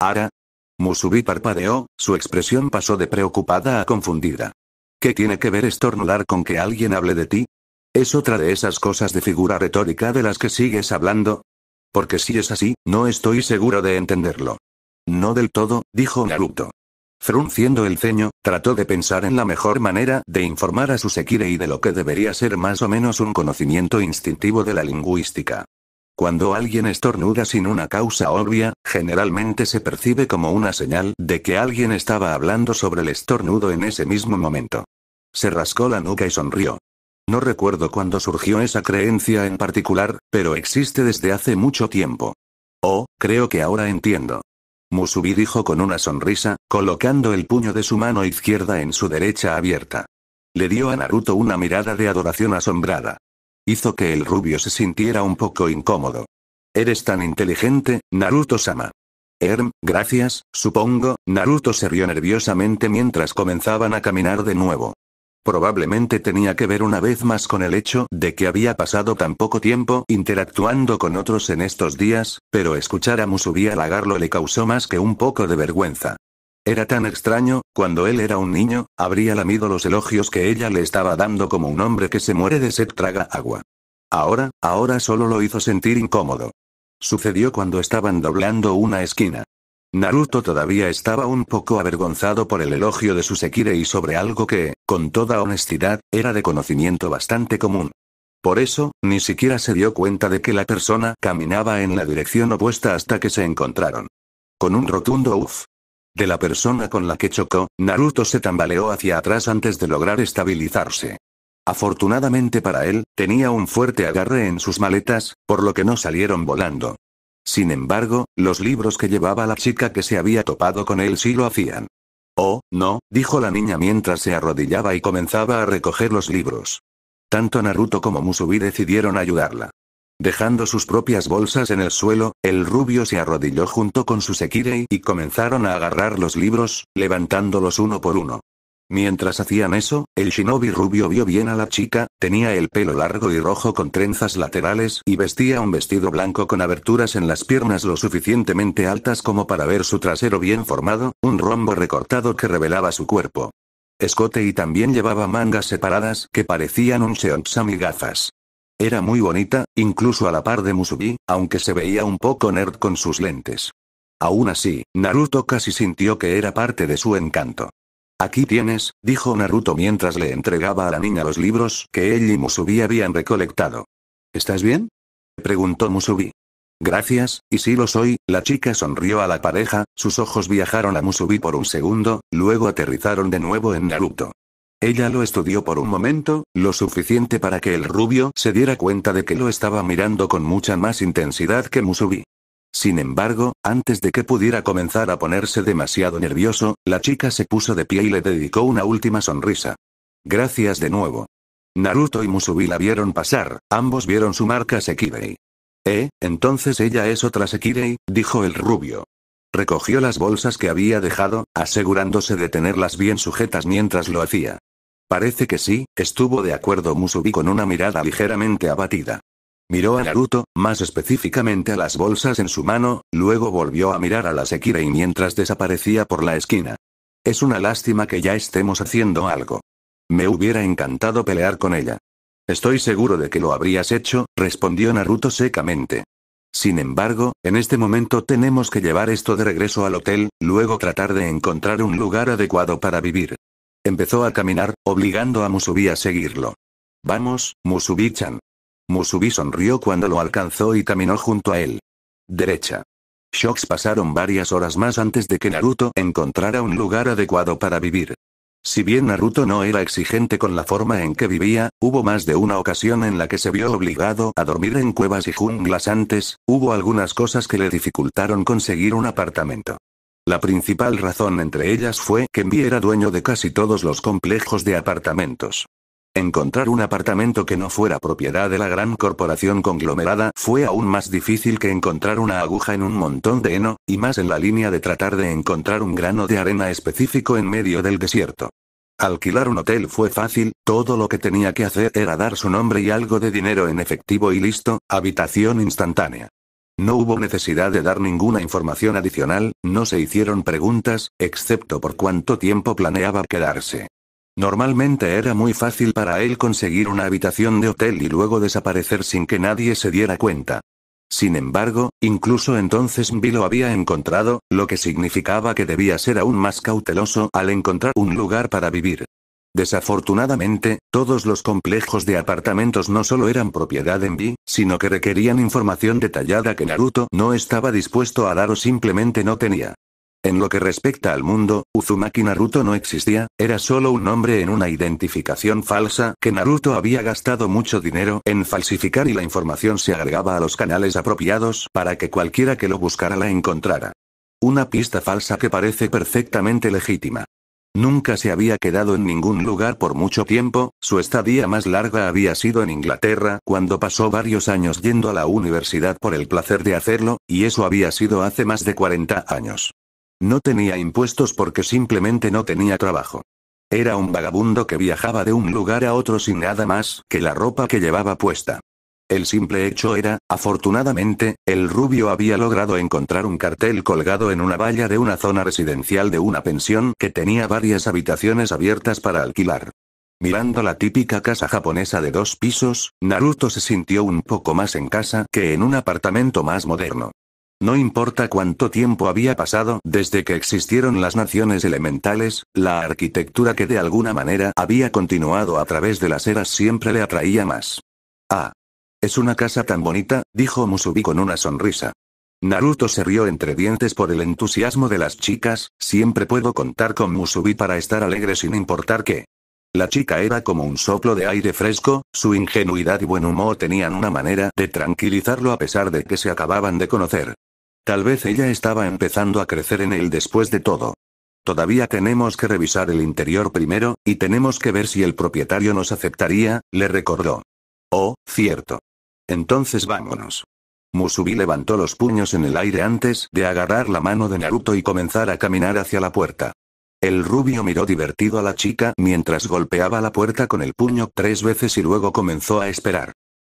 Ara. Musubi parpadeó, su expresión pasó de preocupada a confundida. ¿Qué tiene que ver estornudar con que alguien hable de ti? ¿Es otra de esas cosas de figura retórica de las que sigues hablando? Porque si es así, no estoy seguro de entenderlo. No del todo, dijo Naruto. Frunciendo el ceño, trató de pensar en la mejor manera de informar a su y de lo que debería ser más o menos un conocimiento instintivo de la lingüística. Cuando alguien estornuda sin una causa obvia, generalmente se percibe como una señal de que alguien estaba hablando sobre el estornudo en ese mismo momento. Se rascó la nuca y sonrió. No recuerdo cuándo surgió esa creencia en particular, pero existe desde hace mucho tiempo. Oh, creo que ahora entiendo. Musubi dijo con una sonrisa, colocando el puño de su mano izquierda en su derecha abierta. Le dio a Naruto una mirada de adoración asombrada hizo que el rubio se sintiera un poco incómodo. Eres tan inteligente, Naruto-sama. Erm, gracias, supongo, Naruto se rió nerviosamente mientras comenzaban a caminar de nuevo. Probablemente tenía que ver una vez más con el hecho de que había pasado tan poco tiempo interactuando con otros en estos días, pero escuchar a Musubi halagarlo le causó más que un poco de vergüenza. Era tan extraño, cuando él era un niño, habría lamido los elogios que ella le estaba dando como un hombre que se muere de sed traga agua. Ahora, ahora solo lo hizo sentir incómodo. Sucedió cuando estaban doblando una esquina. Naruto todavía estaba un poco avergonzado por el elogio de su Sekire y sobre algo que, con toda honestidad, era de conocimiento bastante común. Por eso, ni siquiera se dio cuenta de que la persona caminaba en la dirección opuesta hasta que se encontraron. Con un rotundo uff, de la persona con la que chocó, Naruto se tambaleó hacia atrás antes de lograr estabilizarse. Afortunadamente para él, tenía un fuerte agarre en sus maletas, por lo que no salieron volando. Sin embargo, los libros que llevaba la chica que se había topado con él sí lo hacían. Oh, no, dijo la niña mientras se arrodillaba y comenzaba a recoger los libros. Tanto Naruto como Musubi decidieron ayudarla. Dejando sus propias bolsas en el suelo, el rubio se arrodilló junto con su sekirei y comenzaron a agarrar los libros, levantándolos uno por uno. Mientras hacían eso, el shinobi rubio vio bien a la chica, tenía el pelo largo y rojo con trenzas laterales y vestía un vestido blanco con aberturas en las piernas lo suficientemente altas como para ver su trasero bien formado, un rombo recortado que revelaba su cuerpo. Escote y también llevaba mangas separadas que parecían un seon y era muy bonita, incluso a la par de Musubi, aunque se veía un poco nerd con sus lentes. Aún así, Naruto casi sintió que era parte de su encanto. Aquí tienes, dijo Naruto mientras le entregaba a la niña los libros que él y Musubi habían recolectado. ¿Estás bien? preguntó Musubi. Gracias, y si lo soy, la chica sonrió a la pareja, sus ojos viajaron a Musubi por un segundo, luego aterrizaron de nuevo en Naruto. Ella lo estudió por un momento, lo suficiente para que el rubio se diera cuenta de que lo estaba mirando con mucha más intensidad que Musubi. Sin embargo, antes de que pudiera comenzar a ponerse demasiado nervioso, la chica se puso de pie y le dedicó una última sonrisa. Gracias de nuevo. Naruto y Musubi la vieron pasar, ambos vieron su marca Sekirei. Eh, entonces ella es otra Sekirei, dijo el rubio. Recogió las bolsas que había dejado, asegurándose de tenerlas bien sujetas mientras lo hacía. Parece que sí, estuvo de acuerdo Musubi con una mirada ligeramente abatida. Miró a Naruto, más específicamente a las bolsas en su mano, luego volvió a mirar a la y mientras desaparecía por la esquina. Es una lástima que ya estemos haciendo algo. Me hubiera encantado pelear con ella. Estoy seguro de que lo habrías hecho, respondió Naruto secamente. Sin embargo, en este momento tenemos que llevar esto de regreso al hotel, luego tratar de encontrar un lugar adecuado para vivir. Empezó a caminar, obligando a Musubi a seguirlo. Vamos, Musubi-chan. Musubi sonrió cuando lo alcanzó y caminó junto a él. Derecha. Shocks pasaron varias horas más antes de que Naruto encontrara un lugar adecuado para vivir. Si bien Naruto no era exigente con la forma en que vivía, hubo más de una ocasión en la que se vio obligado a dormir en cuevas y junglas antes, hubo algunas cosas que le dificultaron conseguir un apartamento. La principal razón entre ellas fue que Envy era dueño de casi todos los complejos de apartamentos. Encontrar un apartamento que no fuera propiedad de la gran corporación conglomerada fue aún más difícil que encontrar una aguja en un montón de heno, y más en la línea de tratar de encontrar un grano de arena específico en medio del desierto. Alquilar un hotel fue fácil, todo lo que tenía que hacer era dar su nombre y algo de dinero en efectivo y listo, habitación instantánea. No hubo necesidad de dar ninguna información adicional, no se hicieron preguntas, excepto por cuánto tiempo planeaba quedarse. Normalmente era muy fácil para él conseguir una habitación de hotel y luego desaparecer sin que nadie se diera cuenta. Sin embargo, incluso entonces Vi lo había encontrado, lo que significaba que debía ser aún más cauteloso al encontrar un lugar para vivir. Desafortunadamente, todos los complejos de apartamentos no solo eran propiedad en B, sino que requerían información detallada que Naruto no estaba dispuesto a dar o simplemente no tenía. En lo que respecta al mundo, Uzumaki Naruto no existía, era solo un nombre en una identificación falsa que Naruto había gastado mucho dinero en falsificar y la información se agregaba a los canales apropiados para que cualquiera que lo buscara la encontrara. Una pista falsa que parece perfectamente legítima. Nunca se había quedado en ningún lugar por mucho tiempo, su estadía más larga había sido en Inglaterra, cuando pasó varios años yendo a la universidad por el placer de hacerlo, y eso había sido hace más de 40 años. No tenía impuestos porque simplemente no tenía trabajo. Era un vagabundo que viajaba de un lugar a otro sin nada más que la ropa que llevaba puesta. El simple hecho era, afortunadamente, el rubio había logrado encontrar un cartel colgado en una valla de una zona residencial de una pensión que tenía varias habitaciones abiertas para alquilar. Mirando la típica casa japonesa de dos pisos, Naruto se sintió un poco más en casa que en un apartamento más moderno. No importa cuánto tiempo había pasado desde que existieron las naciones elementales, la arquitectura que de alguna manera había continuado a través de las eras siempre le atraía más. Ah, es una casa tan bonita, dijo Musubi con una sonrisa. Naruto se rió entre dientes por el entusiasmo de las chicas, siempre puedo contar con Musubi para estar alegre sin importar qué. La chica era como un soplo de aire fresco, su ingenuidad y buen humor tenían una manera de tranquilizarlo a pesar de que se acababan de conocer. Tal vez ella estaba empezando a crecer en él después de todo. Todavía tenemos que revisar el interior primero, y tenemos que ver si el propietario nos aceptaría, le recordó. Oh, cierto. Entonces vámonos. Musubi levantó los puños en el aire antes de agarrar la mano de Naruto y comenzar a caminar hacia la puerta. El rubio miró divertido a la chica mientras golpeaba la puerta con el puño tres veces y luego comenzó a esperar.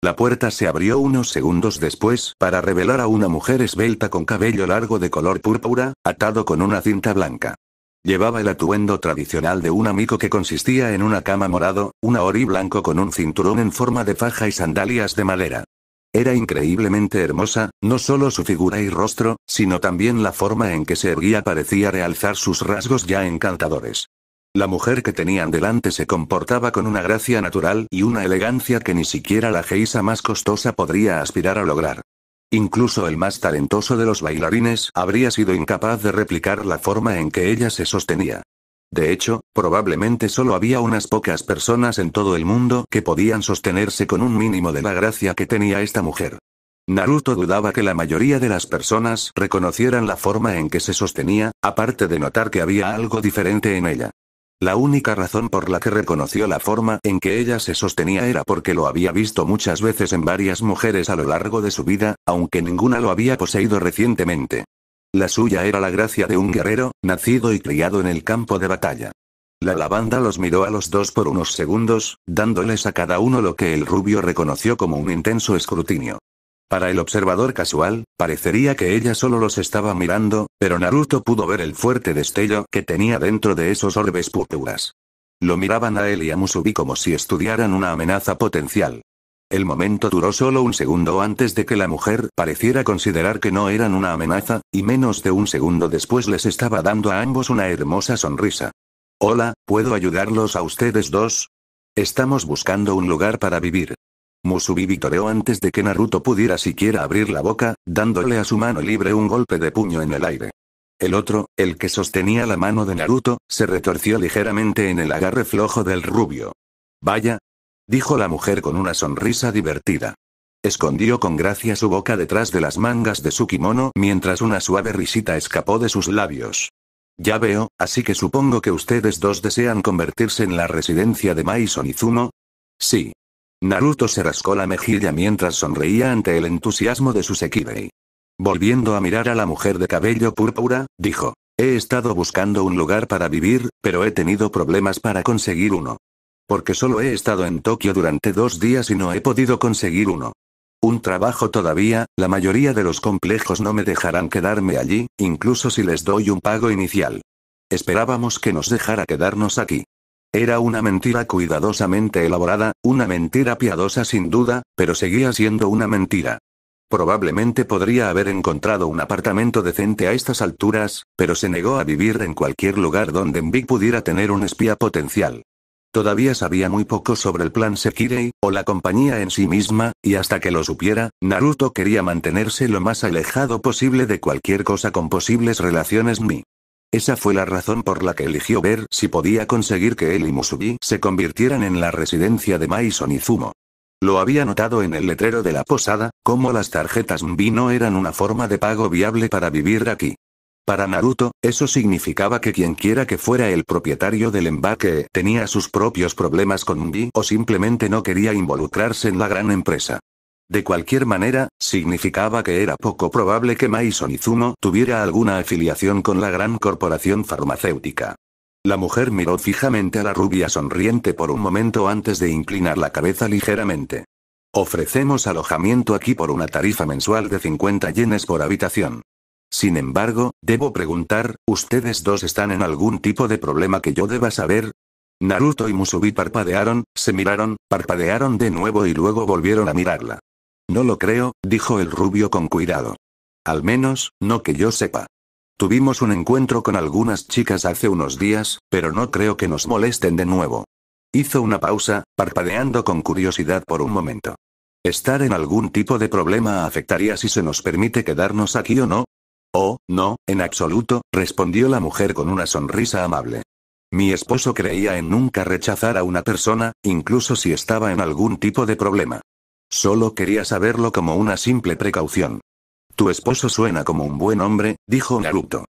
La puerta se abrió unos segundos después para revelar a una mujer esbelta con cabello largo de color púrpura, atado con una cinta blanca. Llevaba el atuendo tradicional de un amigo que consistía en una cama morado, una ori blanco con un cinturón en forma de faja y sandalias de madera. Era increíblemente hermosa, no solo su figura y rostro, sino también la forma en que se erguía parecía realzar sus rasgos ya encantadores. La mujer que tenían delante se comportaba con una gracia natural y una elegancia que ni siquiera la geisa más costosa podría aspirar a lograr. Incluso el más talentoso de los bailarines habría sido incapaz de replicar la forma en que ella se sostenía. De hecho, probablemente solo había unas pocas personas en todo el mundo que podían sostenerse con un mínimo de la gracia que tenía esta mujer. Naruto dudaba que la mayoría de las personas reconocieran la forma en que se sostenía, aparte de notar que había algo diferente en ella. La única razón por la que reconoció la forma en que ella se sostenía era porque lo había visto muchas veces en varias mujeres a lo largo de su vida, aunque ninguna lo había poseído recientemente. La suya era la gracia de un guerrero, nacido y criado en el campo de batalla. La lavanda los miró a los dos por unos segundos, dándoles a cada uno lo que el rubio reconoció como un intenso escrutinio. Para el observador casual, parecería que ella solo los estaba mirando, pero Naruto pudo ver el fuerte destello que tenía dentro de esos orbes púrpuras. Lo miraban a él y a Musubi como si estudiaran una amenaza potencial. El momento duró solo un segundo antes de que la mujer pareciera considerar que no eran una amenaza, y menos de un segundo después les estaba dando a ambos una hermosa sonrisa. Hola, ¿puedo ayudarlos a ustedes dos? Estamos buscando un lugar para vivir. Musubi vitoreó antes de que Naruto pudiera siquiera abrir la boca, dándole a su mano libre un golpe de puño en el aire. El otro, el que sostenía la mano de Naruto, se retorció ligeramente en el agarre flojo del rubio. Vaya. Dijo la mujer con una sonrisa divertida. Escondió con gracia su boca detrás de las mangas de su kimono mientras una suave risita escapó de sus labios. Ya veo, así que supongo que ustedes dos desean convertirse en la residencia de Mai Sonizuno. Sí, Naruto se rascó la mejilla mientras sonreía ante el entusiasmo de su Sekirei. Volviendo a mirar a la mujer de cabello púrpura, dijo. He estado buscando un lugar para vivir, pero he tenido problemas para conseguir uno. Porque solo he estado en Tokio durante dos días y no he podido conseguir uno. Un trabajo todavía, la mayoría de los complejos no me dejarán quedarme allí, incluso si les doy un pago inicial. Esperábamos que nos dejara quedarnos aquí. Era una mentira cuidadosamente elaborada, una mentira piadosa sin duda, pero seguía siendo una mentira. Probablemente podría haber encontrado un apartamento decente a estas alturas, pero se negó a vivir en cualquier lugar donde Mbik pudiera tener un espía potencial. Todavía sabía muy poco sobre el plan Sekirei, o la compañía en sí misma, y hasta que lo supiera, Naruto quería mantenerse lo más alejado posible de cualquier cosa con posibles relaciones Mi. Esa fue la razón por la que eligió ver si podía conseguir que él y Musubi se convirtieran en la residencia de Maison Zumo. Lo había notado en el letrero de la posada, como las tarjetas MBI no eran una forma de pago viable para vivir aquí. Para Naruto, eso significaba que quienquiera que fuera el propietario del embaque tenía sus propios problemas con Mbi o simplemente no quería involucrarse en la gran empresa. De cualquier manera, significaba que era poco probable que Maison Izumo tuviera alguna afiliación con la gran corporación farmacéutica. La mujer miró fijamente a la rubia sonriente por un momento antes de inclinar la cabeza ligeramente. Ofrecemos alojamiento aquí por una tarifa mensual de 50 yenes por habitación. Sin embargo, debo preguntar, ¿ustedes dos están en algún tipo de problema que yo deba saber? Naruto y Musubi parpadearon, se miraron, parpadearon de nuevo y luego volvieron a mirarla. No lo creo, dijo el rubio con cuidado. Al menos, no que yo sepa. Tuvimos un encuentro con algunas chicas hace unos días, pero no creo que nos molesten de nuevo. Hizo una pausa, parpadeando con curiosidad por un momento. ¿Estar en algún tipo de problema afectaría si se nos permite quedarnos aquí o no? Oh, no, en absoluto, respondió la mujer con una sonrisa amable. Mi esposo creía en nunca rechazar a una persona, incluso si estaba en algún tipo de problema. Solo quería saberlo como una simple precaución. Tu esposo suena como un buen hombre, dijo Naruto.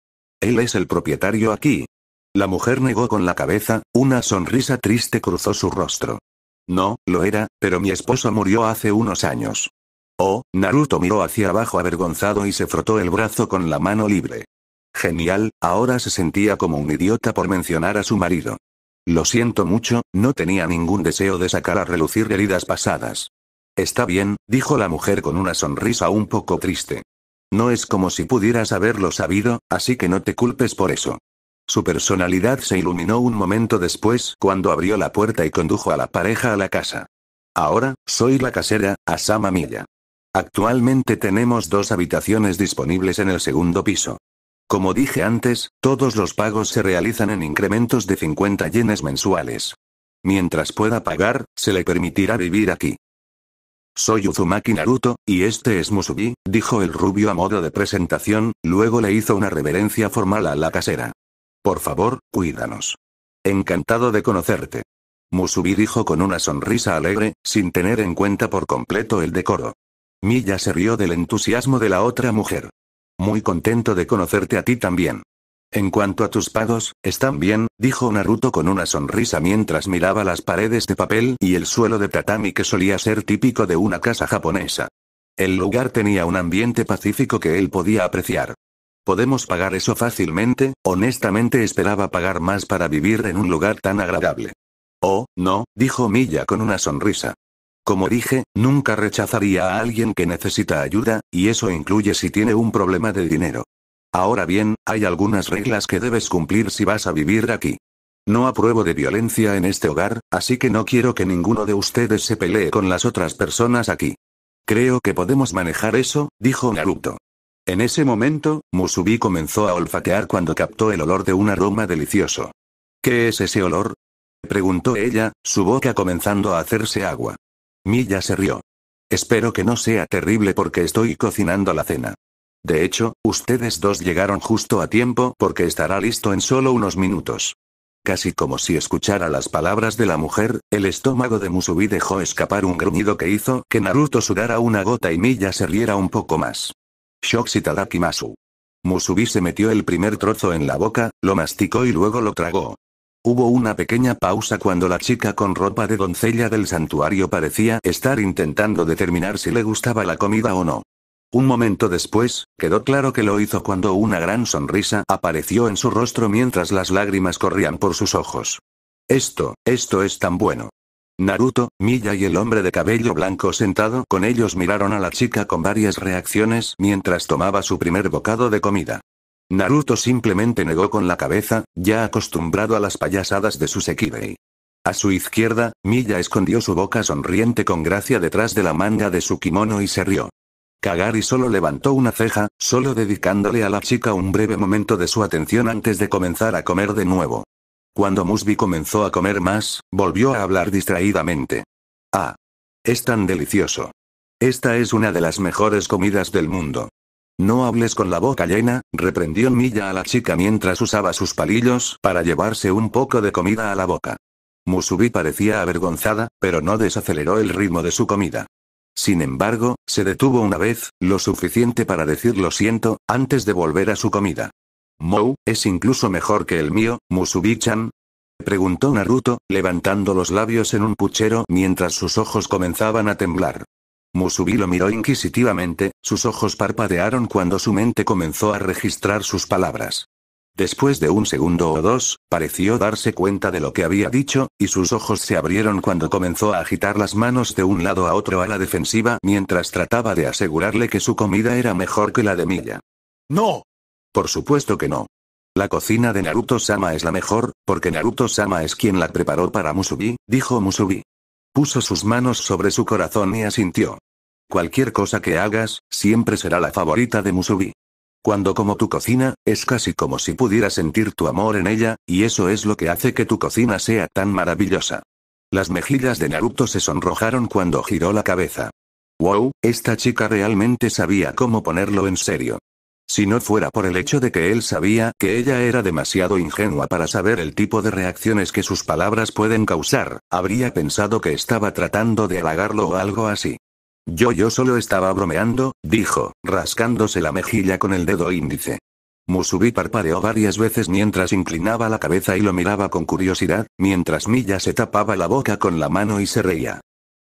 Él es el propietario aquí. La mujer negó con la cabeza, una sonrisa triste cruzó su rostro. No, lo era, pero mi esposo murió hace unos años. Oh, Naruto miró hacia abajo avergonzado y se frotó el brazo con la mano libre. Genial, ahora se sentía como un idiota por mencionar a su marido. Lo siento mucho, no tenía ningún deseo de sacar a relucir heridas pasadas. Está bien, dijo la mujer con una sonrisa un poco triste. No es como si pudieras haberlo sabido, así que no te culpes por eso. Su personalidad se iluminó un momento después cuando abrió la puerta y condujo a la pareja a la casa. Ahora, soy la casera, Asama Milla. Actualmente tenemos dos habitaciones disponibles en el segundo piso. Como dije antes, todos los pagos se realizan en incrementos de 50 yenes mensuales. Mientras pueda pagar, se le permitirá vivir aquí. Soy Uzumaki Naruto, y este es Musubi, dijo el rubio a modo de presentación, luego le hizo una reverencia formal a la casera. Por favor, cuídanos. Encantado de conocerte. Musubi dijo con una sonrisa alegre, sin tener en cuenta por completo el decoro. Miya se rió del entusiasmo de la otra mujer. Muy contento de conocerte a ti también. En cuanto a tus pagos, están bien, dijo Naruto con una sonrisa mientras miraba las paredes de papel y el suelo de tatami que solía ser típico de una casa japonesa. El lugar tenía un ambiente pacífico que él podía apreciar. Podemos pagar eso fácilmente, honestamente esperaba pagar más para vivir en un lugar tan agradable. Oh, no, dijo Milla con una sonrisa. Como dije, nunca rechazaría a alguien que necesita ayuda, y eso incluye si tiene un problema de dinero. Ahora bien, hay algunas reglas que debes cumplir si vas a vivir aquí. No apruebo de violencia en este hogar, así que no quiero que ninguno de ustedes se pelee con las otras personas aquí. Creo que podemos manejar eso, dijo Naruto. En ese momento, Musubi comenzó a olfatear cuando captó el olor de un aroma delicioso. ¿Qué es ese olor? preguntó ella, su boca comenzando a hacerse agua. Milla se rió. Espero que no sea terrible porque estoy cocinando la cena. De hecho, ustedes dos llegaron justo a tiempo porque estará listo en solo unos minutos. Casi como si escuchara las palabras de la mujer, el estómago de Musubi dejó escapar un gruñido que hizo que Naruto sudara una gota y Milla se riera un poco más. Shoksi Tadakimasu. Musubi se metió el primer trozo en la boca, lo masticó y luego lo tragó. Hubo una pequeña pausa cuando la chica con ropa de doncella del santuario parecía estar intentando determinar si le gustaba la comida o no. Un momento después, quedó claro que lo hizo cuando una gran sonrisa apareció en su rostro mientras las lágrimas corrían por sus ojos. Esto, esto es tan bueno. Naruto, Milla y el hombre de cabello blanco sentado con ellos miraron a la chica con varias reacciones mientras tomaba su primer bocado de comida. Naruto simplemente negó con la cabeza, ya acostumbrado a las payasadas de su Sekirei. A su izquierda, Milla escondió su boca sonriente con gracia detrás de la manga de su kimono y se rió. Kagari solo levantó una ceja, solo dedicándole a la chica un breve momento de su atención antes de comenzar a comer de nuevo. Cuando Musubi comenzó a comer más, volvió a hablar distraídamente. Ah. Es tan delicioso. Esta es una de las mejores comidas del mundo. No hables con la boca llena, reprendió Milla a la chica mientras usaba sus palillos para llevarse un poco de comida a la boca. Musubi parecía avergonzada, pero no desaceleró el ritmo de su comida. Sin embargo, se detuvo una vez, lo suficiente para decir lo siento, antes de volver a su comida. Mou, es incluso mejor que el mío, Musubi-chan. Preguntó Naruto, levantando los labios en un puchero mientras sus ojos comenzaban a temblar. Musubi lo miró inquisitivamente, sus ojos parpadearon cuando su mente comenzó a registrar sus palabras. Después de un segundo o dos, pareció darse cuenta de lo que había dicho, y sus ojos se abrieron cuando comenzó a agitar las manos de un lado a otro a la defensiva mientras trataba de asegurarle que su comida era mejor que la de Milla. ¡No! Por supuesto que no. La cocina de Naruto-sama es la mejor, porque Naruto-sama es quien la preparó para Musubi, dijo Musubi. Puso sus manos sobre su corazón y asintió. Cualquier cosa que hagas, siempre será la favorita de Musubi. Cuando como tu cocina, es casi como si pudiera sentir tu amor en ella, y eso es lo que hace que tu cocina sea tan maravillosa. Las mejillas de Naruto se sonrojaron cuando giró la cabeza. Wow, esta chica realmente sabía cómo ponerlo en serio. Si no fuera por el hecho de que él sabía que ella era demasiado ingenua para saber el tipo de reacciones que sus palabras pueden causar, habría pensado que estaba tratando de halagarlo o algo así. Yo yo solo estaba bromeando, dijo, rascándose la mejilla con el dedo índice. Musubi parpadeó varias veces mientras inclinaba la cabeza y lo miraba con curiosidad, mientras Milla se tapaba la boca con la mano y se reía.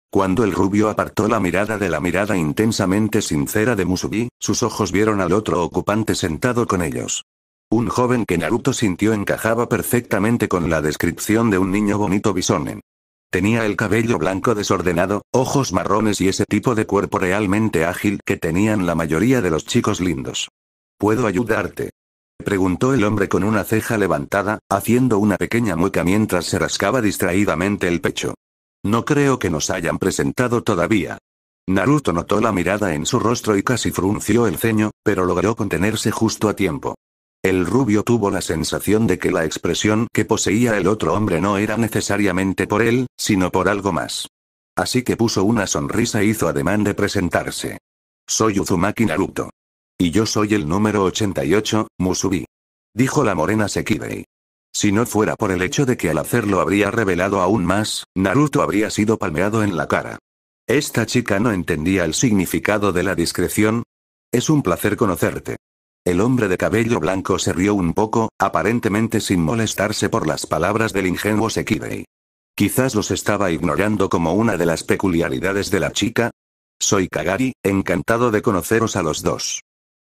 Cuando el rubio apartó la mirada de la mirada intensamente sincera de Musubi, sus ojos vieron al otro ocupante sentado con ellos. Un joven que Naruto sintió encajaba perfectamente con la descripción de un niño bonito bisonen. Tenía el cabello blanco desordenado, ojos marrones y ese tipo de cuerpo realmente ágil que tenían la mayoría de los chicos lindos. ¿Puedo ayudarte? preguntó el hombre con una ceja levantada, haciendo una pequeña mueca mientras se rascaba distraídamente el pecho. No creo que nos hayan presentado todavía. Naruto notó la mirada en su rostro y casi frunció el ceño, pero logró contenerse justo a tiempo. El rubio tuvo la sensación de que la expresión que poseía el otro hombre no era necesariamente por él, sino por algo más. Así que puso una sonrisa e hizo ademán de presentarse. Soy Uzumaki Naruto. Y yo soy el número 88, Musubi. Dijo la morena sequibei Si no fuera por el hecho de que al hacerlo habría revelado aún más, Naruto habría sido palmeado en la cara. Esta chica no entendía el significado de la discreción. Es un placer conocerte. El hombre de cabello blanco se rió un poco, aparentemente sin molestarse por las palabras del ingenuo Sekidei. Quizás los estaba ignorando como una de las peculiaridades de la chica. Soy Kagari, encantado de conoceros a los dos.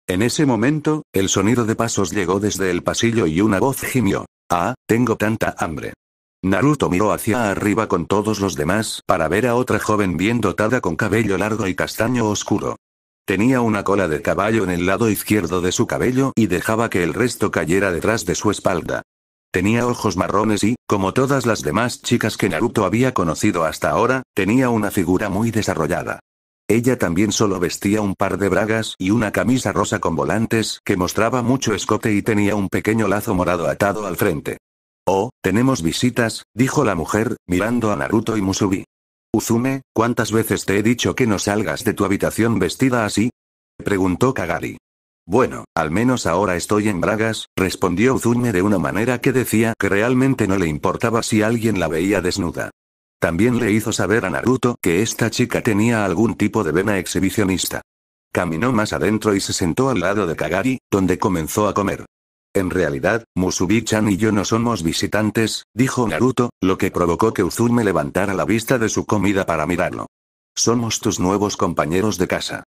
En ese momento, el sonido de pasos llegó desde el pasillo y una voz gimió. Ah, tengo tanta hambre. Naruto miró hacia arriba con todos los demás para ver a otra joven bien dotada con cabello largo y castaño oscuro. Tenía una cola de caballo en el lado izquierdo de su cabello y dejaba que el resto cayera detrás de su espalda. Tenía ojos marrones y, como todas las demás chicas que Naruto había conocido hasta ahora, tenía una figura muy desarrollada. Ella también solo vestía un par de bragas y una camisa rosa con volantes que mostraba mucho escote y tenía un pequeño lazo morado atado al frente. Oh, tenemos visitas, dijo la mujer, mirando a Naruto y Musubi. Uzume, ¿cuántas veces te he dicho que no salgas de tu habitación vestida así? preguntó Kagari. Bueno, al menos ahora estoy en bragas, respondió Uzume de una manera que decía que realmente no le importaba si alguien la veía desnuda. También le hizo saber a Naruto que esta chica tenía algún tipo de vena exhibicionista. Caminó más adentro y se sentó al lado de Kagari, donde comenzó a comer. En realidad, Musubi-chan y yo no somos visitantes, dijo Naruto, lo que provocó que Uzume levantara la vista de su comida para mirarlo. Somos tus nuevos compañeros de casa.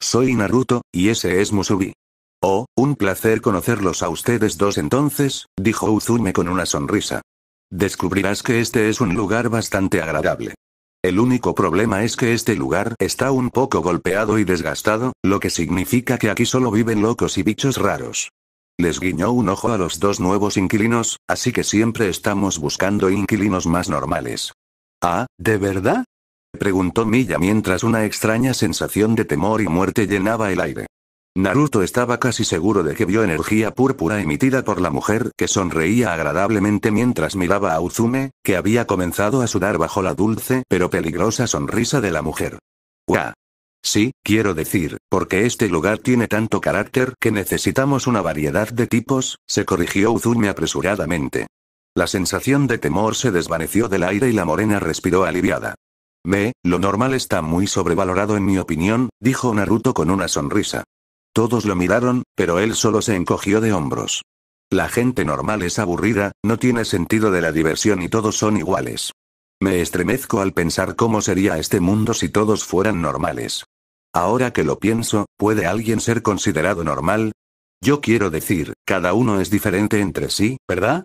Soy Naruto, y ese es Musubi. Oh, un placer conocerlos a ustedes dos entonces, dijo Uzume con una sonrisa. Descubrirás que este es un lugar bastante agradable. El único problema es que este lugar está un poco golpeado y desgastado, lo que significa que aquí solo viven locos y bichos raros. Les guiñó un ojo a los dos nuevos inquilinos, así que siempre estamos buscando inquilinos más normales. Ah, ¿de verdad? preguntó Milla mientras una extraña sensación de temor y muerte llenaba el aire. Naruto estaba casi seguro de que vio energía púrpura emitida por la mujer que sonreía agradablemente mientras miraba a Uzume, que había comenzado a sudar bajo la dulce pero peligrosa sonrisa de la mujer. Sí, quiero decir, porque este lugar tiene tanto carácter que necesitamos una variedad de tipos, se corrigió Uzume apresuradamente. La sensación de temor se desvaneció del aire y la morena respiró aliviada. Me, lo normal está muy sobrevalorado en mi opinión, dijo Naruto con una sonrisa. Todos lo miraron, pero él solo se encogió de hombros. La gente normal es aburrida, no tiene sentido de la diversión y todos son iguales. Me estremezco al pensar cómo sería este mundo si todos fueran normales. Ahora que lo pienso, ¿puede alguien ser considerado normal? Yo quiero decir, cada uno es diferente entre sí, ¿verdad?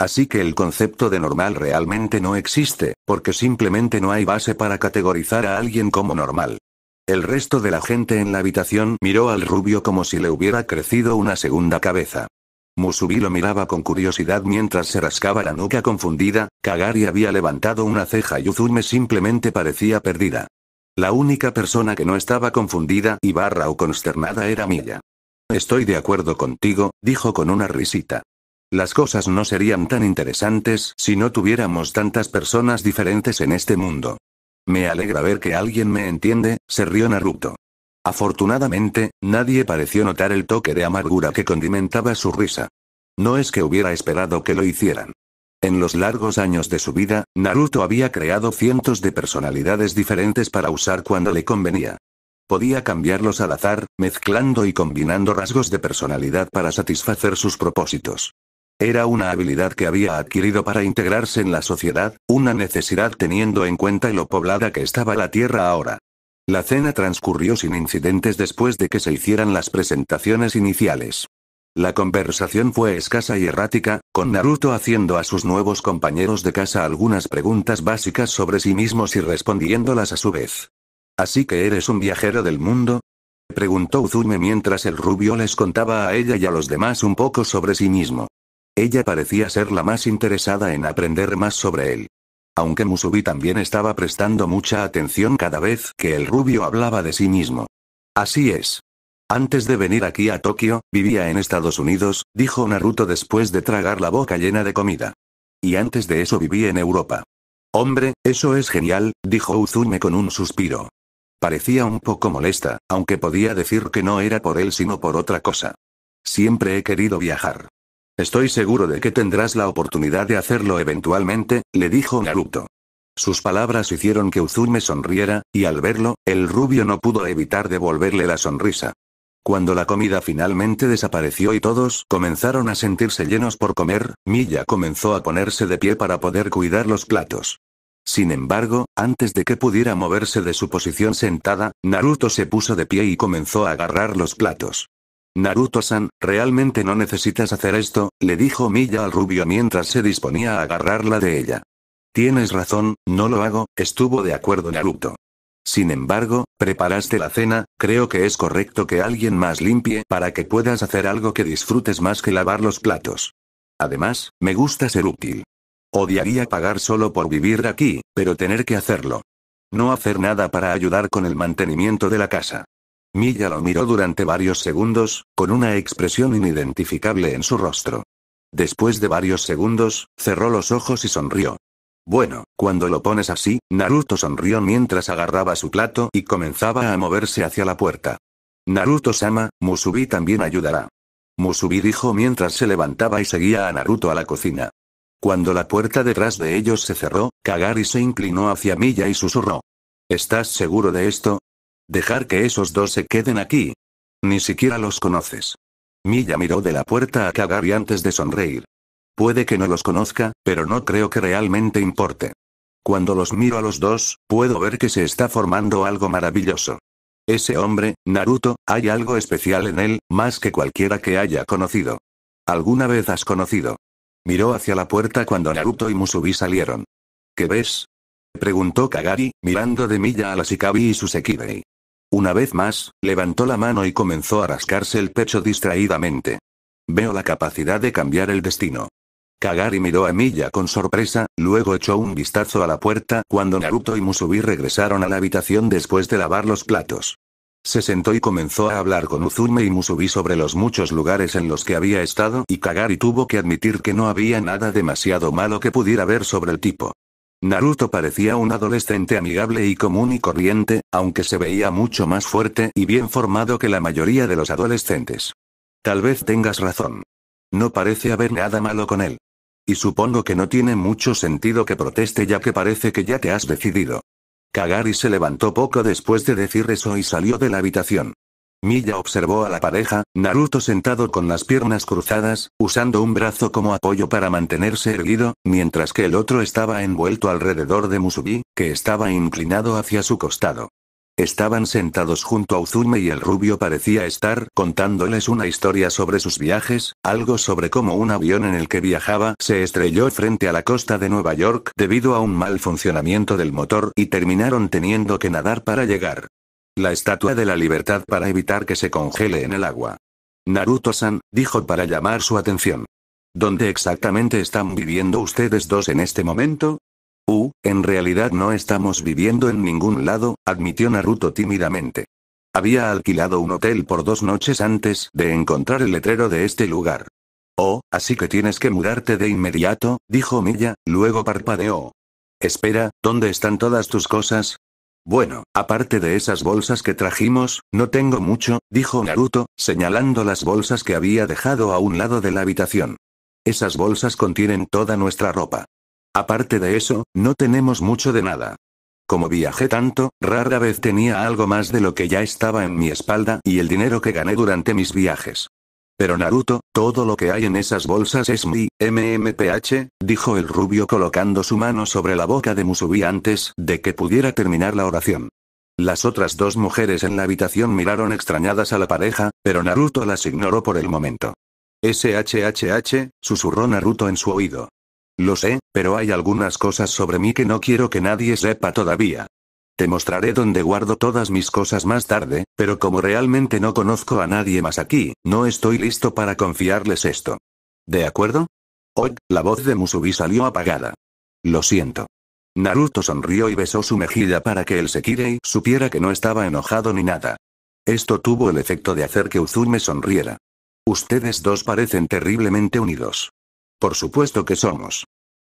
Así que el concepto de normal realmente no existe, porque simplemente no hay base para categorizar a alguien como normal. El resto de la gente en la habitación miró al rubio como si le hubiera crecido una segunda cabeza. Musubi lo miraba con curiosidad mientras se rascaba la nuca confundida, Kagari había levantado una ceja y Uzume simplemente parecía perdida. La única persona que no estaba confundida y barra o consternada era Milla. Estoy de acuerdo contigo, dijo con una risita. Las cosas no serían tan interesantes si no tuviéramos tantas personas diferentes en este mundo. Me alegra ver que alguien me entiende, se rió Naruto. Afortunadamente, nadie pareció notar el toque de amargura que condimentaba su risa. No es que hubiera esperado que lo hicieran. En los largos años de su vida, Naruto había creado cientos de personalidades diferentes para usar cuando le convenía. Podía cambiarlos al azar, mezclando y combinando rasgos de personalidad para satisfacer sus propósitos. Era una habilidad que había adquirido para integrarse en la sociedad, una necesidad teniendo en cuenta lo poblada que estaba la Tierra ahora. La cena transcurrió sin incidentes después de que se hicieran las presentaciones iniciales. La conversación fue escasa y errática, con Naruto haciendo a sus nuevos compañeros de casa algunas preguntas básicas sobre sí mismos y respondiéndolas a su vez. ¿Así que eres un viajero del mundo? preguntó Uzume mientras el rubio les contaba a ella y a los demás un poco sobre sí mismo. Ella parecía ser la más interesada en aprender más sobre él. Aunque Musubi también estaba prestando mucha atención cada vez que el rubio hablaba de sí mismo. Así es. Antes de venir aquí a Tokio, vivía en Estados Unidos, dijo Naruto después de tragar la boca llena de comida. Y antes de eso viví en Europa. Hombre, eso es genial, dijo Uzume con un suspiro. Parecía un poco molesta, aunque podía decir que no era por él sino por otra cosa. Siempre he querido viajar. Estoy seguro de que tendrás la oportunidad de hacerlo eventualmente, le dijo Naruto. Sus palabras hicieron que Uzume sonriera, y al verlo, el rubio no pudo evitar devolverle la sonrisa. Cuando la comida finalmente desapareció y todos comenzaron a sentirse llenos por comer, Milla comenzó a ponerse de pie para poder cuidar los platos. Sin embargo, antes de que pudiera moverse de su posición sentada, Naruto se puso de pie y comenzó a agarrar los platos. Naruto-san, realmente no necesitas hacer esto, le dijo Milla al rubio mientras se disponía a agarrarla de ella. Tienes razón, no lo hago, estuvo de acuerdo Naruto. Sin embargo, preparaste la cena, creo que es correcto que alguien más limpie para que puedas hacer algo que disfrutes más que lavar los platos. Además, me gusta ser útil. Odiaría pagar solo por vivir aquí, pero tener que hacerlo. No hacer nada para ayudar con el mantenimiento de la casa. Milla lo miró durante varios segundos, con una expresión inidentificable en su rostro. Después de varios segundos, cerró los ojos y sonrió. Bueno, cuando lo pones así, Naruto sonrió mientras agarraba su plato y comenzaba a moverse hacia la puerta. Naruto-sama, Musubi también ayudará. Musubi dijo mientras se levantaba y seguía a Naruto a la cocina. Cuando la puerta detrás de ellos se cerró, Kagari se inclinó hacia Milla y susurró. ¿Estás seguro de esto? Dejar que esos dos se queden aquí. Ni siquiera los conoces. Milla miró de la puerta a Kagari antes de sonreír. Puede que no los conozca, pero no creo que realmente importe. Cuando los miro a los dos, puedo ver que se está formando algo maravilloso. Ese hombre, Naruto, hay algo especial en él, más que cualquiera que haya conocido. ¿Alguna vez has conocido? Miró hacia la puerta cuando Naruto y Musubi salieron. ¿Qué ves? Preguntó Kagari, mirando de milla a la Shikabi y su Una vez más, levantó la mano y comenzó a rascarse el pecho distraídamente. Veo la capacidad de cambiar el destino. Kagari miró a Milla con sorpresa, luego echó un vistazo a la puerta cuando Naruto y Musubi regresaron a la habitación después de lavar los platos. Se sentó y comenzó a hablar con Uzume y Musubi sobre los muchos lugares en los que había estado y Kagari tuvo que admitir que no había nada demasiado malo que pudiera ver sobre el tipo. Naruto parecía un adolescente amigable y común y corriente, aunque se veía mucho más fuerte y bien formado que la mayoría de los adolescentes. Tal vez tengas razón. No parece haber nada malo con él. Y supongo que no tiene mucho sentido que proteste ya que parece que ya te has decidido. Kagari se levantó poco después de decir eso y salió de la habitación. Milla observó a la pareja, Naruto sentado con las piernas cruzadas, usando un brazo como apoyo para mantenerse erguido, mientras que el otro estaba envuelto alrededor de Musubi, que estaba inclinado hacia su costado. Estaban sentados junto a Uzume y el rubio parecía estar contándoles una historia sobre sus viajes, algo sobre cómo un avión en el que viajaba se estrelló frente a la costa de Nueva York debido a un mal funcionamiento del motor y terminaron teniendo que nadar para llegar. La estatua de la libertad para evitar que se congele en el agua. Naruto-san, dijo para llamar su atención. ¿Dónde exactamente están viviendo ustedes dos en este momento? Uh, en realidad no estamos viviendo en ningún lado, admitió Naruto tímidamente. Había alquilado un hotel por dos noches antes de encontrar el letrero de este lugar. Oh, así que tienes que mudarte de inmediato, dijo Milla, luego parpadeó. Espera, ¿dónde están todas tus cosas? Bueno, aparte de esas bolsas que trajimos, no tengo mucho, dijo Naruto, señalando las bolsas que había dejado a un lado de la habitación. Esas bolsas contienen toda nuestra ropa. Aparte de eso, no tenemos mucho de nada. Como viajé tanto, rara vez tenía algo más de lo que ya estaba en mi espalda y el dinero que gané durante mis viajes. Pero Naruto, todo lo que hay en esas bolsas es mi MMPH, dijo el rubio colocando su mano sobre la boca de Musubi antes de que pudiera terminar la oración. Las otras dos mujeres en la habitación miraron extrañadas a la pareja, pero Naruto las ignoró por el momento. SHHH, susurró Naruto en su oído. Lo sé, pero hay algunas cosas sobre mí que no quiero que nadie sepa todavía. Te mostraré dónde guardo todas mis cosas más tarde, pero como realmente no conozco a nadie más aquí, no estoy listo para confiarles esto. ¿De acuerdo? Hoy, la voz de Musubi salió apagada. Lo siento. Naruto sonrió y besó su mejilla para que el Sekirei supiera que no estaba enojado ni nada. Esto tuvo el efecto de hacer que Uzume sonriera. Ustedes dos parecen terriblemente unidos. Por supuesto que somos.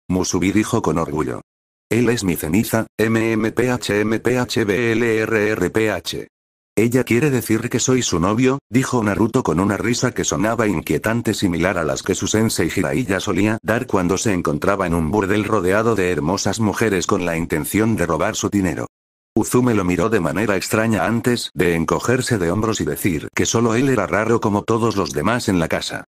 Musubi dijo con orgullo. Él es mi ceniza, MMPHMPHBLRRPH. Ella quiere decir que soy su novio, dijo Naruto con una risa que sonaba inquietante similar a las que su sensei Jiraiya solía dar cuando se encontraba en un burdel rodeado de hermosas mujeres con la intención de robar su dinero. Uzume lo miró de manera extraña antes de encogerse de hombros y decir que solo él era raro como todos los demás en la casa.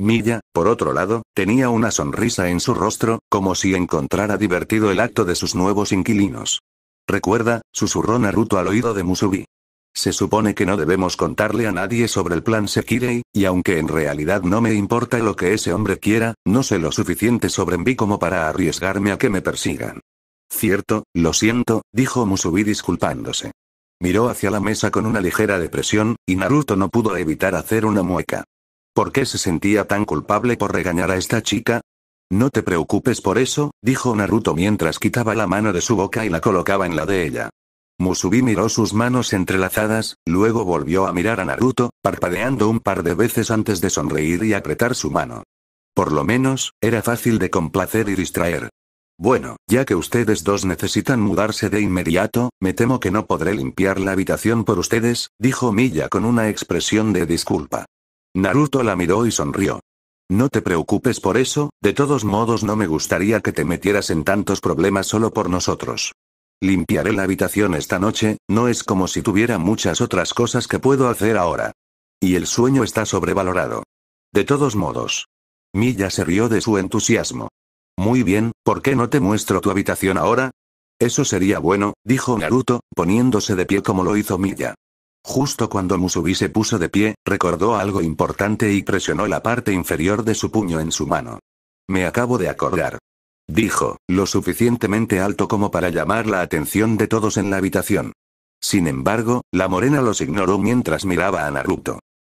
Milla, por otro lado, tenía una sonrisa en su rostro, como si encontrara divertido el acto de sus nuevos inquilinos. Recuerda, susurró Naruto al oído de Musubi. Se supone que no debemos contarle a nadie sobre el plan Sekirei, y aunque en realidad no me importa lo que ese hombre quiera, no sé lo suficiente sobre mí como para arriesgarme a que me persigan. Cierto, lo siento, dijo Musubi disculpándose. Miró hacia la mesa con una ligera depresión, y Naruto no pudo evitar hacer una mueca. ¿Por qué se sentía tan culpable por regañar a esta chica? No te preocupes por eso, dijo Naruto mientras quitaba la mano de su boca y la colocaba en la de ella. Musubi miró sus manos entrelazadas, luego volvió a mirar a Naruto, parpadeando un par de veces antes de sonreír y apretar su mano. Por lo menos, era fácil de complacer y distraer. Bueno, ya que ustedes dos necesitan mudarse de inmediato, me temo que no podré limpiar la habitación por ustedes, dijo Milla con una expresión de disculpa. Naruto la miró y sonrió. No te preocupes por eso, de todos modos no me gustaría que te metieras en tantos problemas solo por nosotros. Limpiaré la habitación esta noche, no es como si tuviera muchas otras cosas que puedo hacer ahora. Y el sueño está sobrevalorado. De todos modos. Milla se rió de su entusiasmo. Muy bien, ¿por qué no te muestro tu habitación ahora? Eso sería bueno, dijo Naruto, poniéndose de pie como lo hizo Milla. Justo cuando Musubi se puso de pie, recordó algo importante y presionó la parte inferior de su puño en su mano. Me acabo de acordar. Dijo, lo suficientemente alto como para llamar la atención de todos en la habitación. Sin embargo, la morena los ignoró mientras miraba a Naruto.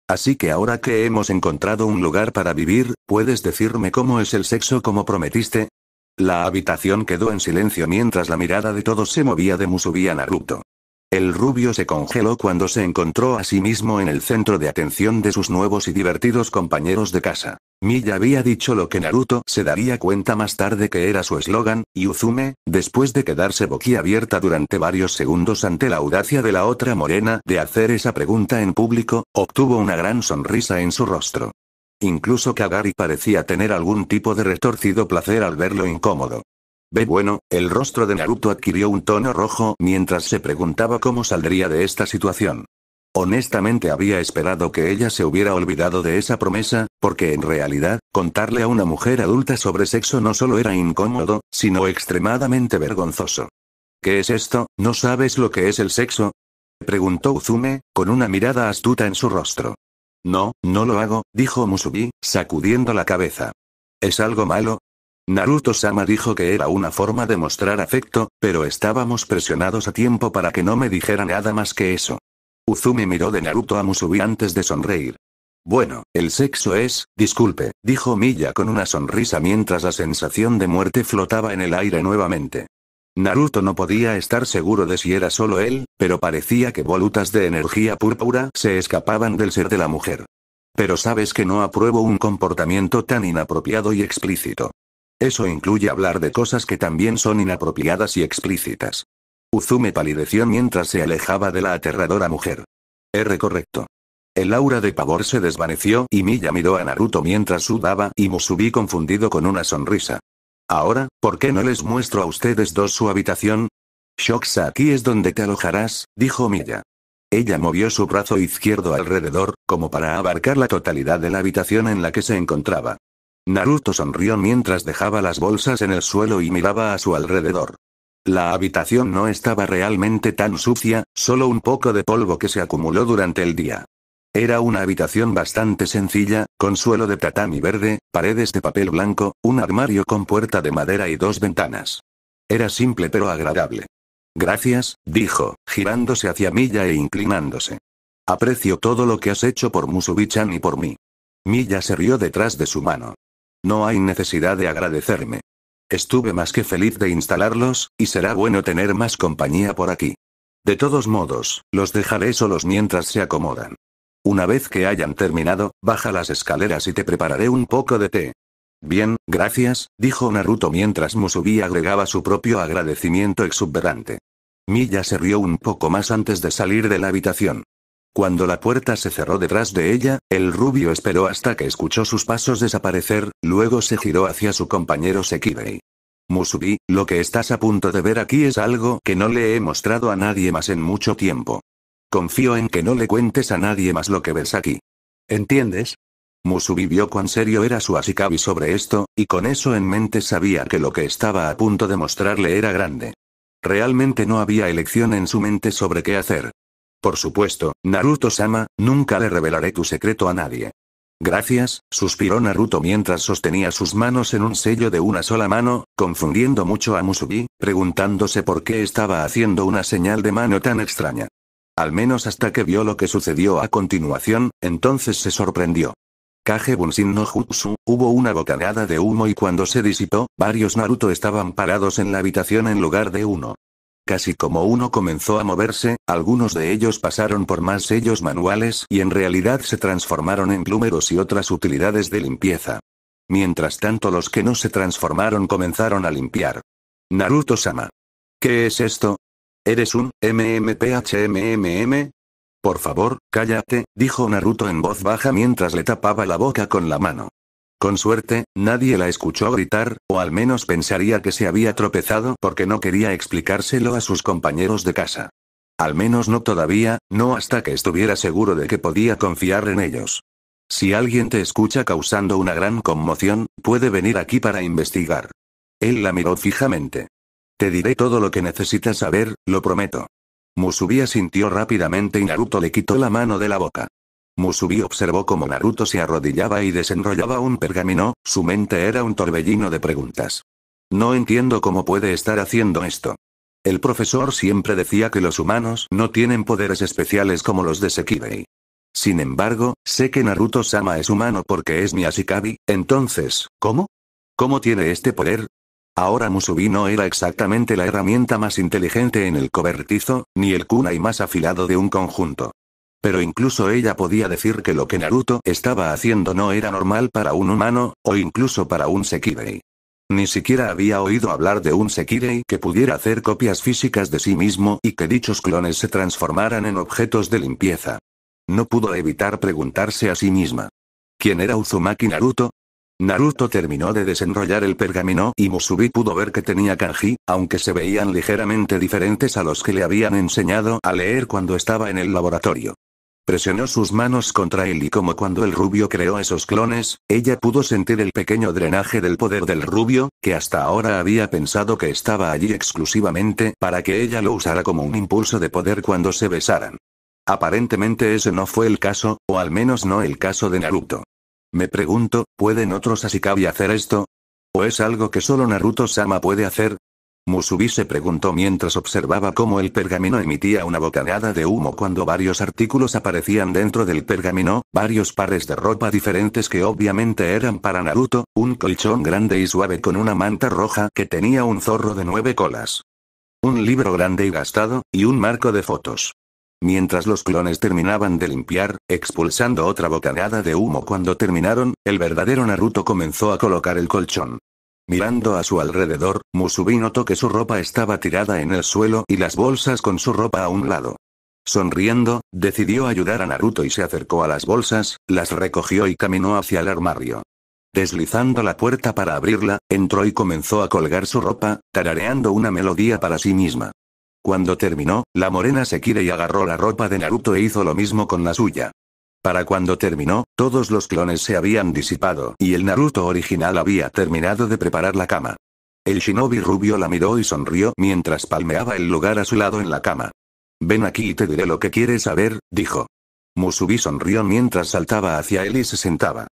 Así que ahora que hemos encontrado un lugar para vivir, ¿puedes decirme cómo es el sexo como prometiste? La habitación quedó en silencio mientras la mirada de todos se movía de Musubi a Naruto. El rubio se congeló cuando se encontró a sí mismo en el centro de atención de sus nuevos y divertidos compañeros de casa. Miya había dicho lo que Naruto se daría cuenta más tarde que era su eslogan, y Uzume, después de quedarse boquiabierta durante varios segundos ante la audacia de la otra morena de hacer esa pregunta en público, obtuvo una gran sonrisa en su rostro. Incluso Kagari parecía tener algún tipo de retorcido placer al verlo incómodo. Ve bueno, el rostro de Naruto adquirió un tono rojo mientras se preguntaba cómo saldría de esta situación. Honestamente había esperado que ella se hubiera olvidado de esa promesa, porque en realidad, contarle a una mujer adulta sobre sexo no solo era incómodo, sino extremadamente vergonzoso. ¿Qué es esto? ¿No sabes lo que es el sexo? preguntó Uzume, con una mirada astuta en su rostro. No, no lo hago, dijo Musubi, sacudiendo la cabeza. ¿Es algo malo? Naruto-sama dijo que era una forma de mostrar afecto, pero estábamos presionados a tiempo para que no me dijera nada más que eso. Uzumi miró de Naruto a Musubi antes de sonreír. Bueno, el sexo es, disculpe, dijo Milla con una sonrisa mientras la sensación de muerte flotaba en el aire nuevamente. Naruto no podía estar seguro de si era solo él, pero parecía que volutas de energía púrpura se escapaban del ser de la mujer. Pero sabes que no apruebo un comportamiento tan inapropiado y explícito. Eso incluye hablar de cosas que también son inapropiadas y explícitas. Uzume palideció mientras se alejaba de la aterradora mujer. R correcto. El aura de pavor se desvaneció y Milla miró a Naruto mientras sudaba y Musubi confundido con una sonrisa. Ahora, ¿por qué no les muestro a ustedes dos su habitación? Shoksa aquí es donde te alojarás, dijo Milla. Ella movió su brazo izquierdo alrededor, como para abarcar la totalidad de la habitación en la que se encontraba. Naruto sonrió mientras dejaba las bolsas en el suelo y miraba a su alrededor. La habitación no estaba realmente tan sucia, solo un poco de polvo que se acumuló durante el día. Era una habitación bastante sencilla, con suelo de tatami verde, paredes de papel blanco, un armario con puerta de madera y dos ventanas. Era simple pero agradable. Gracias, dijo, girándose hacia Milla e inclinándose. Aprecio todo lo que has hecho por Musubi-chan y por mí. Milla se rió detrás de su mano. No hay necesidad de agradecerme. Estuve más que feliz de instalarlos, y será bueno tener más compañía por aquí. De todos modos, los dejaré solos mientras se acomodan. Una vez que hayan terminado, baja las escaleras y te prepararé un poco de té. Bien, gracias, dijo Naruto mientras Musubi agregaba su propio agradecimiento exuberante. Miya se rió un poco más antes de salir de la habitación. Cuando la puerta se cerró detrás de ella, el rubio esperó hasta que escuchó sus pasos desaparecer, luego se giró hacia su compañero Sekibei. Musubi, lo que estás a punto de ver aquí es algo que no le he mostrado a nadie más en mucho tiempo. Confío en que no le cuentes a nadie más lo que ves aquí. ¿Entiendes? Musubi vio cuán serio era su Asikabi sobre esto, y con eso en mente sabía que lo que estaba a punto de mostrarle era grande. Realmente no había elección en su mente sobre qué hacer. Por supuesto, Naruto-sama, nunca le revelaré tu secreto a nadie. Gracias, suspiró Naruto mientras sostenía sus manos en un sello de una sola mano, confundiendo mucho a Musubi, preguntándose por qué estaba haciendo una señal de mano tan extraña. Al menos hasta que vio lo que sucedió a continuación, entonces se sorprendió. Kage Bunshin no Jutsu, hubo una bocanada de humo y cuando se disipó, varios Naruto estaban parados en la habitación en lugar de uno. Casi como uno comenzó a moverse, algunos de ellos pasaron por más sellos manuales y en realidad se transformaron en glúmeros y otras utilidades de limpieza. Mientras tanto los que no se transformaron comenzaron a limpiar. Naruto-sama. ¿Qué es esto? ¿Eres un MMPHMMM? Por favor, cállate, dijo Naruto en voz baja mientras le tapaba la boca con la mano. Con suerte, nadie la escuchó gritar, o al menos pensaría que se había tropezado porque no quería explicárselo a sus compañeros de casa. Al menos no todavía, no hasta que estuviera seguro de que podía confiar en ellos. Si alguien te escucha causando una gran conmoción, puede venir aquí para investigar. Él la miró fijamente. Te diré todo lo que necesitas saber, lo prometo. Musubia sintió rápidamente y Naruto le quitó la mano de la boca. Musubi observó cómo Naruto se arrodillaba y desenrollaba un pergamino, su mente era un torbellino de preguntas. No entiendo cómo puede estar haciendo esto. El profesor siempre decía que los humanos no tienen poderes especiales como los de Sekibei. Sin embargo, sé que Naruto-sama es humano porque es mi entonces, ¿cómo? ¿Cómo tiene este poder? Ahora Musubi no era exactamente la herramienta más inteligente en el cobertizo, ni el kunai más afilado de un conjunto. Pero incluso ella podía decir que lo que Naruto estaba haciendo no era normal para un humano, o incluso para un Sekirei. Ni siquiera había oído hablar de un Sekirei que pudiera hacer copias físicas de sí mismo y que dichos clones se transformaran en objetos de limpieza. No pudo evitar preguntarse a sí misma. ¿Quién era Uzumaki Naruto? Naruto terminó de desenrollar el pergamino y Musubi pudo ver que tenía kanji, aunque se veían ligeramente diferentes a los que le habían enseñado a leer cuando estaba en el laboratorio. Presionó sus manos contra él y como cuando el rubio creó esos clones, ella pudo sentir el pequeño drenaje del poder del rubio, que hasta ahora había pensado que estaba allí exclusivamente para que ella lo usara como un impulso de poder cuando se besaran. Aparentemente ese no fue el caso, o al menos no el caso de Naruto. Me pregunto, ¿pueden otros Asikabi hacer esto? ¿O es algo que solo Naruto-sama puede hacer? Musubi se preguntó mientras observaba cómo el pergamino emitía una bocanada de humo cuando varios artículos aparecían dentro del pergamino, varios pares de ropa diferentes que obviamente eran para Naruto, un colchón grande y suave con una manta roja que tenía un zorro de nueve colas. Un libro grande y gastado, y un marco de fotos. Mientras los clones terminaban de limpiar, expulsando otra bocanada de humo cuando terminaron, el verdadero Naruto comenzó a colocar el colchón. Mirando a su alrededor, Musubi notó que su ropa estaba tirada en el suelo y las bolsas con su ropa a un lado. Sonriendo, decidió ayudar a Naruto y se acercó a las bolsas, las recogió y caminó hacia el armario. Deslizando la puerta para abrirla, entró y comenzó a colgar su ropa, tarareando una melodía para sí misma. Cuando terminó, la morena se quiere y agarró la ropa de Naruto e hizo lo mismo con la suya. Para cuando terminó, todos los clones se habían disipado y el Naruto original había terminado de preparar la cama. El shinobi rubio la miró y sonrió mientras palmeaba el lugar a su lado en la cama. Ven aquí y te diré lo que quieres saber, dijo. Musubi sonrió mientras saltaba hacia él y se sentaba.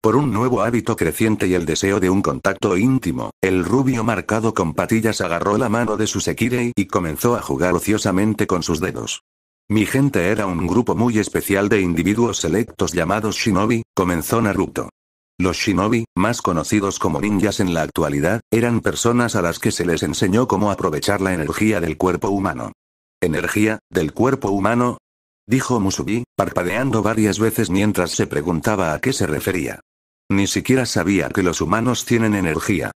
Por un nuevo hábito creciente y el deseo de un contacto íntimo, el rubio marcado con patillas agarró la mano de su Sekirei y comenzó a jugar ociosamente con sus dedos. Mi gente era un grupo muy especial de individuos selectos llamados shinobi, comenzó Naruto. Los shinobi, más conocidos como ninjas en la actualidad, eran personas a las que se les enseñó cómo aprovechar la energía del cuerpo humano. ¿Energía, del cuerpo humano? Dijo Musubi, parpadeando varias veces mientras se preguntaba a qué se refería. Ni siquiera sabía que los humanos tienen energía.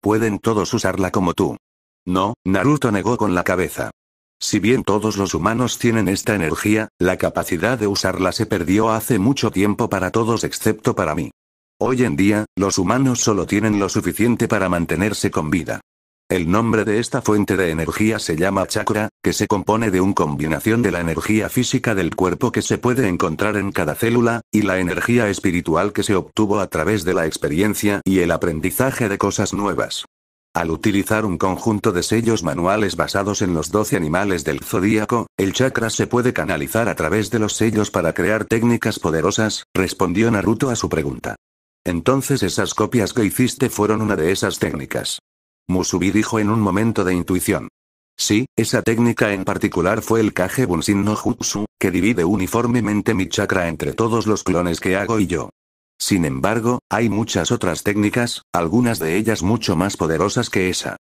Pueden todos usarla como tú. No, Naruto negó con la cabeza. Si bien todos los humanos tienen esta energía, la capacidad de usarla se perdió hace mucho tiempo para todos excepto para mí. Hoy en día, los humanos solo tienen lo suficiente para mantenerse con vida. El nombre de esta fuente de energía se llama chakra, que se compone de una combinación de la energía física del cuerpo que se puede encontrar en cada célula, y la energía espiritual que se obtuvo a través de la experiencia y el aprendizaje de cosas nuevas. Al utilizar un conjunto de sellos manuales basados en los 12 animales del zodíaco, el chakra se puede canalizar a través de los sellos para crear técnicas poderosas, respondió Naruto a su pregunta. Entonces esas copias que hiciste fueron una de esas técnicas. Musubi dijo en un momento de intuición. Sí, esa técnica en particular fue el Kage Bunshin no Jutsu, que divide uniformemente mi chakra entre todos los clones que hago y yo. Sin embargo, hay muchas otras técnicas, algunas de ellas mucho más poderosas que esa.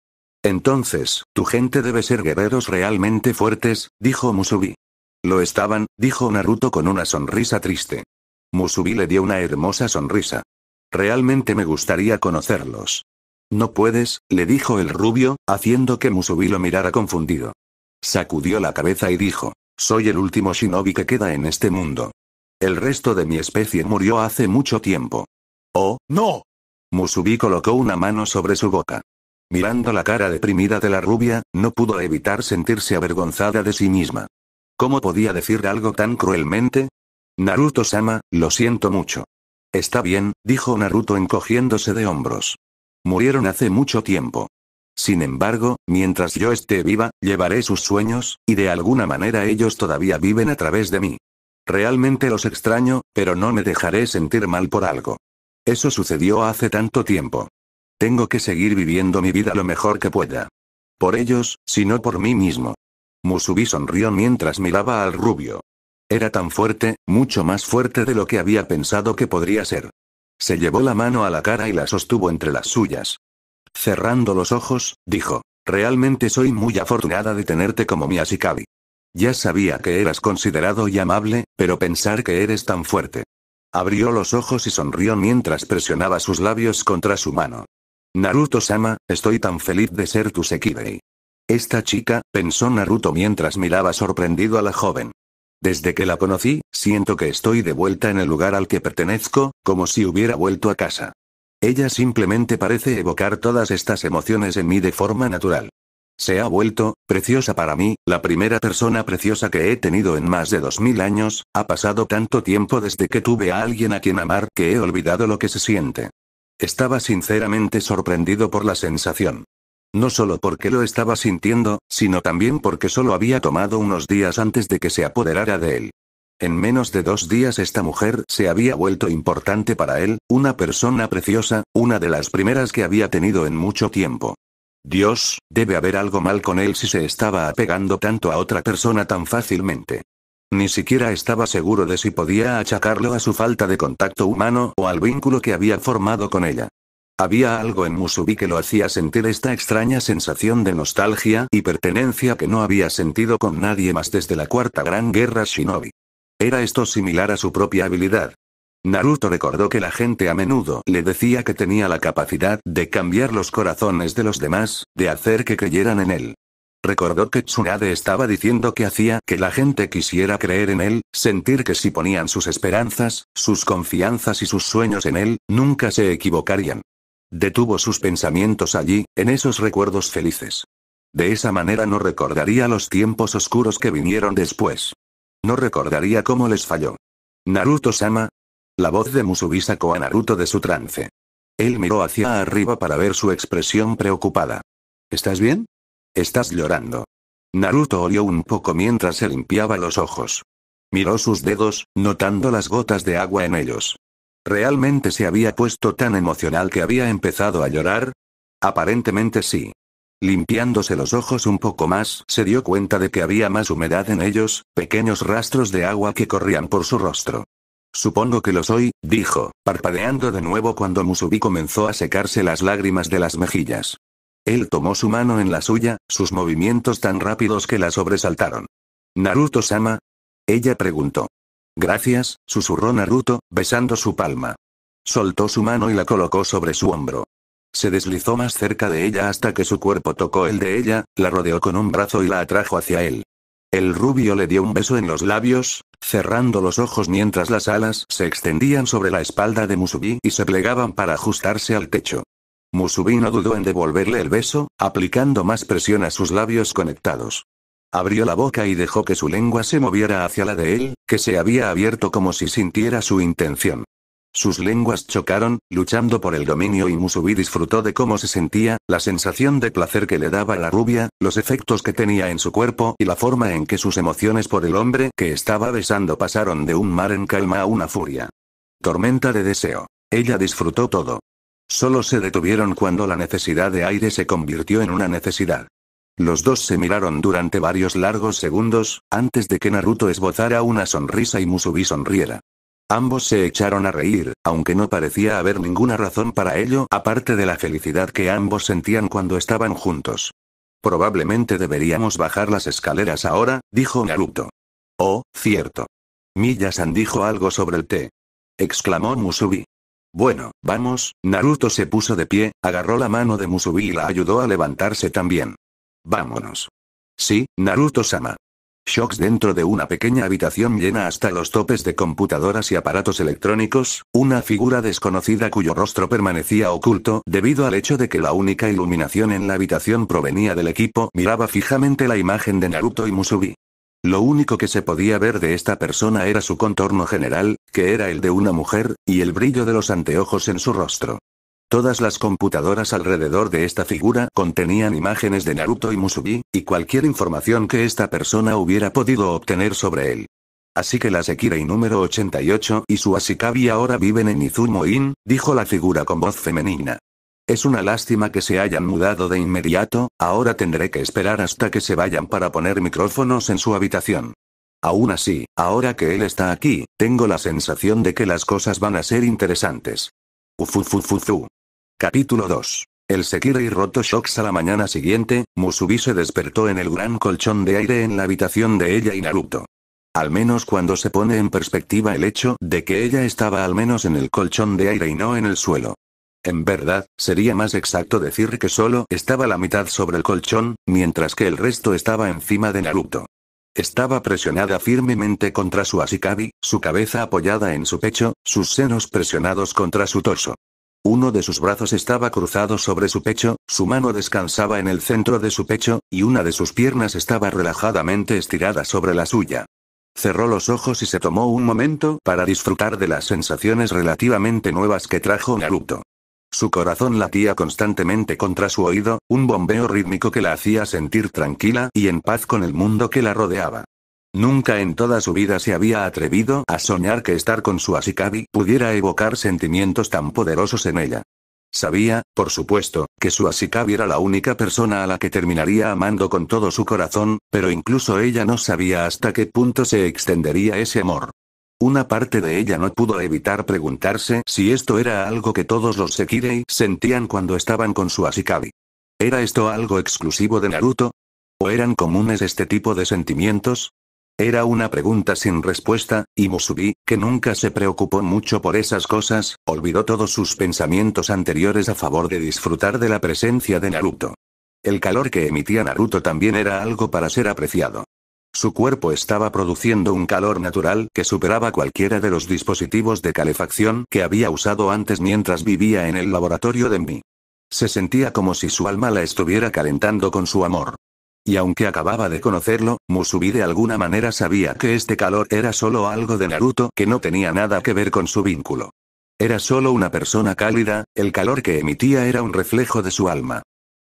Entonces, tu gente debe ser guerreros realmente fuertes, dijo Musubi. Lo estaban, dijo Naruto con una sonrisa triste. Musubi le dio una hermosa sonrisa. Realmente me gustaría conocerlos. No puedes, le dijo el rubio, haciendo que Musubi lo mirara confundido. Sacudió la cabeza y dijo, soy el último shinobi que queda en este mundo. El resto de mi especie murió hace mucho tiempo. ¡Oh, no! Musubi colocó una mano sobre su boca. Mirando la cara deprimida de la rubia, no pudo evitar sentirse avergonzada de sí misma. ¿Cómo podía decir algo tan cruelmente? Naruto-sama, lo siento mucho. Está bien, dijo Naruto encogiéndose de hombros. Murieron hace mucho tiempo. Sin embargo, mientras yo esté viva, llevaré sus sueños, y de alguna manera ellos todavía viven a través de mí. Realmente los extraño, pero no me dejaré sentir mal por algo. Eso sucedió hace tanto tiempo. Tengo que seguir viviendo mi vida lo mejor que pueda. Por ellos, sino por mí mismo. Musubi sonrió mientras miraba al rubio. Era tan fuerte, mucho más fuerte de lo que había pensado que podría ser. Se llevó la mano a la cara y la sostuvo entre las suyas. Cerrando los ojos, dijo, Realmente soy muy afortunada de tenerte como mi Asikabi. Ya sabía que eras considerado y amable, pero pensar que eres tan fuerte. Abrió los ojos y sonrió mientras presionaba sus labios contra su mano. Naruto-sama, estoy tan feliz de ser tu Sekirei. Esta chica, pensó Naruto mientras miraba sorprendido a la joven. Desde que la conocí, siento que estoy de vuelta en el lugar al que pertenezco, como si hubiera vuelto a casa. Ella simplemente parece evocar todas estas emociones en mí de forma natural. Se ha vuelto, preciosa para mí, la primera persona preciosa que he tenido en más de dos mil años, ha pasado tanto tiempo desde que tuve a alguien a quien amar que he olvidado lo que se siente. Estaba sinceramente sorprendido por la sensación. No solo porque lo estaba sintiendo, sino también porque solo había tomado unos días antes de que se apoderara de él. En menos de dos días esta mujer se había vuelto importante para él, una persona preciosa, una de las primeras que había tenido en mucho tiempo. Dios, debe haber algo mal con él si se estaba apegando tanto a otra persona tan fácilmente. Ni siquiera estaba seguro de si podía achacarlo a su falta de contacto humano o al vínculo que había formado con ella. Había algo en Musubi que lo hacía sentir esta extraña sensación de nostalgia y pertenencia que no había sentido con nadie más desde la Cuarta Gran Guerra Shinobi. ¿Era esto similar a su propia habilidad? Naruto recordó que la gente a menudo le decía que tenía la capacidad de cambiar los corazones de los demás, de hacer que creyeran en él. Recordó que Tsunade estaba diciendo que hacía que la gente quisiera creer en él, sentir que si ponían sus esperanzas, sus confianzas y sus sueños en él, nunca se equivocarían. Detuvo sus pensamientos allí, en esos recuerdos felices. De esa manera no recordaría los tiempos oscuros que vinieron después. No recordaría cómo les falló. Naruto-sama, la voz de Musubi sacó a Naruto de su trance. Él miró hacia arriba para ver su expresión preocupada. ¿Estás bien? Estás llorando. Naruto olió un poco mientras se limpiaba los ojos. Miró sus dedos, notando las gotas de agua en ellos. ¿Realmente se había puesto tan emocional que había empezado a llorar? Aparentemente sí. Limpiándose los ojos un poco más, se dio cuenta de que había más humedad en ellos, pequeños rastros de agua que corrían por su rostro. Supongo que lo soy, dijo, parpadeando de nuevo cuando Musubi comenzó a secarse las lágrimas de las mejillas. Él tomó su mano en la suya, sus movimientos tan rápidos que la sobresaltaron. ¿Naruto-sama? Ella preguntó. Gracias, susurró Naruto, besando su palma. Soltó su mano y la colocó sobre su hombro. Se deslizó más cerca de ella hasta que su cuerpo tocó el de ella, la rodeó con un brazo y la atrajo hacia él. El rubio le dio un beso en los labios, cerrando los ojos mientras las alas se extendían sobre la espalda de Musubi y se plegaban para ajustarse al techo. Musubi no dudó en devolverle el beso, aplicando más presión a sus labios conectados. Abrió la boca y dejó que su lengua se moviera hacia la de él, que se había abierto como si sintiera su intención. Sus lenguas chocaron, luchando por el dominio y Musubi disfrutó de cómo se sentía, la sensación de placer que le daba la rubia, los efectos que tenía en su cuerpo y la forma en que sus emociones por el hombre que estaba besando pasaron de un mar en calma a una furia. Tormenta de deseo. Ella disfrutó todo. Solo se detuvieron cuando la necesidad de aire se convirtió en una necesidad. Los dos se miraron durante varios largos segundos, antes de que Naruto esbozara una sonrisa y Musubi sonriera. Ambos se echaron a reír, aunque no parecía haber ninguna razón para ello aparte de la felicidad que ambos sentían cuando estaban juntos. Probablemente deberíamos bajar las escaleras ahora, dijo Naruto. Oh, cierto. Miyasan dijo algo sobre el té. Exclamó Musubi. Bueno, vamos, Naruto se puso de pie, agarró la mano de Musubi y la ayudó a levantarse también. Vámonos. Sí, Naruto-sama. Shocks dentro de una pequeña habitación llena hasta los topes de computadoras y aparatos electrónicos, una figura desconocida cuyo rostro permanecía oculto debido al hecho de que la única iluminación en la habitación provenía del equipo, miraba fijamente la imagen de Naruto y Musubi. Lo único que se podía ver de esta persona era su contorno general, que era el de una mujer, y el brillo de los anteojos en su rostro. Todas las computadoras alrededor de esta figura contenían imágenes de Naruto y Musubi, y cualquier información que esta persona hubiera podido obtener sobre él. Así que la Sekirei número 88 y su Asikabi ahora viven en Izumo-in, dijo la figura con voz femenina. Es una lástima que se hayan mudado de inmediato, ahora tendré que esperar hasta que se vayan para poner micrófonos en su habitación. Aún así, ahora que él está aquí, tengo la sensación de que las cosas van a ser interesantes. Capítulo 2. El Sekirei y roto shocks a la mañana siguiente, Musubi se despertó en el gran colchón de aire en la habitación de ella y Naruto. Al menos cuando se pone en perspectiva el hecho de que ella estaba al menos en el colchón de aire y no en el suelo. En verdad, sería más exacto decir que solo estaba la mitad sobre el colchón, mientras que el resto estaba encima de Naruto. Estaba presionada firmemente contra su Asikabi, su cabeza apoyada en su pecho, sus senos presionados contra su torso. Uno de sus brazos estaba cruzado sobre su pecho, su mano descansaba en el centro de su pecho, y una de sus piernas estaba relajadamente estirada sobre la suya. Cerró los ojos y se tomó un momento para disfrutar de las sensaciones relativamente nuevas que trajo Naruto. Su corazón latía constantemente contra su oído, un bombeo rítmico que la hacía sentir tranquila y en paz con el mundo que la rodeaba. Nunca en toda su vida se había atrevido a soñar que estar con su Asikabi pudiera evocar sentimientos tan poderosos en ella. Sabía, por supuesto, que su Asikabi era la única persona a la que terminaría amando con todo su corazón, pero incluso ella no sabía hasta qué punto se extendería ese amor. Una parte de ella no pudo evitar preguntarse si esto era algo que todos los Sekirei sentían cuando estaban con su Asikabi. ¿Era esto algo exclusivo de Naruto? ¿O eran comunes este tipo de sentimientos? Era una pregunta sin respuesta, y Musubi, que nunca se preocupó mucho por esas cosas, olvidó todos sus pensamientos anteriores a favor de disfrutar de la presencia de Naruto. El calor que emitía Naruto también era algo para ser apreciado. Su cuerpo estaba produciendo un calor natural que superaba cualquiera de los dispositivos de calefacción que había usado antes mientras vivía en el laboratorio de Mi. Se sentía como si su alma la estuviera calentando con su amor y aunque acababa de conocerlo, Musubi de alguna manera sabía que este calor era solo algo de Naruto que no tenía nada que ver con su vínculo. Era solo una persona cálida, el calor que emitía era un reflejo de su alma.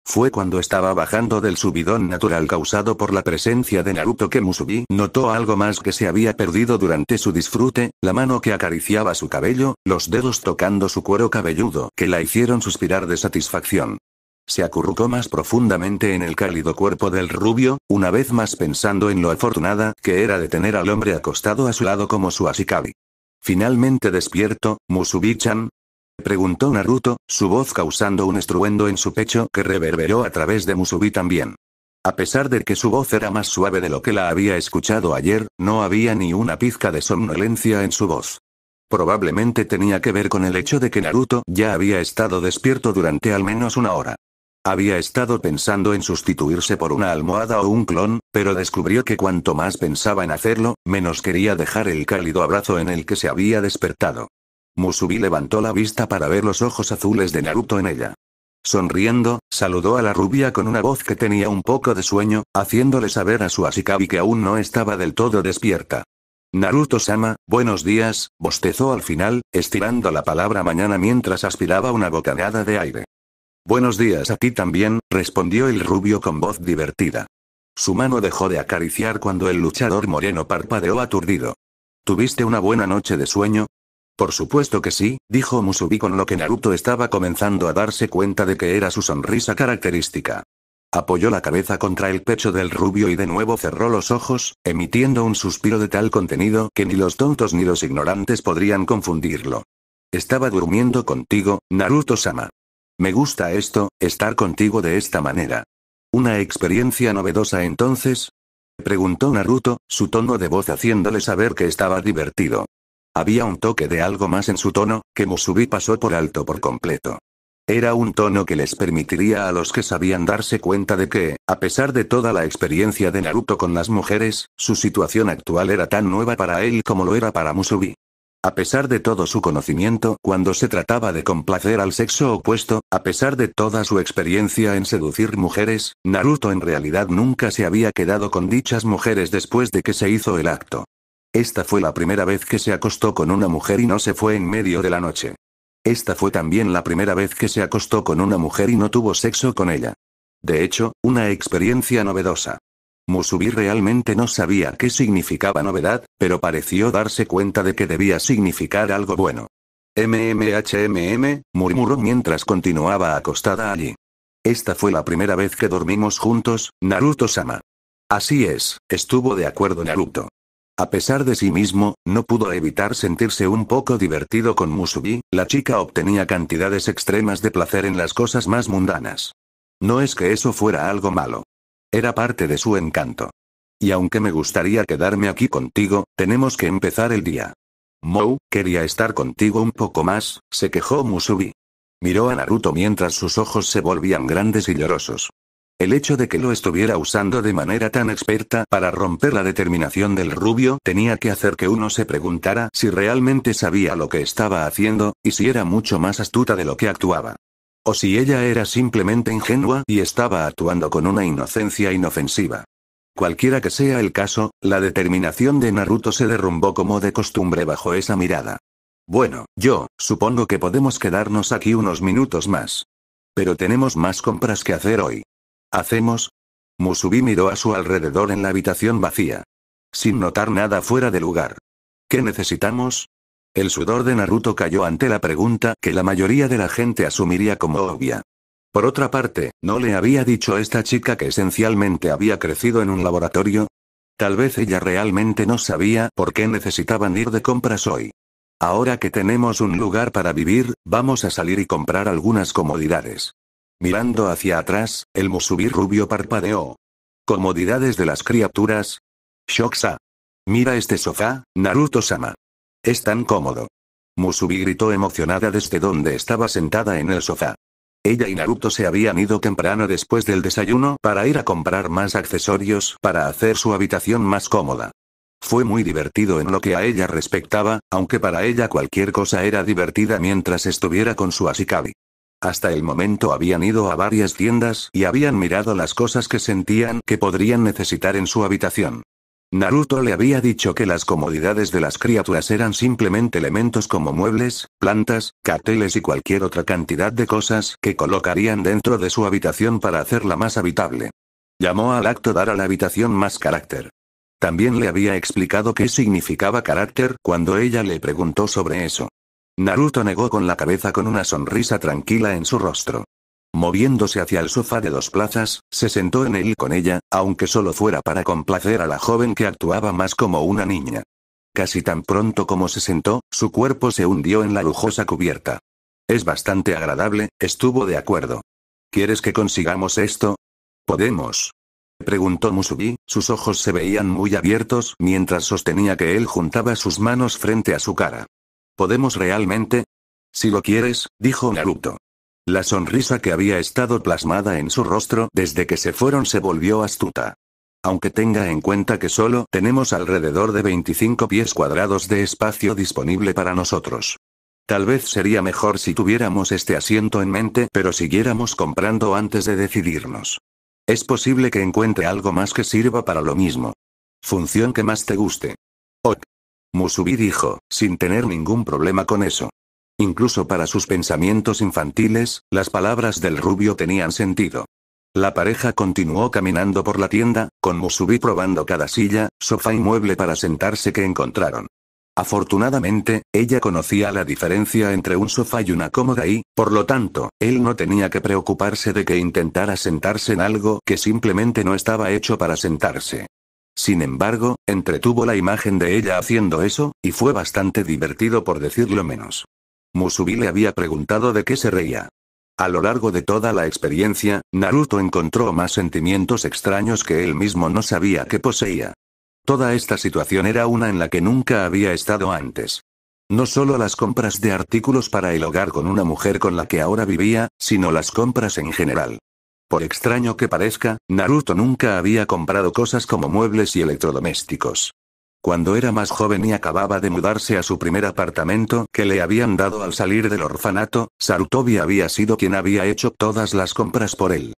Fue cuando estaba bajando del subidón natural causado por la presencia de Naruto que Musubi notó algo más que se había perdido durante su disfrute, la mano que acariciaba su cabello, los dedos tocando su cuero cabelludo que la hicieron suspirar de satisfacción. Se acurrucó más profundamente en el cálido cuerpo del rubio, una vez más pensando en lo afortunada que era de tener al hombre acostado a su lado como su Ashikabi. Finalmente despierto, Musubi-chan. Preguntó Naruto, su voz causando un estruendo en su pecho que reverberó a través de Musubi también. A pesar de que su voz era más suave de lo que la había escuchado ayer, no había ni una pizca de somnolencia en su voz. Probablemente tenía que ver con el hecho de que Naruto ya había estado despierto durante al menos una hora. Había estado pensando en sustituirse por una almohada o un clon, pero descubrió que cuanto más pensaba en hacerlo, menos quería dejar el cálido abrazo en el que se había despertado. Musubi levantó la vista para ver los ojos azules de Naruto en ella. Sonriendo, saludó a la rubia con una voz que tenía un poco de sueño, haciéndole saber a su Asikabi que aún no estaba del todo despierta. Naruto-sama, buenos días, bostezó al final, estirando la palabra mañana mientras aspiraba una bocanada de aire. Buenos días a ti también, respondió el rubio con voz divertida. Su mano dejó de acariciar cuando el luchador moreno parpadeó aturdido. ¿Tuviste una buena noche de sueño? Por supuesto que sí, dijo Musubi con lo que Naruto estaba comenzando a darse cuenta de que era su sonrisa característica. Apoyó la cabeza contra el pecho del rubio y de nuevo cerró los ojos, emitiendo un suspiro de tal contenido que ni los tontos ni los ignorantes podrían confundirlo. Estaba durmiendo contigo, Naruto-sama. Me gusta esto, estar contigo de esta manera. ¿Una experiencia novedosa entonces? Preguntó Naruto, su tono de voz haciéndole saber que estaba divertido. Había un toque de algo más en su tono, que Musubi pasó por alto por completo. Era un tono que les permitiría a los que sabían darse cuenta de que, a pesar de toda la experiencia de Naruto con las mujeres, su situación actual era tan nueva para él como lo era para Musubi. A pesar de todo su conocimiento cuando se trataba de complacer al sexo opuesto, a pesar de toda su experiencia en seducir mujeres, Naruto en realidad nunca se había quedado con dichas mujeres después de que se hizo el acto. Esta fue la primera vez que se acostó con una mujer y no se fue en medio de la noche. Esta fue también la primera vez que se acostó con una mujer y no tuvo sexo con ella. De hecho, una experiencia novedosa. Musubi realmente no sabía qué significaba novedad, pero pareció darse cuenta de que debía significar algo bueno. MMHMM, murmuró mientras continuaba acostada allí. Esta fue la primera vez que dormimos juntos, Naruto-sama. Así es, estuvo de acuerdo Naruto. A pesar de sí mismo, no pudo evitar sentirse un poco divertido con Musubi, la chica obtenía cantidades extremas de placer en las cosas más mundanas. No es que eso fuera algo malo. Era parte de su encanto. Y aunque me gustaría quedarme aquí contigo, tenemos que empezar el día. Mou, quería estar contigo un poco más, se quejó Musubi. Miró a Naruto mientras sus ojos se volvían grandes y llorosos. El hecho de que lo estuviera usando de manera tan experta para romper la determinación del rubio tenía que hacer que uno se preguntara si realmente sabía lo que estaba haciendo, y si era mucho más astuta de lo que actuaba. O si ella era simplemente ingenua y estaba actuando con una inocencia inofensiva. Cualquiera que sea el caso, la determinación de Naruto se derrumbó como de costumbre bajo esa mirada. Bueno, yo, supongo que podemos quedarnos aquí unos minutos más. Pero tenemos más compras que hacer hoy. ¿Hacemos? Musubi miró a su alrededor en la habitación vacía. Sin notar nada fuera de lugar. ¿Qué necesitamos? El sudor de Naruto cayó ante la pregunta que la mayoría de la gente asumiría como obvia. Por otra parte, ¿no le había dicho esta chica que esencialmente había crecido en un laboratorio? Tal vez ella realmente no sabía por qué necesitaban ir de compras hoy. Ahora que tenemos un lugar para vivir, vamos a salir y comprar algunas comodidades. Mirando hacia atrás, el Musubi rubio parpadeó. ¿Comodidades de las criaturas? Shoksa. Mira este sofá, Naruto-sama. Es tan cómodo. Musubi gritó emocionada desde donde estaba sentada en el sofá. Ella y Naruto se habían ido temprano después del desayuno para ir a comprar más accesorios para hacer su habitación más cómoda. Fue muy divertido en lo que a ella respectaba, aunque para ella cualquier cosa era divertida mientras estuviera con su Asikabi. Hasta el momento habían ido a varias tiendas y habían mirado las cosas que sentían que podrían necesitar en su habitación. Naruto le había dicho que las comodidades de las criaturas eran simplemente elementos como muebles, plantas, carteles y cualquier otra cantidad de cosas que colocarían dentro de su habitación para hacerla más habitable. Llamó al acto dar a la habitación más carácter. También le había explicado qué significaba carácter cuando ella le preguntó sobre eso. Naruto negó con la cabeza con una sonrisa tranquila en su rostro. Moviéndose hacia el sofá de dos plazas, se sentó en él con ella, aunque solo fuera para complacer a la joven que actuaba más como una niña. Casi tan pronto como se sentó, su cuerpo se hundió en la lujosa cubierta. Es bastante agradable, estuvo de acuerdo. ¿Quieres que consigamos esto? Podemos. Preguntó Musubi, sus ojos se veían muy abiertos mientras sostenía que él juntaba sus manos frente a su cara. ¿Podemos realmente? Si lo quieres, dijo Naruto. La sonrisa que había estado plasmada en su rostro desde que se fueron se volvió astuta. Aunque tenga en cuenta que solo tenemos alrededor de 25 pies cuadrados de espacio disponible para nosotros. Tal vez sería mejor si tuviéramos este asiento en mente, pero siguiéramos comprando antes de decidirnos. Es posible que encuentre algo más que sirva para lo mismo. Función que más te guste. Ok. Musubi dijo, sin tener ningún problema con eso. Incluso para sus pensamientos infantiles, las palabras del rubio tenían sentido. La pareja continuó caminando por la tienda, con Musubi probando cada silla, sofá y mueble para sentarse que encontraron. Afortunadamente, ella conocía la diferencia entre un sofá y una cómoda y, por lo tanto, él no tenía que preocuparse de que intentara sentarse en algo que simplemente no estaba hecho para sentarse. Sin embargo, entretuvo la imagen de ella haciendo eso, y fue bastante divertido por decirlo menos. Musubi le había preguntado de qué se reía. A lo largo de toda la experiencia, Naruto encontró más sentimientos extraños que él mismo no sabía que poseía. Toda esta situación era una en la que nunca había estado antes. No solo las compras de artículos para el hogar con una mujer con la que ahora vivía, sino las compras en general. Por extraño que parezca, Naruto nunca había comprado cosas como muebles y electrodomésticos cuando era más joven y acababa de mudarse a su primer apartamento que le habían dado al salir del orfanato, Sarutobi había sido quien había hecho todas las compras por él.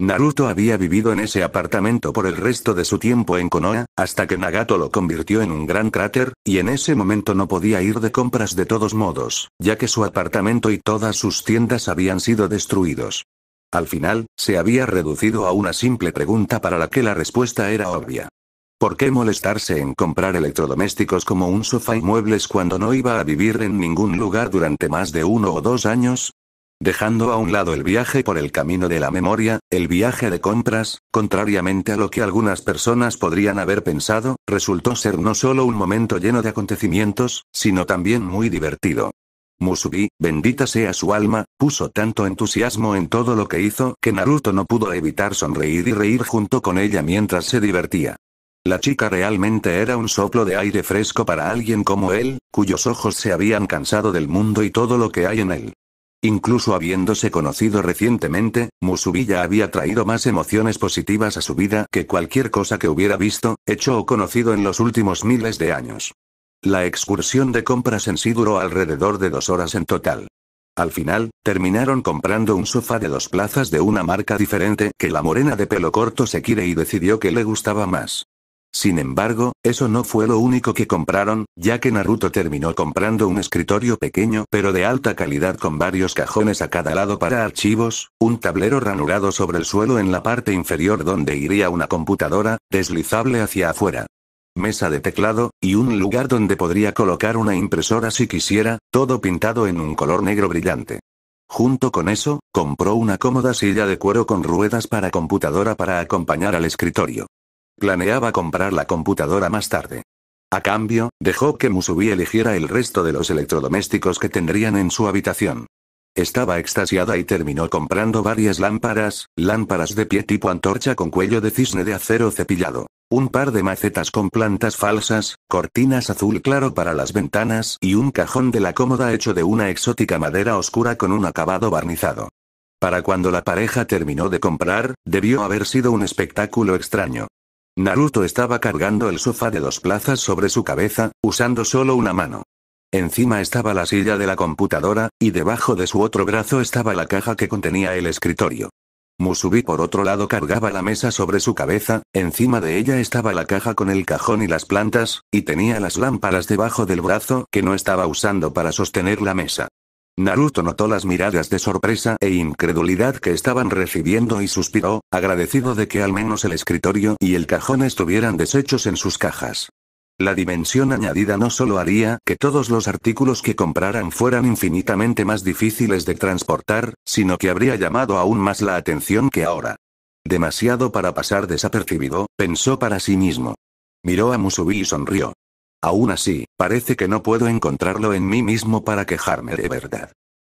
Naruto había vivido en ese apartamento por el resto de su tiempo en Konoha, hasta que Nagato lo convirtió en un gran cráter, y en ese momento no podía ir de compras de todos modos, ya que su apartamento y todas sus tiendas habían sido destruidos. Al final, se había reducido a una simple pregunta para la que la respuesta era obvia. ¿Por qué molestarse en comprar electrodomésticos como un sofá y muebles cuando no iba a vivir en ningún lugar durante más de uno o dos años? Dejando a un lado el viaje por el camino de la memoria, el viaje de compras, contrariamente a lo que algunas personas podrían haber pensado, resultó ser no solo un momento lleno de acontecimientos, sino también muy divertido. Musubi, bendita sea su alma, puso tanto entusiasmo en todo lo que hizo que Naruto no pudo evitar sonreír y reír junto con ella mientras se divertía. La chica realmente era un soplo de aire fresco para alguien como él, cuyos ojos se habían cansado del mundo y todo lo que hay en él. Incluso habiéndose conocido recientemente, Musubilla había traído más emociones positivas a su vida que cualquier cosa que hubiera visto, hecho o conocido en los últimos miles de años. La excursión de compras en sí duró alrededor de dos horas en total. Al final, terminaron comprando un sofá de dos plazas de una marca diferente que la morena de pelo corto se quiere y decidió que le gustaba más. Sin embargo, eso no fue lo único que compraron, ya que Naruto terminó comprando un escritorio pequeño pero de alta calidad con varios cajones a cada lado para archivos, un tablero ranurado sobre el suelo en la parte inferior donde iría una computadora, deslizable hacia afuera. Mesa de teclado, y un lugar donde podría colocar una impresora si quisiera, todo pintado en un color negro brillante. Junto con eso, compró una cómoda silla de cuero con ruedas para computadora para acompañar al escritorio. Planeaba comprar la computadora más tarde. A cambio, dejó que Musubi eligiera el resto de los electrodomésticos que tendrían en su habitación. Estaba extasiada y terminó comprando varias lámparas, lámparas de pie tipo antorcha con cuello de cisne de acero cepillado, un par de macetas con plantas falsas, cortinas azul claro para las ventanas y un cajón de la cómoda hecho de una exótica madera oscura con un acabado barnizado. Para cuando la pareja terminó de comprar, debió haber sido un espectáculo extraño. Naruto estaba cargando el sofá de dos plazas sobre su cabeza, usando solo una mano. Encima estaba la silla de la computadora, y debajo de su otro brazo estaba la caja que contenía el escritorio. Musubi por otro lado cargaba la mesa sobre su cabeza, encima de ella estaba la caja con el cajón y las plantas, y tenía las lámparas debajo del brazo que no estaba usando para sostener la mesa. Naruto notó las miradas de sorpresa e incredulidad que estaban recibiendo y suspiró, agradecido de que al menos el escritorio y el cajón estuvieran deshechos en sus cajas. La dimensión añadida no solo haría que todos los artículos que compraran fueran infinitamente más difíciles de transportar, sino que habría llamado aún más la atención que ahora. Demasiado para pasar desapercibido, pensó para sí mismo. Miró a Musubi y sonrió. Aún así, parece que no puedo encontrarlo en mí mismo para quejarme de verdad.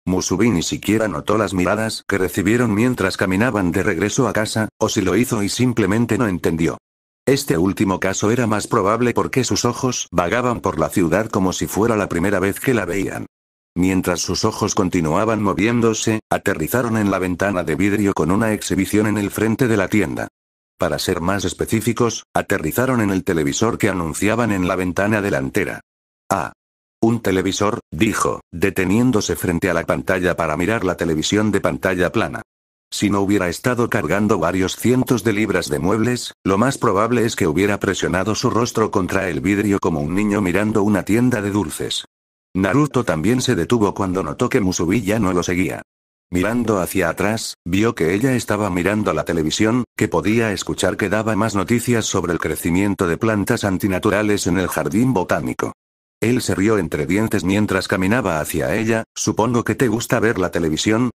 Musubi ni siquiera notó las miradas que recibieron mientras caminaban de regreso a casa, o si lo hizo y simplemente no entendió. Este último caso era más probable porque sus ojos vagaban por la ciudad como si fuera la primera vez que la veían. Mientras sus ojos continuaban moviéndose, aterrizaron en la ventana de vidrio con una exhibición en el frente de la tienda. Para ser más específicos, aterrizaron en el televisor que anunciaban en la ventana delantera. Ah. Un televisor, dijo, deteniéndose frente a la pantalla para mirar la televisión de pantalla plana. Si no hubiera estado cargando varios cientos de libras de muebles, lo más probable es que hubiera presionado su rostro contra el vidrio como un niño mirando una tienda de dulces. Naruto también se detuvo cuando notó que Musubi ya no lo seguía. Mirando hacia atrás, vio que ella estaba mirando la televisión, que podía escuchar que daba más noticias sobre el crecimiento de plantas antinaturales en el jardín botánico. Él se rió entre dientes mientras caminaba hacia ella, supongo que te gusta ver la televisión.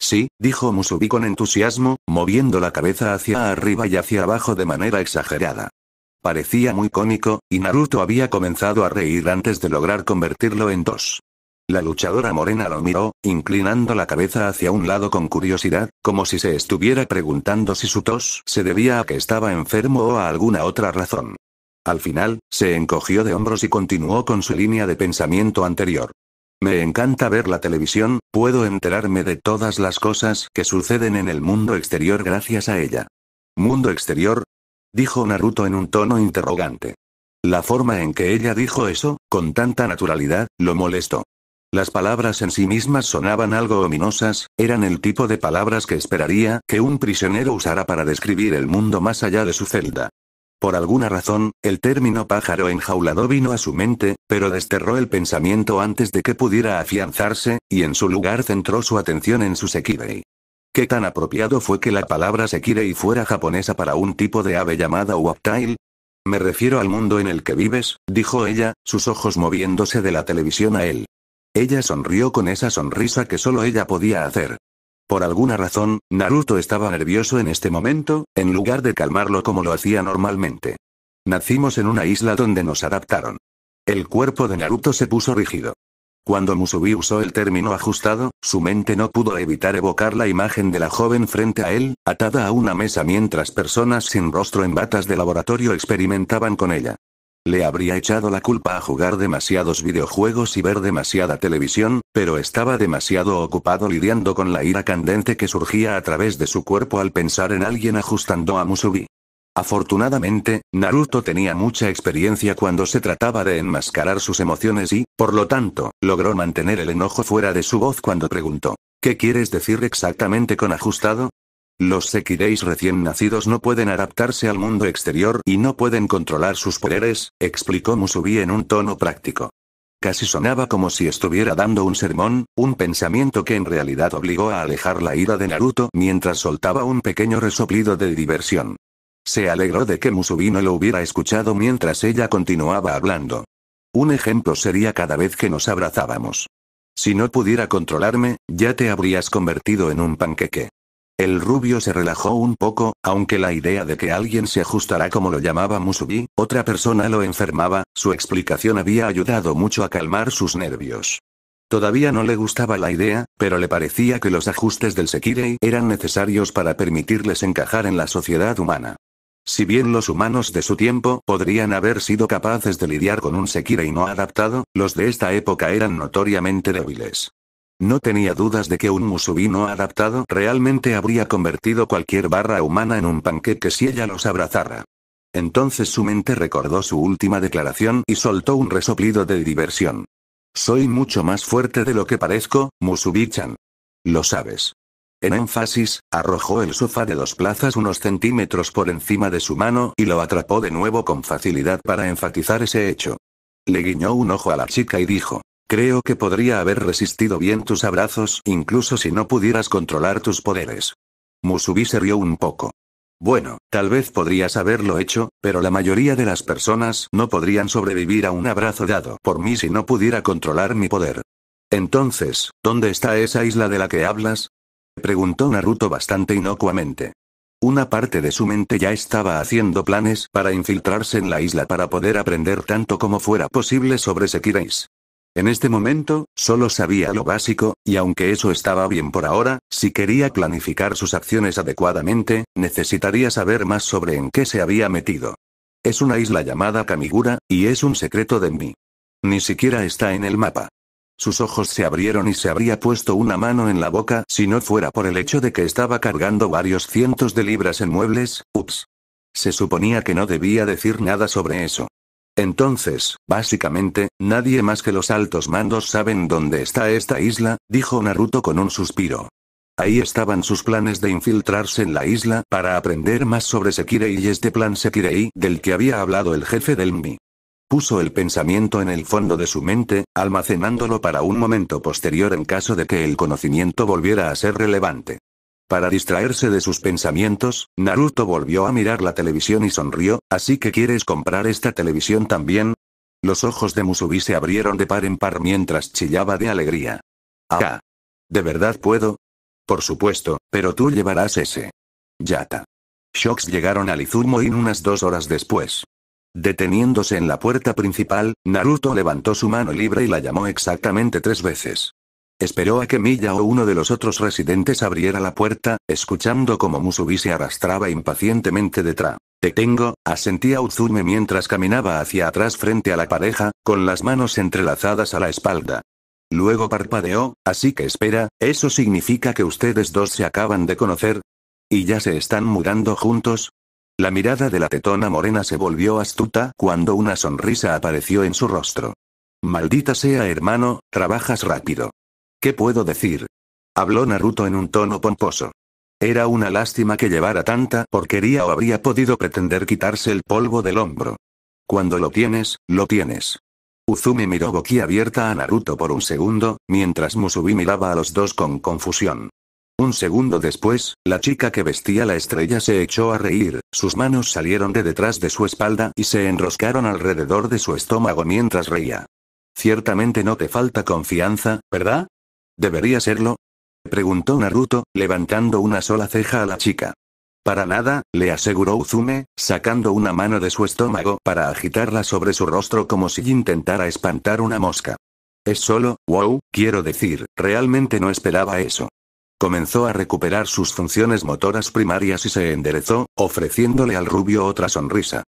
Sí, dijo Musubi con entusiasmo, moviendo la cabeza hacia arriba y hacia abajo de manera exagerada. Parecía muy cómico, y Naruto había comenzado a reír antes de lograr convertirlo en dos. La luchadora morena lo miró, inclinando la cabeza hacia un lado con curiosidad, como si se estuviera preguntando si su tos se debía a que estaba enfermo o a alguna otra razón. Al final, se encogió de hombros y continuó con su línea de pensamiento anterior. Me encanta ver la televisión, puedo enterarme de todas las cosas que suceden en el mundo exterior gracias a ella. ¿Mundo exterior? dijo Naruto en un tono interrogante. La forma en que ella dijo eso, con tanta naturalidad, lo molestó. Las palabras en sí mismas sonaban algo ominosas, eran el tipo de palabras que esperaría que un prisionero usara para describir el mundo más allá de su celda. Por alguna razón, el término pájaro enjaulado vino a su mente, pero desterró el pensamiento antes de que pudiera afianzarse, y en su lugar centró su atención en su sekirei. ¿Qué tan apropiado fue que la palabra sekirei fuera japonesa para un tipo de ave llamada waptail? Me refiero al mundo en el que vives, dijo ella, sus ojos moviéndose de la televisión a él. Ella sonrió con esa sonrisa que solo ella podía hacer. Por alguna razón, Naruto estaba nervioso en este momento, en lugar de calmarlo como lo hacía normalmente. Nacimos en una isla donde nos adaptaron. El cuerpo de Naruto se puso rígido. Cuando Musubi usó el término ajustado, su mente no pudo evitar evocar la imagen de la joven frente a él, atada a una mesa mientras personas sin rostro en batas de laboratorio experimentaban con ella. Le habría echado la culpa a jugar demasiados videojuegos y ver demasiada televisión, pero estaba demasiado ocupado lidiando con la ira candente que surgía a través de su cuerpo al pensar en alguien ajustando a Musubi. Afortunadamente, Naruto tenía mucha experiencia cuando se trataba de enmascarar sus emociones y, por lo tanto, logró mantener el enojo fuera de su voz cuando preguntó, ¿qué quieres decir exactamente con ajustado? Los Sekireis recién nacidos no pueden adaptarse al mundo exterior y no pueden controlar sus poderes, explicó Musubi en un tono práctico. Casi sonaba como si estuviera dando un sermón, un pensamiento que en realidad obligó a alejar la ira de Naruto mientras soltaba un pequeño resoplido de diversión. Se alegró de que Musubi no lo hubiera escuchado mientras ella continuaba hablando. Un ejemplo sería cada vez que nos abrazábamos. Si no pudiera controlarme, ya te habrías convertido en un panqueque. El rubio se relajó un poco, aunque la idea de que alguien se ajustará como lo llamaba Musubi, otra persona lo enfermaba, su explicación había ayudado mucho a calmar sus nervios. Todavía no le gustaba la idea, pero le parecía que los ajustes del Sekirei eran necesarios para permitirles encajar en la sociedad humana. Si bien los humanos de su tiempo podrían haber sido capaces de lidiar con un Sekirei no adaptado, los de esta época eran notoriamente débiles. No tenía dudas de que un Musubi no adaptado realmente habría convertido cualquier barra humana en un panqueque si ella los abrazara. Entonces su mente recordó su última declaración y soltó un resoplido de diversión. Soy mucho más fuerte de lo que parezco, Musubichan. Lo sabes. En énfasis, arrojó el sofá de dos plazas unos centímetros por encima de su mano y lo atrapó de nuevo con facilidad para enfatizar ese hecho. Le guiñó un ojo a la chica y dijo, Creo que podría haber resistido bien tus abrazos incluso si no pudieras controlar tus poderes. Musubi se rió un poco. Bueno, tal vez podrías haberlo hecho, pero la mayoría de las personas no podrían sobrevivir a un abrazo dado por mí si no pudiera controlar mi poder. Entonces, ¿dónde está esa isla de la que hablas? Preguntó Naruto bastante inocuamente. Una parte de su mente ya estaba haciendo planes para infiltrarse en la isla para poder aprender tanto como fuera posible sobre Sekireis. En este momento, solo sabía lo básico, y aunque eso estaba bien por ahora, si quería planificar sus acciones adecuadamente, necesitaría saber más sobre en qué se había metido. Es una isla llamada Kamigura, y es un secreto de mí. Ni siquiera está en el mapa. Sus ojos se abrieron y se habría puesto una mano en la boca si no fuera por el hecho de que estaba cargando varios cientos de libras en muebles, ups. Se suponía que no debía decir nada sobre eso. Entonces, básicamente, nadie más que los altos mandos saben dónde está esta isla, dijo Naruto con un suspiro. Ahí estaban sus planes de infiltrarse en la isla para aprender más sobre Sekirei y este plan Sekirei del que había hablado el jefe del MI. Puso el pensamiento en el fondo de su mente, almacenándolo para un momento posterior en caso de que el conocimiento volviera a ser relevante. Para distraerse de sus pensamientos, Naruto volvió a mirar la televisión y sonrió, así que quieres comprar esta televisión también. Los ojos de Musubi se abrieron de par en par mientras chillaba de alegría. Ah. ¿De verdad puedo? Por supuesto, pero tú llevarás ese. Yata. Shocks llegaron a Izumo unas dos horas después. Deteniéndose en la puerta principal, Naruto levantó su mano libre y la llamó exactamente tres veces. Esperó a que Milla o uno de los otros residentes abriera la puerta, escuchando cómo Musubi se arrastraba impacientemente detrás. Te tengo, asentía Uzume mientras caminaba hacia atrás frente a la pareja, con las manos entrelazadas a la espalda. Luego parpadeó, así que espera, ¿eso significa que ustedes dos se acaban de conocer? ¿Y ya se están mudando juntos? La mirada de la tetona morena se volvió astuta cuando una sonrisa apareció en su rostro. Maldita sea hermano, trabajas rápido. ¿Qué puedo decir? Habló Naruto en un tono pomposo. Era una lástima que llevara tanta porquería o habría podido pretender quitarse el polvo del hombro. Cuando lo tienes, lo tienes. Uzumi miró abierta a Naruto por un segundo, mientras Musubi miraba a los dos con confusión. Un segundo después, la chica que vestía la estrella se echó a reír, sus manos salieron de detrás de su espalda y se enroscaron alrededor de su estómago mientras reía. Ciertamente no te falta confianza, ¿verdad? ¿Debería serlo? Preguntó Naruto, levantando una sola ceja a la chica. Para nada, le aseguró Uzume, sacando una mano de su estómago para agitarla sobre su rostro como si intentara espantar una mosca. Es solo, wow, quiero decir, realmente no esperaba eso. Comenzó a recuperar sus funciones motoras primarias y se enderezó, ofreciéndole al rubio otra sonrisa.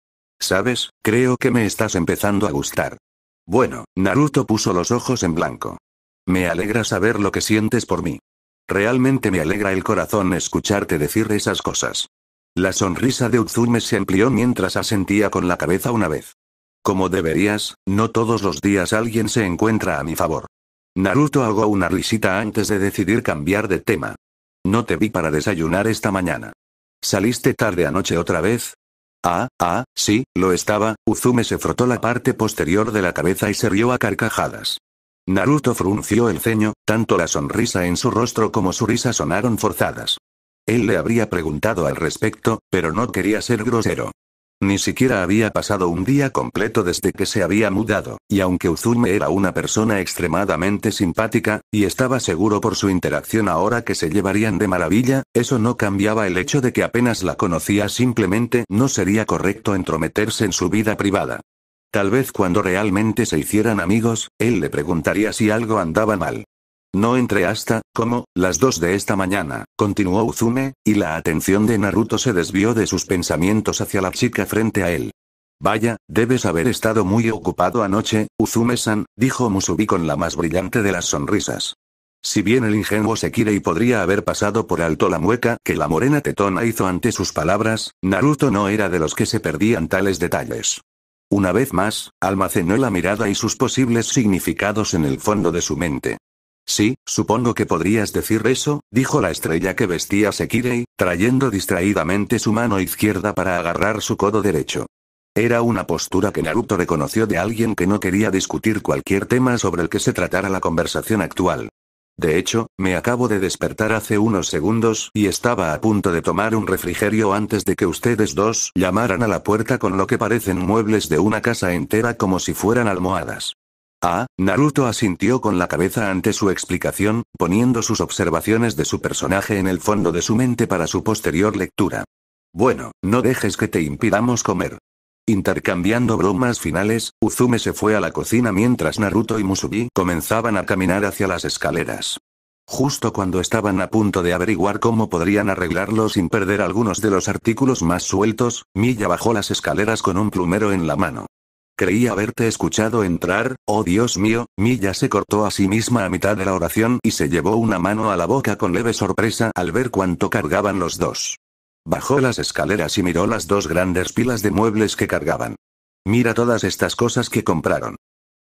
Sabes, creo que me estás empezando a gustar. Bueno, Naruto puso los ojos en blanco. Me alegra saber lo que sientes por mí. Realmente me alegra el corazón escucharte decir esas cosas. La sonrisa de Uzume se amplió mientras asentía con la cabeza una vez. Como deberías, no todos los días alguien se encuentra a mi favor. Naruto hago una risita antes de decidir cambiar de tema. No te vi para desayunar esta mañana. ¿Saliste tarde anoche otra vez? Ah, ah, sí, lo estaba. Uzume se frotó la parte posterior de la cabeza y se rió a carcajadas. Naruto frunció el ceño, tanto la sonrisa en su rostro como su risa sonaron forzadas. Él le habría preguntado al respecto, pero no quería ser grosero. Ni siquiera había pasado un día completo desde que se había mudado, y aunque Uzume era una persona extremadamente simpática, y estaba seguro por su interacción ahora que se llevarían de maravilla, eso no cambiaba el hecho de que apenas la conocía simplemente no sería correcto entrometerse en su vida privada. Tal vez cuando realmente se hicieran amigos, él le preguntaría si algo andaba mal. No entré hasta, como, las dos de esta mañana, continuó Uzume, y la atención de Naruto se desvió de sus pensamientos hacia la chica frente a él. Vaya, debes haber estado muy ocupado anoche, Uzume-san, dijo Musubi con la más brillante de las sonrisas. Si bien el ingenuo Sekirei podría haber pasado por alto la mueca que la morena tetona hizo ante sus palabras, Naruto no era de los que se perdían tales detalles. Una vez más, almacenó la mirada y sus posibles significados en el fondo de su mente. Sí, supongo que podrías decir eso, dijo la estrella que vestía Sekirei, trayendo distraídamente su mano izquierda para agarrar su codo derecho. Era una postura que Naruto reconoció de alguien que no quería discutir cualquier tema sobre el que se tratara la conversación actual. De hecho, me acabo de despertar hace unos segundos y estaba a punto de tomar un refrigerio antes de que ustedes dos llamaran a la puerta con lo que parecen muebles de una casa entera como si fueran almohadas. Ah, Naruto asintió con la cabeza ante su explicación, poniendo sus observaciones de su personaje en el fondo de su mente para su posterior lectura. Bueno, no dejes que te impidamos comer. Intercambiando bromas finales, Uzume se fue a la cocina mientras Naruto y Musubi comenzaban a caminar hacia las escaleras. Justo cuando estaban a punto de averiguar cómo podrían arreglarlo sin perder algunos de los artículos más sueltos, Milla bajó las escaleras con un plumero en la mano. Creía haberte escuchado entrar, oh Dios mío, Milla se cortó a sí misma a mitad de la oración y se llevó una mano a la boca con leve sorpresa al ver cuánto cargaban los dos. Bajó las escaleras y miró las dos grandes pilas de muebles que cargaban. Mira todas estas cosas que compraron.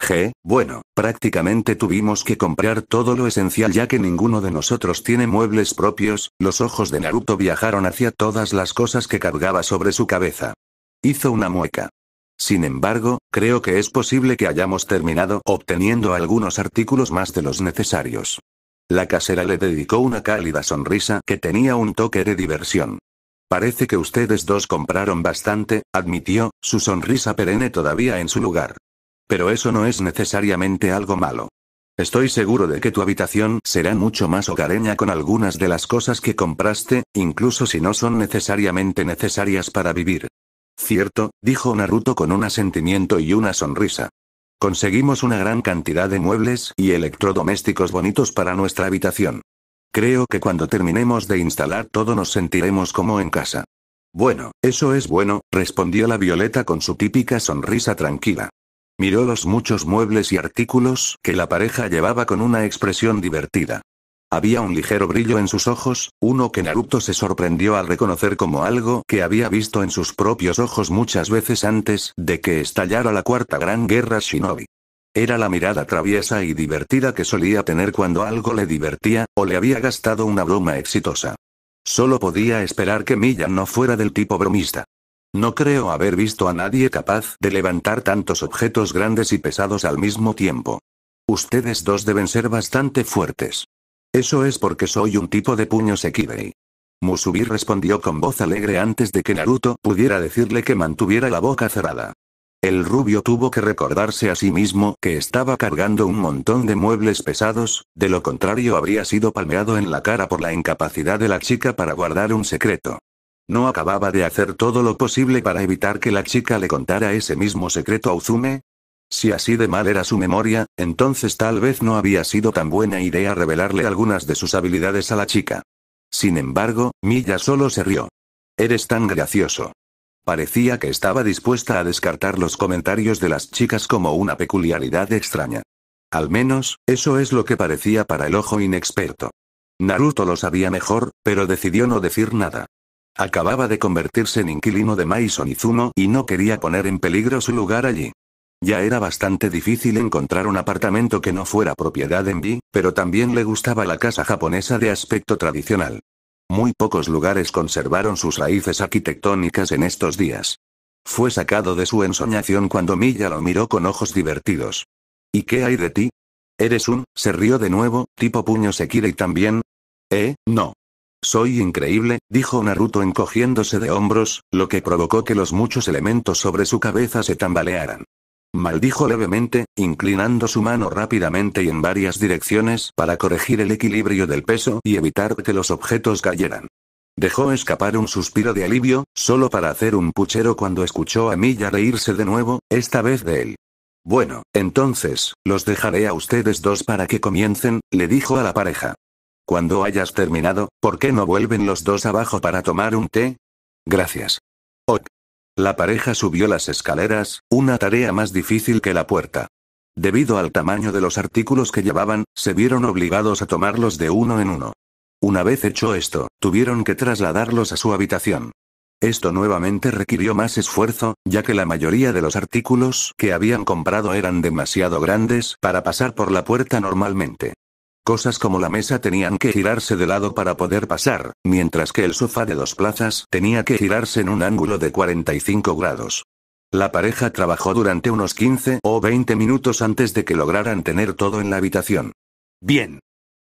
G, bueno, prácticamente tuvimos que comprar todo lo esencial ya que ninguno de nosotros tiene muebles propios, los ojos de Naruto viajaron hacia todas las cosas que cargaba sobre su cabeza. Hizo una mueca. Sin embargo, creo que es posible que hayamos terminado obteniendo algunos artículos más de los necesarios. La casera le dedicó una cálida sonrisa que tenía un toque de diversión. Parece que ustedes dos compraron bastante, admitió, su sonrisa perenne todavía en su lugar. Pero eso no es necesariamente algo malo. Estoy seguro de que tu habitación será mucho más hogareña con algunas de las cosas que compraste, incluso si no son necesariamente necesarias para vivir. Cierto, dijo Naruto con un asentimiento y una sonrisa. Conseguimos una gran cantidad de muebles y electrodomésticos bonitos para nuestra habitación. Creo que cuando terminemos de instalar todo nos sentiremos como en casa. Bueno, eso es bueno, respondió la Violeta con su típica sonrisa tranquila. Miró los muchos muebles y artículos que la pareja llevaba con una expresión divertida. Había un ligero brillo en sus ojos, uno que Naruto se sorprendió al reconocer como algo que había visto en sus propios ojos muchas veces antes de que estallara la Cuarta Gran Guerra Shinobi. Era la mirada traviesa y divertida que solía tener cuando algo le divertía, o le había gastado una broma exitosa. Solo podía esperar que Milla no fuera del tipo bromista. No creo haber visto a nadie capaz de levantar tantos objetos grandes y pesados al mismo tiempo. Ustedes dos deben ser bastante fuertes. Eso es porque soy un tipo de puños Sekibei. Musubi respondió con voz alegre antes de que Naruto pudiera decirle que mantuviera la boca cerrada. El rubio tuvo que recordarse a sí mismo que estaba cargando un montón de muebles pesados, de lo contrario habría sido palmeado en la cara por la incapacidad de la chica para guardar un secreto. No acababa de hacer todo lo posible para evitar que la chica le contara ese mismo secreto a Uzume, si así de mal era su memoria, entonces tal vez no había sido tan buena idea revelarle algunas de sus habilidades a la chica. Sin embargo, Milla solo se rió. Eres tan gracioso. Parecía que estaba dispuesta a descartar los comentarios de las chicas como una peculiaridad extraña. Al menos, eso es lo que parecía para el ojo inexperto. Naruto lo sabía mejor, pero decidió no decir nada. Acababa de convertirse en inquilino de Maison Izumo y no quería poner en peligro su lugar allí. Ya era bastante difícil encontrar un apartamento que no fuera propiedad en Vi, pero también le gustaba la casa japonesa de aspecto tradicional. Muy pocos lugares conservaron sus raíces arquitectónicas en estos días. Fue sacado de su ensoñación cuando Milla lo miró con ojos divertidos. ¿Y qué hay de ti? Eres un, se rió de nuevo, tipo puño Sekira y también. Eh, no. Soy increíble, dijo Naruto encogiéndose de hombros, lo que provocó que los muchos elementos sobre su cabeza se tambalearan maldijo levemente, inclinando su mano rápidamente y en varias direcciones para corregir el equilibrio del peso y evitar que los objetos cayeran. Dejó escapar un suspiro de alivio, solo para hacer un puchero cuando escuchó a Milla reírse de nuevo, esta vez de él. Bueno, entonces, los dejaré a ustedes dos para que comiencen, le dijo a la pareja. Cuando hayas terminado, ¿por qué no vuelven los dos abajo para tomar un té? Gracias. Ok. La pareja subió las escaleras, una tarea más difícil que la puerta. Debido al tamaño de los artículos que llevaban, se vieron obligados a tomarlos de uno en uno. Una vez hecho esto, tuvieron que trasladarlos a su habitación. Esto nuevamente requirió más esfuerzo, ya que la mayoría de los artículos que habían comprado eran demasiado grandes para pasar por la puerta normalmente. Cosas como la mesa tenían que girarse de lado para poder pasar, mientras que el sofá de dos plazas tenía que girarse en un ángulo de 45 grados. La pareja trabajó durante unos 15 o 20 minutos antes de que lograran tener todo en la habitación. Bien.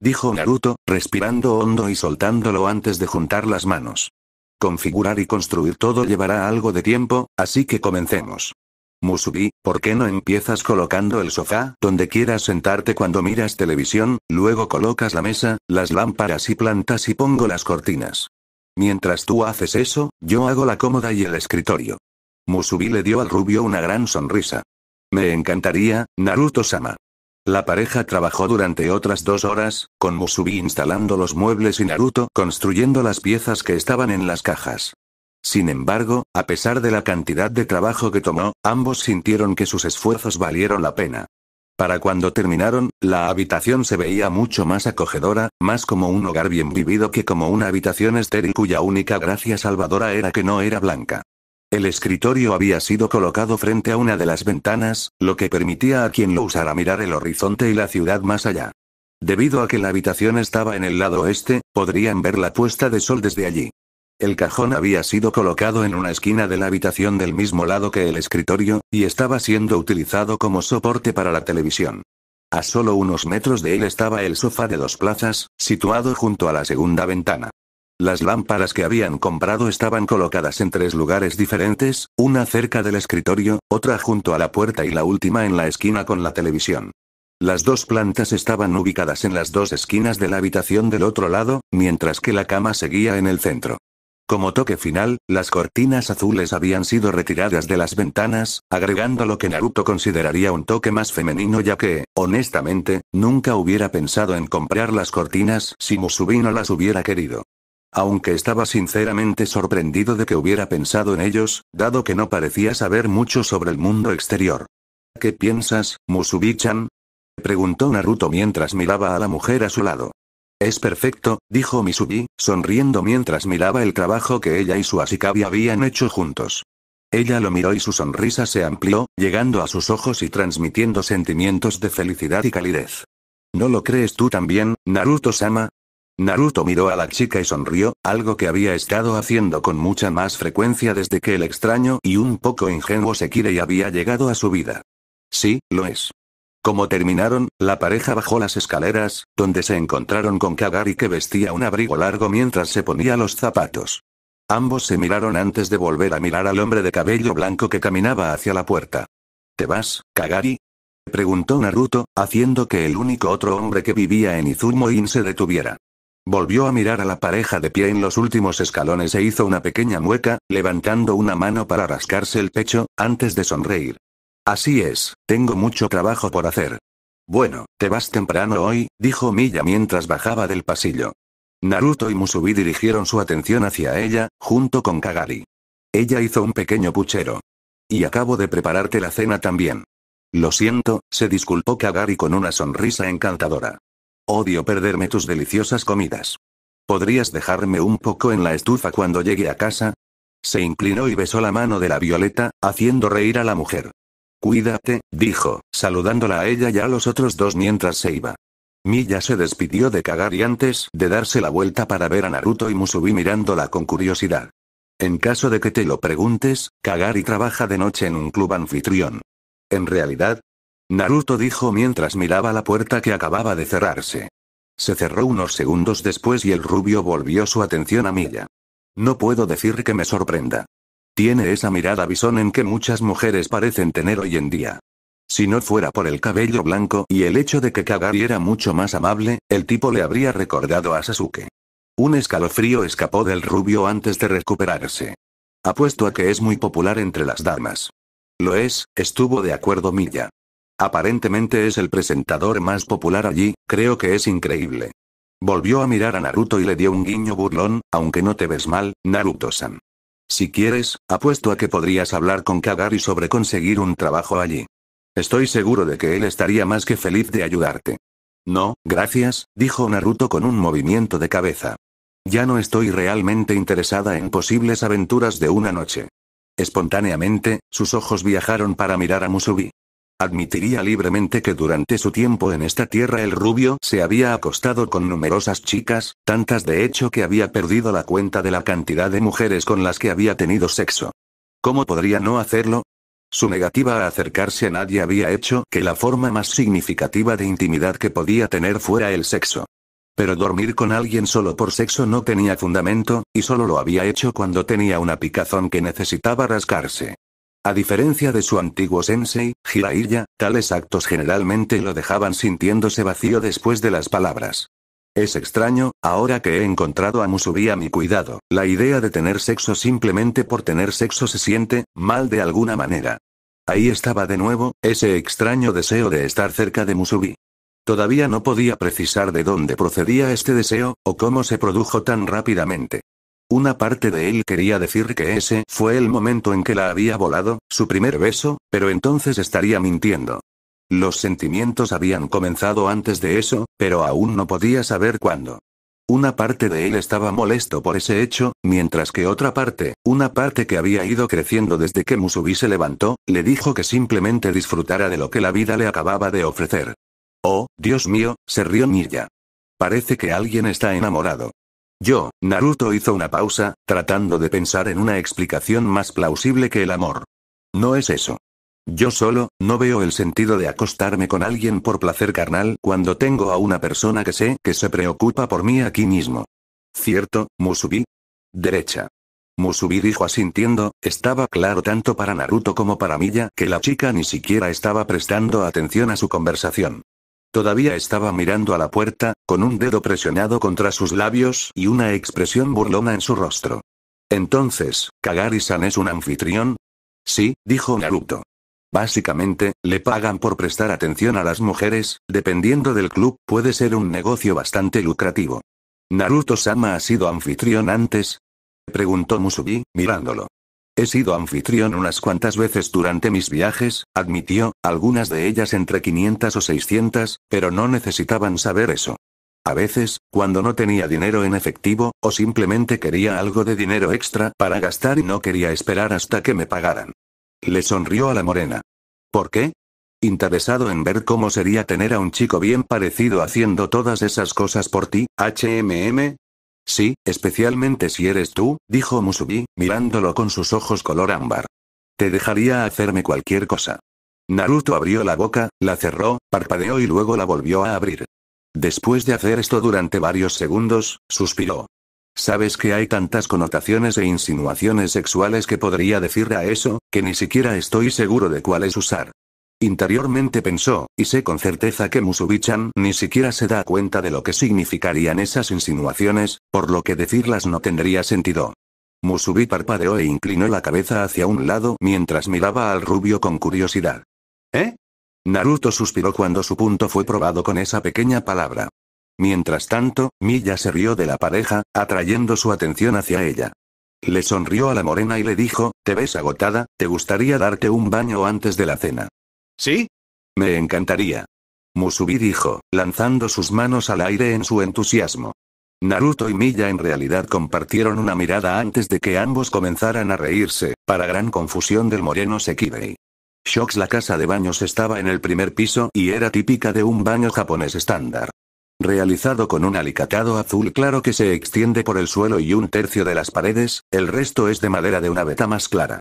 Dijo Naruto, respirando hondo y soltándolo antes de juntar las manos. Configurar y construir todo llevará algo de tiempo, así que comencemos. Musubi, ¿por qué no empiezas colocando el sofá donde quieras sentarte cuando miras televisión, luego colocas la mesa, las lámparas y plantas y pongo las cortinas? Mientras tú haces eso, yo hago la cómoda y el escritorio. Musubi le dio al rubio una gran sonrisa. Me encantaría, Naruto-sama. La pareja trabajó durante otras dos horas, con Musubi instalando los muebles y Naruto construyendo las piezas que estaban en las cajas. Sin embargo, a pesar de la cantidad de trabajo que tomó, ambos sintieron que sus esfuerzos valieron la pena. Para cuando terminaron, la habitación se veía mucho más acogedora, más como un hogar bien vivido que como una habitación estéril cuya única gracia salvadora era que no era blanca. El escritorio había sido colocado frente a una de las ventanas, lo que permitía a quien lo usara mirar el horizonte y la ciudad más allá. Debido a que la habitación estaba en el lado oeste, podrían ver la puesta de sol desde allí. El cajón había sido colocado en una esquina de la habitación del mismo lado que el escritorio, y estaba siendo utilizado como soporte para la televisión. A solo unos metros de él estaba el sofá de dos plazas, situado junto a la segunda ventana. Las lámparas que habían comprado estaban colocadas en tres lugares diferentes, una cerca del escritorio, otra junto a la puerta y la última en la esquina con la televisión. Las dos plantas estaban ubicadas en las dos esquinas de la habitación del otro lado, mientras que la cama seguía en el centro. Como toque final, las cortinas azules habían sido retiradas de las ventanas, agregando lo que Naruto consideraría un toque más femenino ya que, honestamente, nunca hubiera pensado en comprar las cortinas si Musubi no las hubiera querido. Aunque estaba sinceramente sorprendido de que hubiera pensado en ellos, dado que no parecía saber mucho sobre el mundo exterior. ¿Qué piensas, Musubi-chan? preguntó Naruto mientras miraba a la mujer a su lado. Es perfecto, dijo Misugi, sonriendo mientras miraba el trabajo que ella y su Asikabi habían hecho juntos. Ella lo miró y su sonrisa se amplió, llegando a sus ojos y transmitiendo sentimientos de felicidad y calidez. ¿No lo crees tú también, Naruto-sama? Naruto miró a la chica y sonrió, algo que había estado haciendo con mucha más frecuencia desde que el extraño y un poco ingenuo Sekirei había llegado a su vida. Sí, lo es. Como terminaron, la pareja bajó las escaleras, donde se encontraron con Kagari que vestía un abrigo largo mientras se ponía los zapatos. Ambos se miraron antes de volver a mirar al hombre de cabello blanco que caminaba hacia la puerta. ¿Te vas, Kagari? preguntó Naruto, haciendo que el único otro hombre que vivía en Izumo In se detuviera. Volvió a mirar a la pareja de pie en los últimos escalones e hizo una pequeña mueca, levantando una mano para rascarse el pecho, antes de sonreír. Así es, tengo mucho trabajo por hacer. Bueno, te vas temprano hoy, dijo Milla mientras bajaba del pasillo. Naruto y Musubi dirigieron su atención hacia ella, junto con Kagari. Ella hizo un pequeño puchero. Y acabo de prepararte la cena también. Lo siento, se disculpó Kagari con una sonrisa encantadora. Odio perderme tus deliciosas comidas. ¿Podrías dejarme un poco en la estufa cuando llegue a casa? Se inclinó y besó la mano de la Violeta, haciendo reír a la mujer. Cuídate, dijo, saludándola a ella y a los otros dos mientras se iba. Miya se despidió de Kagari antes de darse la vuelta para ver a Naruto y Musubi mirándola con curiosidad. En caso de que te lo preguntes, Kagari trabaja de noche en un club anfitrión. En realidad, Naruto dijo mientras miraba la puerta que acababa de cerrarse. Se cerró unos segundos después y el rubio volvió su atención a Miya. No puedo decir que me sorprenda. Tiene esa mirada bisón en que muchas mujeres parecen tener hoy en día. Si no fuera por el cabello blanco y el hecho de que Kagari era mucho más amable, el tipo le habría recordado a Sasuke. Un escalofrío escapó del rubio antes de recuperarse. Apuesto a que es muy popular entre las damas. Lo es, estuvo de acuerdo Milla. Aparentemente es el presentador más popular allí, creo que es increíble. Volvió a mirar a Naruto y le dio un guiño burlón, aunque no te ves mal, Naruto-san. Si quieres, apuesto a que podrías hablar con Kagari sobre conseguir un trabajo allí. Estoy seguro de que él estaría más que feliz de ayudarte. No, gracias, dijo Naruto con un movimiento de cabeza. Ya no estoy realmente interesada en posibles aventuras de una noche. Espontáneamente, sus ojos viajaron para mirar a Musubi. Admitiría libremente que durante su tiempo en esta tierra el rubio se había acostado con numerosas chicas, tantas de hecho que había perdido la cuenta de la cantidad de mujeres con las que había tenido sexo. ¿Cómo podría no hacerlo? Su negativa a acercarse a nadie había hecho que la forma más significativa de intimidad que podía tener fuera el sexo. Pero dormir con alguien solo por sexo no tenía fundamento, y solo lo había hecho cuando tenía una picazón que necesitaba rascarse. A diferencia de su antiguo sensei, Jiraiya, tales actos generalmente lo dejaban sintiéndose vacío después de las palabras. Es extraño, ahora que he encontrado a Musubi a mi cuidado, la idea de tener sexo simplemente por tener sexo se siente, mal de alguna manera. Ahí estaba de nuevo, ese extraño deseo de estar cerca de Musubi. Todavía no podía precisar de dónde procedía este deseo, o cómo se produjo tan rápidamente. Una parte de él quería decir que ese fue el momento en que la había volado, su primer beso, pero entonces estaría mintiendo. Los sentimientos habían comenzado antes de eso, pero aún no podía saber cuándo. Una parte de él estaba molesto por ese hecho, mientras que otra parte, una parte que había ido creciendo desde que Musubi se levantó, le dijo que simplemente disfrutara de lo que la vida le acababa de ofrecer. Oh, Dios mío, se rió Nilla. Parece que alguien está enamorado. Yo, Naruto hizo una pausa, tratando de pensar en una explicación más plausible que el amor. No es eso. Yo solo, no veo el sentido de acostarme con alguien por placer carnal cuando tengo a una persona que sé que se preocupa por mí aquí mismo. ¿Cierto, Musubi? Derecha. Musubi dijo asintiendo, estaba claro tanto para Naruto como para Milla que la chica ni siquiera estaba prestando atención a su conversación. Todavía estaba mirando a la puerta, con un dedo presionado contra sus labios y una expresión burlona en su rostro. Entonces, ¿Kagari-san es un anfitrión? Sí, dijo Naruto. Básicamente, le pagan por prestar atención a las mujeres, dependiendo del club, puede ser un negocio bastante lucrativo. ¿Naruto-sama ha sido anfitrión antes? Preguntó Musubi, mirándolo. He sido anfitrión unas cuantas veces durante mis viajes, admitió, algunas de ellas entre 500 o 600, pero no necesitaban saber eso. A veces, cuando no tenía dinero en efectivo, o simplemente quería algo de dinero extra para gastar y no quería esperar hasta que me pagaran. Le sonrió a la morena. ¿Por qué? Interesado en ver cómo sería tener a un chico bien parecido haciendo todas esas cosas por ti, HMM, Sí, especialmente si eres tú, dijo Musubi, mirándolo con sus ojos color ámbar. Te dejaría hacerme cualquier cosa. Naruto abrió la boca, la cerró, parpadeó y luego la volvió a abrir. Después de hacer esto durante varios segundos, suspiró. Sabes que hay tantas connotaciones e insinuaciones sexuales que podría decir a eso, que ni siquiera estoy seguro de cuáles usar. Interiormente pensó, y sé con certeza que Musubichan ni siquiera se da cuenta de lo que significarían esas insinuaciones, por lo que decirlas no tendría sentido. Musubi parpadeó e inclinó la cabeza hacia un lado mientras miraba al rubio con curiosidad. ¿Eh? Naruto suspiró cuando su punto fue probado con esa pequeña palabra. Mientras tanto, Milla se rió de la pareja, atrayendo su atención hacia ella. Le sonrió a la morena y le dijo, te ves agotada, te gustaría darte un baño antes de la cena. ¿Sí? Me encantaría. Musubi dijo, lanzando sus manos al aire en su entusiasmo. Naruto y Milla en realidad compartieron una mirada antes de que ambos comenzaran a reírse, para gran confusión del moreno Sekibei. Shocks la casa de baños estaba en el primer piso y era típica de un baño japonés estándar. Realizado con un alicatado azul claro que se extiende por el suelo y un tercio de las paredes, el resto es de madera de una beta más clara.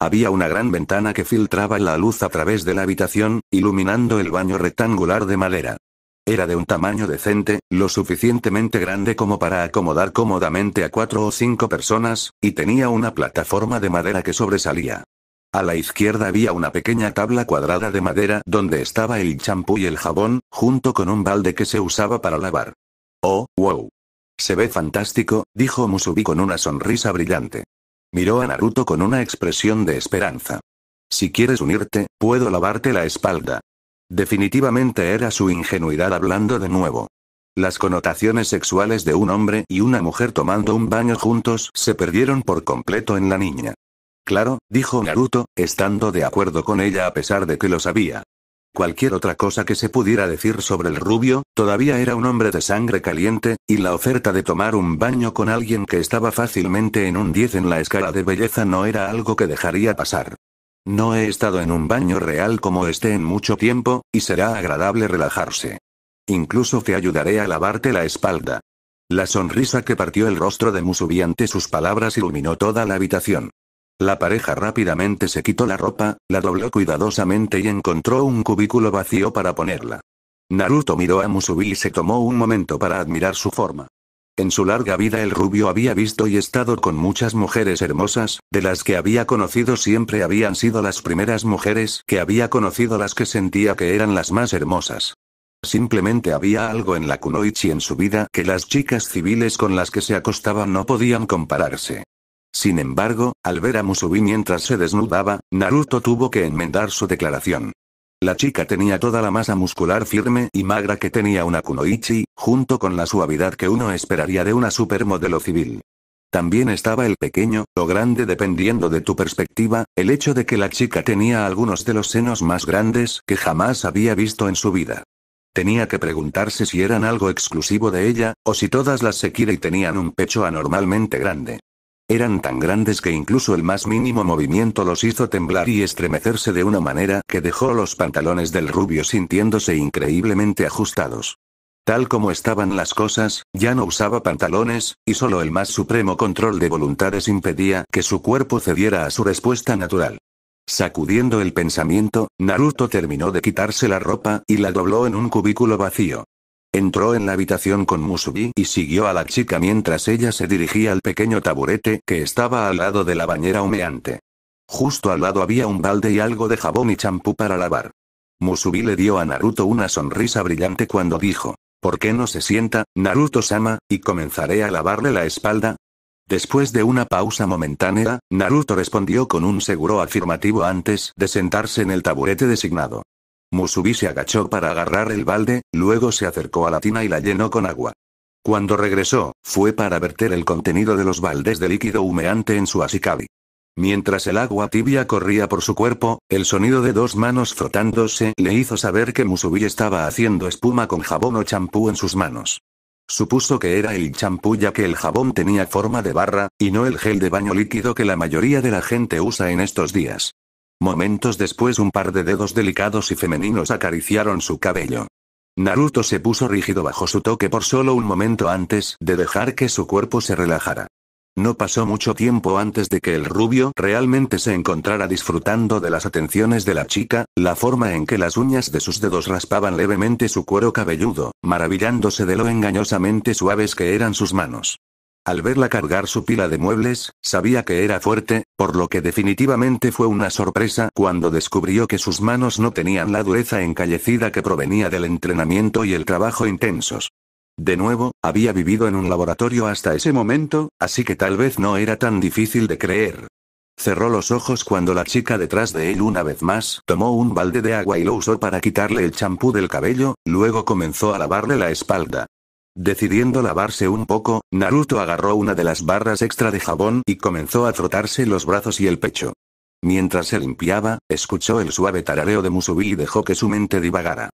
Había una gran ventana que filtraba la luz a través de la habitación, iluminando el baño rectangular de madera. Era de un tamaño decente, lo suficientemente grande como para acomodar cómodamente a cuatro o cinco personas, y tenía una plataforma de madera que sobresalía. A la izquierda había una pequeña tabla cuadrada de madera donde estaba el champú y el jabón, junto con un balde que se usaba para lavar. Oh, wow. Se ve fantástico, dijo Musubi con una sonrisa brillante. Miró a Naruto con una expresión de esperanza. Si quieres unirte, puedo lavarte la espalda. Definitivamente era su ingenuidad hablando de nuevo. Las connotaciones sexuales de un hombre y una mujer tomando un baño juntos se perdieron por completo en la niña. Claro, dijo Naruto, estando de acuerdo con ella a pesar de que lo sabía cualquier otra cosa que se pudiera decir sobre el rubio, todavía era un hombre de sangre caliente, y la oferta de tomar un baño con alguien que estaba fácilmente en un 10 en la escala de belleza no era algo que dejaría pasar. No he estado en un baño real como este en mucho tiempo, y será agradable relajarse. Incluso te ayudaré a lavarte la espalda. La sonrisa que partió el rostro de Musubi ante sus palabras iluminó toda la habitación. La pareja rápidamente se quitó la ropa, la dobló cuidadosamente y encontró un cubículo vacío para ponerla. Naruto miró a Musubi y se tomó un momento para admirar su forma. En su larga vida el rubio había visto y estado con muchas mujeres hermosas, de las que había conocido siempre habían sido las primeras mujeres que había conocido las que sentía que eran las más hermosas. Simplemente había algo en la Kunoichi en su vida que las chicas civiles con las que se acostaban no podían compararse. Sin embargo, al ver a Musubi mientras se desnudaba, Naruto tuvo que enmendar su declaración. La chica tenía toda la masa muscular firme y magra que tenía una kunoichi, junto con la suavidad que uno esperaría de una supermodelo civil. También estaba el pequeño, o grande dependiendo de tu perspectiva, el hecho de que la chica tenía algunos de los senos más grandes que jamás había visto en su vida. Tenía que preguntarse si eran algo exclusivo de ella, o si todas las Sekirei tenían un pecho anormalmente grande. Eran tan grandes que incluso el más mínimo movimiento los hizo temblar y estremecerse de una manera que dejó los pantalones del rubio sintiéndose increíblemente ajustados. Tal como estaban las cosas, ya no usaba pantalones, y solo el más supremo control de voluntades impedía que su cuerpo cediera a su respuesta natural. Sacudiendo el pensamiento, Naruto terminó de quitarse la ropa y la dobló en un cubículo vacío. Entró en la habitación con Musubi y siguió a la chica mientras ella se dirigía al pequeño taburete que estaba al lado de la bañera humeante. Justo al lado había un balde y algo de jabón y champú para lavar. Musubi le dio a Naruto una sonrisa brillante cuando dijo, ¿por qué no se sienta, Naruto-sama, y comenzaré a lavarle la espalda? Después de una pausa momentánea, Naruto respondió con un seguro afirmativo antes de sentarse en el taburete designado. Musubi se agachó para agarrar el balde, luego se acercó a la tina y la llenó con agua. Cuando regresó, fue para verter el contenido de los baldes de líquido humeante en su asikabi. Mientras el agua tibia corría por su cuerpo, el sonido de dos manos frotándose le hizo saber que Musubi estaba haciendo espuma con jabón o champú en sus manos. Supuso que era el champú ya que el jabón tenía forma de barra, y no el gel de baño líquido que la mayoría de la gente usa en estos días. Momentos después un par de dedos delicados y femeninos acariciaron su cabello. Naruto se puso rígido bajo su toque por solo un momento antes de dejar que su cuerpo se relajara. No pasó mucho tiempo antes de que el rubio realmente se encontrara disfrutando de las atenciones de la chica, la forma en que las uñas de sus dedos raspaban levemente su cuero cabelludo, maravillándose de lo engañosamente suaves que eran sus manos. Al verla cargar su pila de muebles, sabía que era fuerte, por lo que definitivamente fue una sorpresa cuando descubrió que sus manos no tenían la dureza encallecida que provenía del entrenamiento y el trabajo intensos. De nuevo, había vivido en un laboratorio hasta ese momento, así que tal vez no era tan difícil de creer. Cerró los ojos cuando la chica detrás de él una vez más tomó un balde de agua y lo usó para quitarle el champú del cabello, luego comenzó a lavarle la espalda. Decidiendo lavarse un poco, Naruto agarró una de las barras extra de jabón y comenzó a frotarse los brazos y el pecho. Mientras se limpiaba, escuchó el suave tarareo de Musubi y dejó que su mente divagara.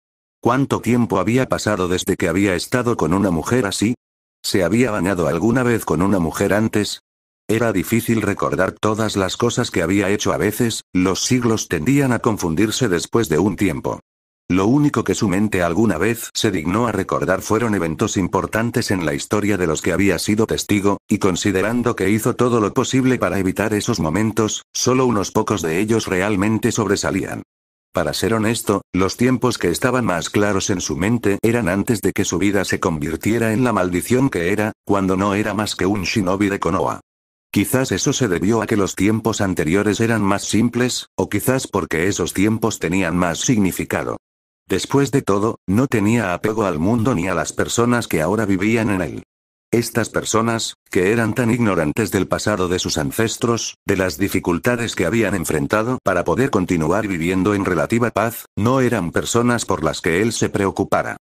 ¿Cuánto tiempo había pasado desde que había estado con una mujer así? ¿Se había bañado alguna vez con una mujer antes? Era difícil recordar todas las cosas que había hecho a veces, los siglos tendían a confundirse después de un tiempo. Lo único que su mente alguna vez se dignó a recordar fueron eventos importantes en la historia de los que había sido testigo, y considerando que hizo todo lo posible para evitar esos momentos, solo unos pocos de ellos realmente sobresalían. Para ser honesto, los tiempos que estaban más claros en su mente eran antes de que su vida se convirtiera en la maldición que era, cuando no era más que un shinobi de Konoha. Quizás eso se debió a que los tiempos anteriores eran más simples, o quizás porque esos tiempos tenían más significado. Después de todo, no tenía apego al mundo ni a las personas que ahora vivían en él. Estas personas, que eran tan ignorantes del pasado de sus ancestros, de las dificultades que habían enfrentado para poder continuar viviendo en relativa paz, no eran personas por las que él se preocupara.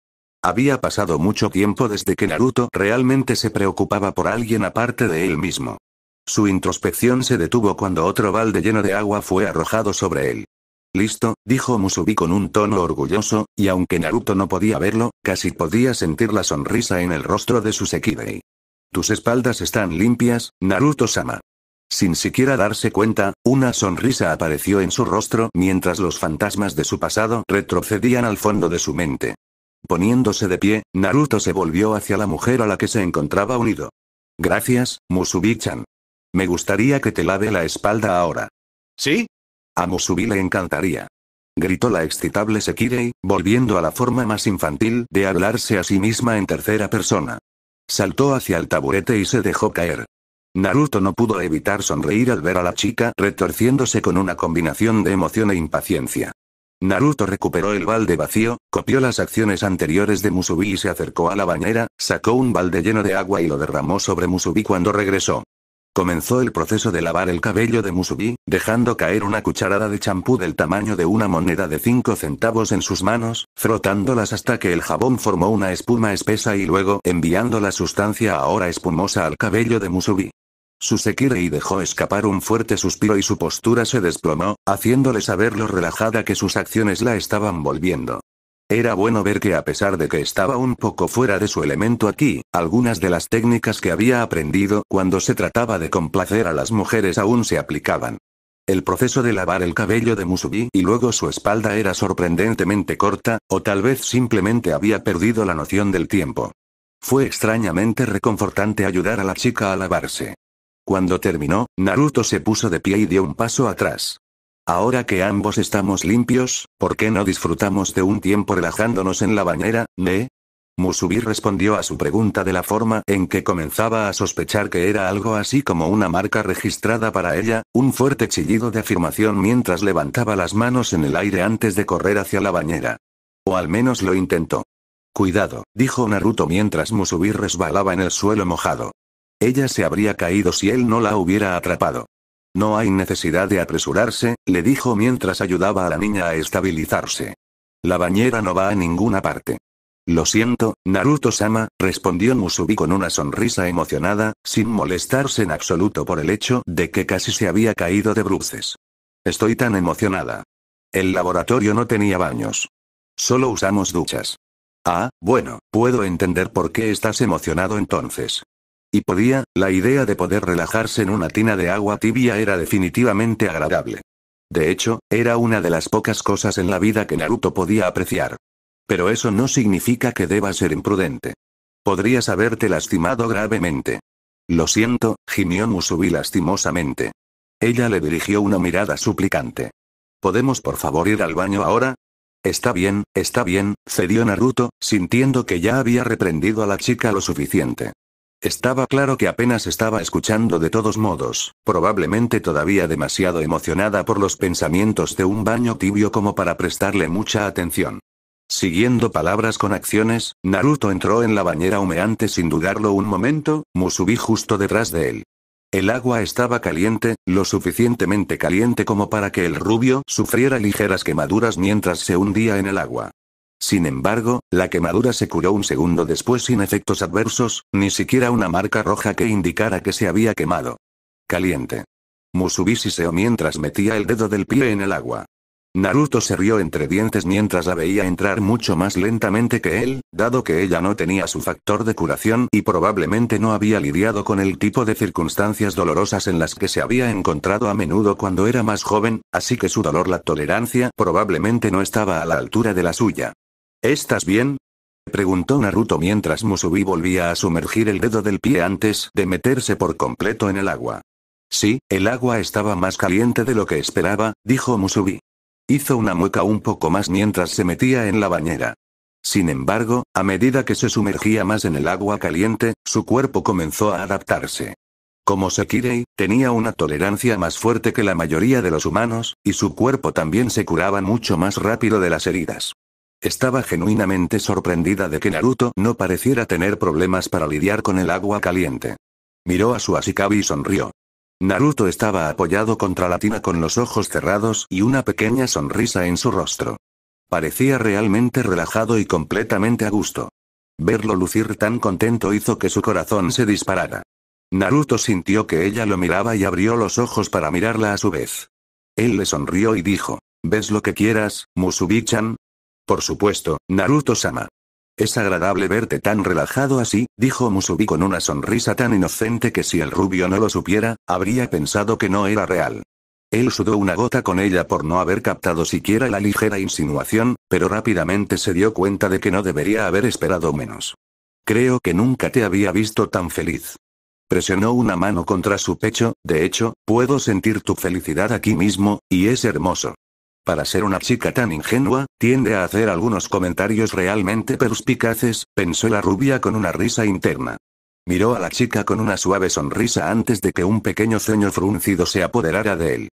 Había pasado mucho tiempo desde que Naruto realmente se preocupaba por alguien aparte de él mismo. Su introspección se detuvo cuando otro balde lleno de agua fue arrojado sobre él. Listo, dijo Musubi con un tono orgulloso, y aunque Naruto no podía verlo, casi podía sentir la sonrisa en el rostro de su Sekidei. Tus espaldas están limpias, Naruto-sama. Sin siquiera darse cuenta, una sonrisa apareció en su rostro mientras los fantasmas de su pasado retrocedían al fondo de su mente. Poniéndose de pie, Naruto se volvió hacia la mujer a la que se encontraba unido. Gracias, Musubi-chan. Me gustaría que te lave la espalda ahora. ¿Sí? A Musubi le encantaría. Gritó la excitable Sekirei, volviendo a la forma más infantil de hablarse a sí misma en tercera persona. Saltó hacia el taburete y se dejó caer. Naruto no pudo evitar sonreír al ver a la chica retorciéndose con una combinación de emoción e impaciencia. Naruto recuperó el balde vacío, copió las acciones anteriores de Musubi y se acercó a la bañera, sacó un balde lleno de agua y lo derramó sobre Musubi cuando regresó. Comenzó el proceso de lavar el cabello de Musubi, dejando caer una cucharada de champú del tamaño de una moneda de 5 centavos en sus manos, frotándolas hasta que el jabón formó una espuma espesa y luego enviando la sustancia ahora espumosa al cabello de Musubi. Susekirei dejó escapar un fuerte suspiro y su postura se desplomó, haciéndole saber lo relajada que sus acciones la estaban volviendo. Era bueno ver que a pesar de que estaba un poco fuera de su elemento aquí, algunas de las técnicas que había aprendido cuando se trataba de complacer a las mujeres aún se aplicaban. El proceso de lavar el cabello de Musubi y luego su espalda era sorprendentemente corta, o tal vez simplemente había perdido la noción del tiempo. Fue extrañamente reconfortante ayudar a la chica a lavarse. Cuando terminó, Naruto se puso de pie y dio un paso atrás. Ahora que ambos estamos limpios, ¿por qué no disfrutamos de un tiempo relajándonos en la bañera, ne? Musubi respondió a su pregunta de la forma en que comenzaba a sospechar que era algo así como una marca registrada para ella, un fuerte chillido de afirmación mientras levantaba las manos en el aire antes de correr hacia la bañera. O al menos lo intentó. Cuidado, dijo Naruto mientras Musubi resbalaba en el suelo mojado. Ella se habría caído si él no la hubiera atrapado. No hay necesidad de apresurarse, le dijo mientras ayudaba a la niña a estabilizarse. La bañera no va a ninguna parte. Lo siento, Naruto-sama, respondió Musubi con una sonrisa emocionada, sin molestarse en absoluto por el hecho de que casi se había caído de bruces. Estoy tan emocionada. El laboratorio no tenía baños. Solo usamos duchas. Ah, bueno, puedo entender por qué estás emocionado entonces. Y podía, la idea de poder relajarse en una tina de agua tibia era definitivamente agradable. De hecho, era una de las pocas cosas en la vida que Naruto podía apreciar. Pero eso no significa que deba ser imprudente. Podrías haberte lastimado gravemente. Lo siento, gimió Musubi lastimosamente. Ella le dirigió una mirada suplicante. ¿Podemos por favor ir al baño ahora? Está bien, está bien, cedió Naruto, sintiendo que ya había reprendido a la chica lo suficiente. Estaba claro que apenas estaba escuchando de todos modos, probablemente todavía demasiado emocionada por los pensamientos de un baño tibio como para prestarle mucha atención. Siguiendo palabras con acciones, Naruto entró en la bañera humeante sin dudarlo un momento, Musubi justo detrás de él. El agua estaba caliente, lo suficientemente caliente como para que el rubio sufriera ligeras quemaduras mientras se hundía en el agua. Sin embargo, la quemadura se curó un segundo después sin efectos adversos, ni siquiera una marca roja que indicara que se había quemado. Caliente. Musubi mientras metía el dedo del pie en el agua. Naruto se rió entre dientes mientras la veía entrar mucho más lentamente que él, dado que ella no tenía su factor de curación y probablemente no había lidiado con el tipo de circunstancias dolorosas en las que se había encontrado a menudo cuando era más joven, así que su dolor la tolerancia probablemente no estaba a la altura de la suya. ¿Estás bien? Preguntó Naruto mientras Musubi volvía a sumergir el dedo del pie antes de meterse por completo en el agua. Sí, el agua estaba más caliente de lo que esperaba, dijo Musubi. Hizo una mueca un poco más mientras se metía en la bañera. Sin embargo, a medida que se sumergía más en el agua caliente, su cuerpo comenzó a adaptarse. Como Sekirei, tenía una tolerancia más fuerte que la mayoría de los humanos, y su cuerpo también se curaba mucho más rápido de las heridas. Estaba genuinamente sorprendida de que Naruto no pareciera tener problemas para lidiar con el agua caliente. Miró a su Asikabi y sonrió. Naruto estaba apoyado contra la tina con los ojos cerrados y una pequeña sonrisa en su rostro. Parecía realmente relajado y completamente a gusto. Verlo lucir tan contento hizo que su corazón se disparara. Naruto sintió que ella lo miraba y abrió los ojos para mirarla a su vez. Él le sonrió y dijo, ¿ves lo que quieras, Musubi-chan? Por supuesto, Naruto-sama. Es agradable verte tan relajado así, dijo Musubi con una sonrisa tan inocente que si el rubio no lo supiera, habría pensado que no era real. Él sudó una gota con ella por no haber captado siquiera la ligera insinuación, pero rápidamente se dio cuenta de que no debería haber esperado menos. Creo que nunca te había visto tan feliz. Presionó una mano contra su pecho, de hecho, puedo sentir tu felicidad aquí mismo, y es hermoso. Para ser una chica tan ingenua, tiende a hacer algunos comentarios realmente perspicaces, pensó la rubia con una risa interna. Miró a la chica con una suave sonrisa antes de que un pequeño sueño fruncido se apoderara de él.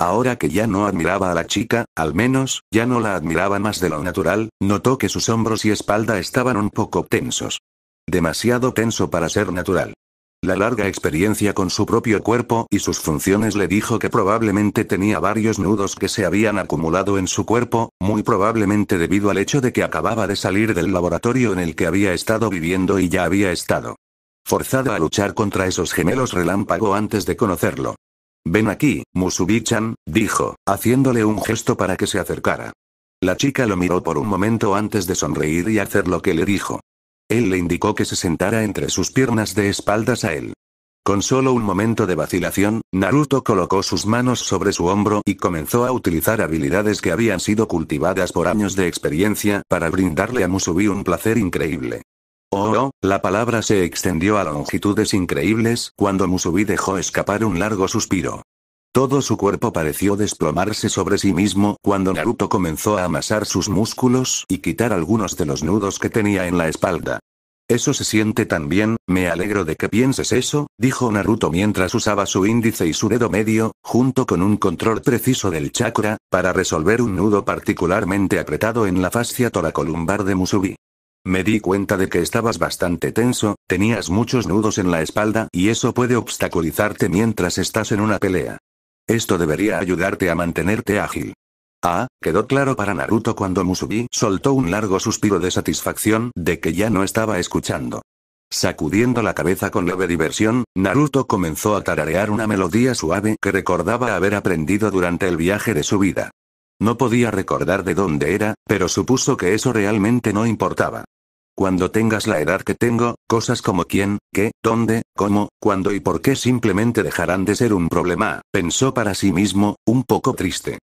Ahora que ya no admiraba a la chica, al menos, ya no la admiraba más de lo natural, notó que sus hombros y espalda estaban un poco tensos. Demasiado tenso para ser natural. La larga experiencia con su propio cuerpo y sus funciones le dijo que probablemente tenía varios nudos que se habían acumulado en su cuerpo, muy probablemente debido al hecho de que acababa de salir del laboratorio en el que había estado viviendo y ya había estado forzada a luchar contra esos gemelos relámpago antes de conocerlo. Ven aquí, Musubichan, dijo, haciéndole un gesto para que se acercara. La chica lo miró por un momento antes de sonreír y hacer lo que le dijo. Él le indicó que se sentara entre sus piernas de espaldas a él. Con solo un momento de vacilación, Naruto colocó sus manos sobre su hombro y comenzó a utilizar habilidades que habían sido cultivadas por años de experiencia para brindarle a Musubi un placer increíble. Oh, oh, la palabra se extendió a longitudes increíbles cuando Musubi dejó escapar un largo suspiro. Todo su cuerpo pareció desplomarse sobre sí mismo cuando Naruto comenzó a amasar sus músculos y quitar algunos de los nudos que tenía en la espalda. Eso se siente tan bien, me alegro de que pienses eso, dijo Naruto mientras usaba su índice y su dedo medio, junto con un control preciso del chakra, para resolver un nudo particularmente apretado en la fascia toracolumbar de Musubi. Me di cuenta de que estabas bastante tenso, tenías muchos nudos en la espalda y eso puede obstaculizarte mientras estás en una pelea. Esto debería ayudarte a mantenerte ágil. Ah, quedó claro para Naruto cuando Musubi soltó un largo suspiro de satisfacción de que ya no estaba escuchando. Sacudiendo la cabeza con leve diversión, Naruto comenzó a tararear una melodía suave que recordaba haber aprendido durante el viaje de su vida. No podía recordar de dónde era, pero supuso que eso realmente no importaba. Cuando tengas la edad que tengo, cosas como quién, qué, dónde, cómo, cuándo y por qué simplemente dejarán de ser un problema, pensó para sí mismo, un poco triste.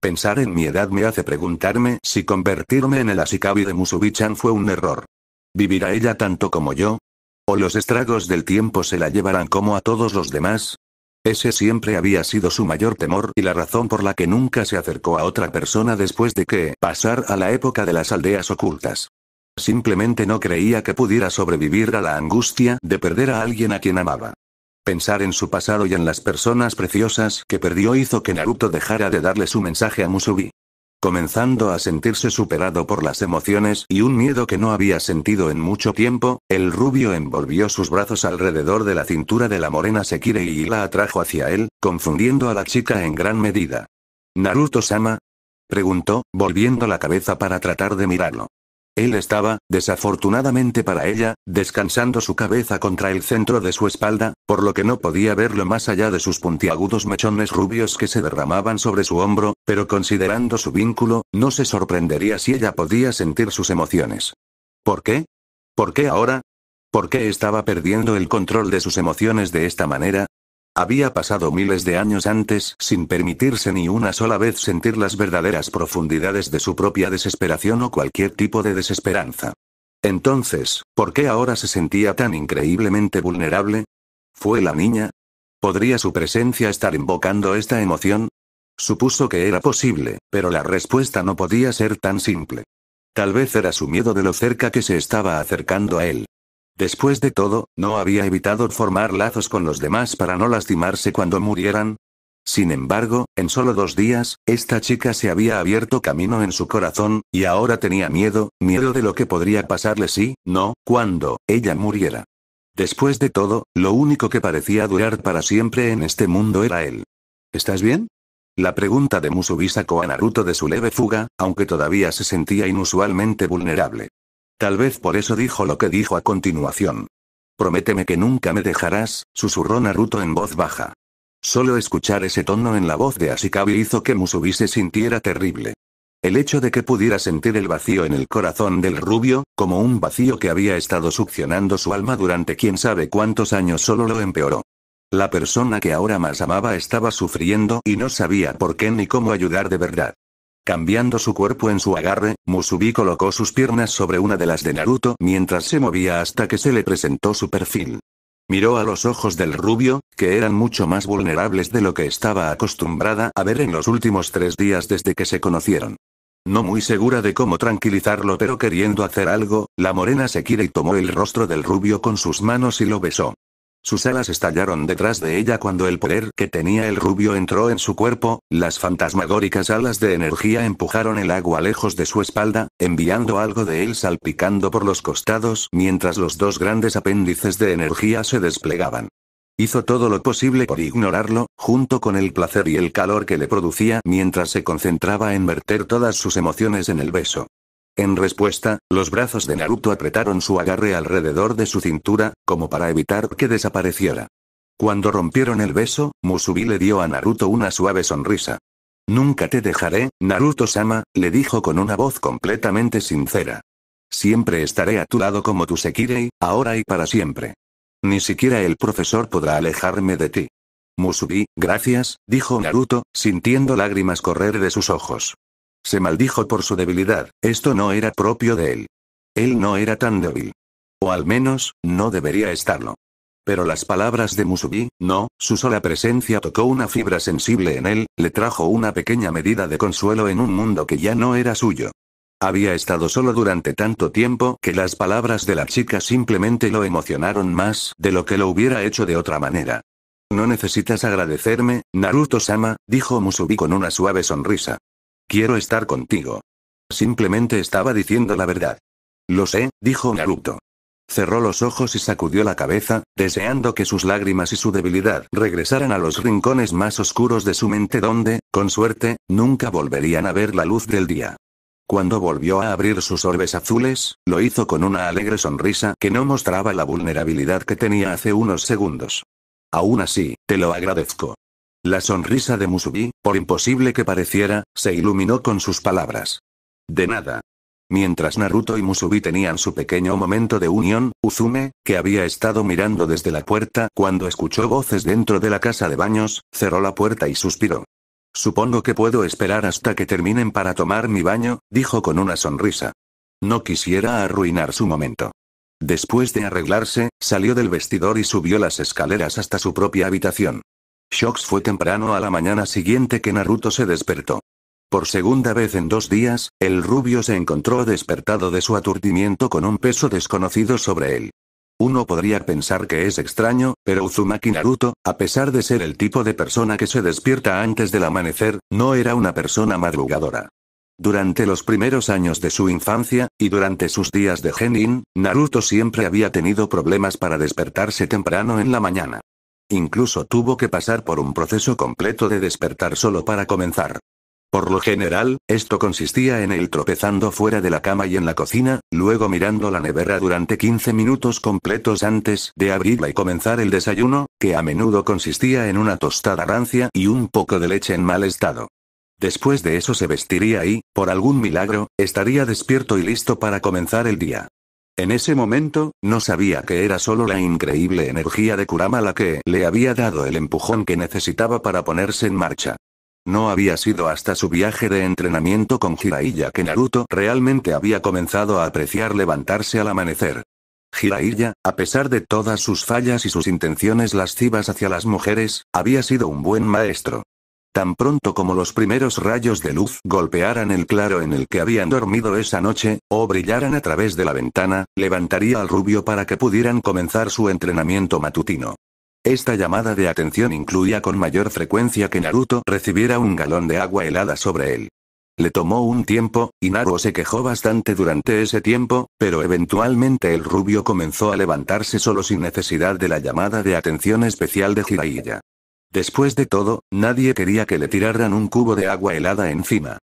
Pensar en mi edad me hace preguntarme si convertirme en el Asikabi de Musubichan fue un error. ¿Vivirá ella tanto como yo? ¿O los estragos del tiempo se la llevarán como a todos los demás? Ese siempre había sido su mayor temor y la razón por la que nunca se acercó a otra persona después de que pasar a la época de las aldeas ocultas. Simplemente no creía que pudiera sobrevivir a la angustia de perder a alguien a quien amaba. Pensar en su pasado y en las personas preciosas que perdió hizo que Naruto dejara de darle su mensaje a Musubi. Comenzando a sentirse superado por las emociones y un miedo que no había sentido en mucho tiempo, el rubio envolvió sus brazos alrededor de la cintura de la morena Sekire y la atrajo hacia él, confundiendo a la chica en gran medida. ¿Naruto-sama? preguntó, volviendo la cabeza para tratar de mirarlo. Él estaba, desafortunadamente para ella, descansando su cabeza contra el centro de su espalda, por lo que no podía verlo más allá de sus puntiagudos mechones rubios que se derramaban sobre su hombro, pero considerando su vínculo, no se sorprendería si ella podía sentir sus emociones. ¿Por qué? ¿Por qué ahora? ¿Por qué estaba perdiendo el control de sus emociones de esta manera? Había pasado miles de años antes sin permitirse ni una sola vez sentir las verdaderas profundidades de su propia desesperación o cualquier tipo de desesperanza. Entonces, ¿por qué ahora se sentía tan increíblemente vulnerable? ¿Fue la niña? ¿Podría su presencia estar invocando esta emoción? Supuso que era posible, pero la respuesta no podía ser tan simple. Tal vez era su miedo de lo cerca que se estaba acercando a él. Después de todo, no había evitado formar lazos con los demás para no lastimarse cuando murieran. Sin embargo, en solo dos días, esta chica se había abierto camino en su corazón, y ahora tenía miedo, miedo de lo que podría pasarle si, no, cuando, ella muriera. Después de todo, lo único que parecía durar para siempre en este mundo era él. ¿Estás bien? La pregunta de Musubi sacó a Naruto de su leve fuga, aunque todavía se sentía inusualmente vulnerable. Tal vez por eso dijo lo que dijo a continuación. Prométeme que nunca me dejarás, susurró Naruto en voz baja. Solo escuchar ese tono en la voz de Asikabi hizo que Musubi se sintiera terrible. El hecho de que pudiera sentir el vacío en el corazón del rubio, como un vacío que había estado succionando su alma durante quién sabe cuántos años solo lo empeoró. La persona que ahora más amaba estaba sufriendo y no sabía por qué ni cómo ayudar de verdad. Cambiando su cuerpo en su agarre, Musubi colocó sus piernas sobre una de las de Naruto mientras se movía hasta que se le presentó su perfil. Miró a los ojos del rubio, que eran mucho más vulnerables de lo que estaba acostumbrada a ver en los últimos tres días desde que se conocieron. No muy segura de cómo tranquilizarlo pero queriendo hacer algo, la morena se y tomó el rostro del rubio con sus manos y lo besó. Sus alas estallaron detrás de ella cuando el poder que tenía el rubio entró en su cuerpo, las fantasmagóricas alas de energía empujaron el agua lejos de su espalda, enviando algo de él salpicando por los costados mientras los dos grandes apéndices de energía se desplegaban. Hizo todo lo posible por ignorarlo, junto con el placer y el calor que le producía mientras se concentraba en verter todas sus emociones en el beso. En respuesta, los brazos de Naruto apretaron su agarre alrededor de su cintura, como para evitar que desapareciera. Cuando rompieron el beso, Musubi le dio a Naruto una suave sonrisa. Nunca te dejaré, Naruto-sama, le dijo con una voz completamente sincera. Siempre estaré a tu lado como tu Sekirei, ahora y para siempre. Ni siquiera el profesor podrá alejarme de ti. Musubi, gracias, dijo Naruto, sintiendo lágrimas correr de sus ojos. Se maldijo por su debilidad, esto no era propio de él. Él no era tan débil. O al menos, no debería estarlo. Pero las palabras de Musubi, no, su sola presencia tocó una fibra sensible en él, le trajo una pequeña medida de consuelo en un mundo que ya no era suyo. Había estado solo durante tanto tiempo que las palabras de la chica simplemente lo emocionaron más de lo que lo hubiera hecho de otra manera. No necesitas agradecerme, Naruto-sama, dijo Musubi con una suave sonrisa. Quiero estar contigo. Simplemente estaba diciendo la verdad. Lo sé, dijo Naruto. Cerró los ojos y sacudió la cabeza, deseando que sus lágrimas y su debilidad regresaran a los rincones más oscuros de su mente donde, con suerte, nunca volverían a ver la luz del día. Cuando volvió a abrir sus orbes azules, lo hizo con una alegre sonrisa que no mostraba la vulnerabilidad que tenía hace unos segundos. Aún así, te lo agradezco. La sonrisa de Musubi, por imposible que pareciera, se iluminó con sus palabras. De nada. Mientras Naruto y Musubi tenían su pequeño momento de unión, Uzume, que había estado mirando desde la puerta cuando escuchó voces dentro de la casa de baños, cerró la puerta y suspiró. Supongo que puedo esperar hasta que terminen para tomar mi baño, dijo con una sonrisa. No quisiera arruinar su momento. Después de arreglarse, salió del vestidor y subió las escaleras hasta su propia habitación. Shocks fue temprano a la mañana siguiente que Naruto se despertó. Por segunda vez en dos días, el rubio se encontró despertado de su aturdimiento con un peso desconocido sobre él. Uno podría pensar que es extraño, pero Uzumaki Naruto, a pesar de ser el tipo de persona que se despierta antes del amanecer, no era una persona madrugadora. Durante los primeros años de su infancia, y durante sus días de genin, Naruto siempre había tenido problemas para despertarse temprano en la mañana. Incluso tuvo que pasar por un proceso completo de despertar solo para comenzar. Por lo general, esto consistía en el tropezando fuera de la cama y en la cocina, luego mirando la nevera durante 15 minutos completos antes de abrirla y comenzar el desayuno, que a menudo consistía en una tostada rancia y un poco de leche en mal estado. Después de eso se vestiría y, por algún milagro, estaría despierto y listo para comenzar el día. En ese momento, no sabía que era solo la increíble energía de Kurama la que le había dado el empujón que necesitaba para ponerse en marcha. No había sido hasta su viaje de entrenamiento con Jiraiya que Naruto realmente había comenzado a apreciar levantarse al amanecer. Jiraiya, a pesar de todas sus fallas y sus intenciones lascivas hacia las mujeres, había sido un buen maestro. Tan pronto como los primeros rayos de luz golpearan el claro en el que habían dormido esa noche, o brillaran a través de la ventana, levantaría al rubio para que pudieran comenzar su entrenamiento matutino. Esta llamada de atención incluía con mayor frecuencia que Naruto recibiera un galón de agua helada sobre él. Le tomó un tiempo, y Naruto se quejó bastante durante ese tiempo, pero eventualmente el rubio comenzó a levantarse solo sin necesidad de la llamada de atención especial de Jiraiya. Después de todo, nadie quería que le tiraran un cubo de agua helada encima.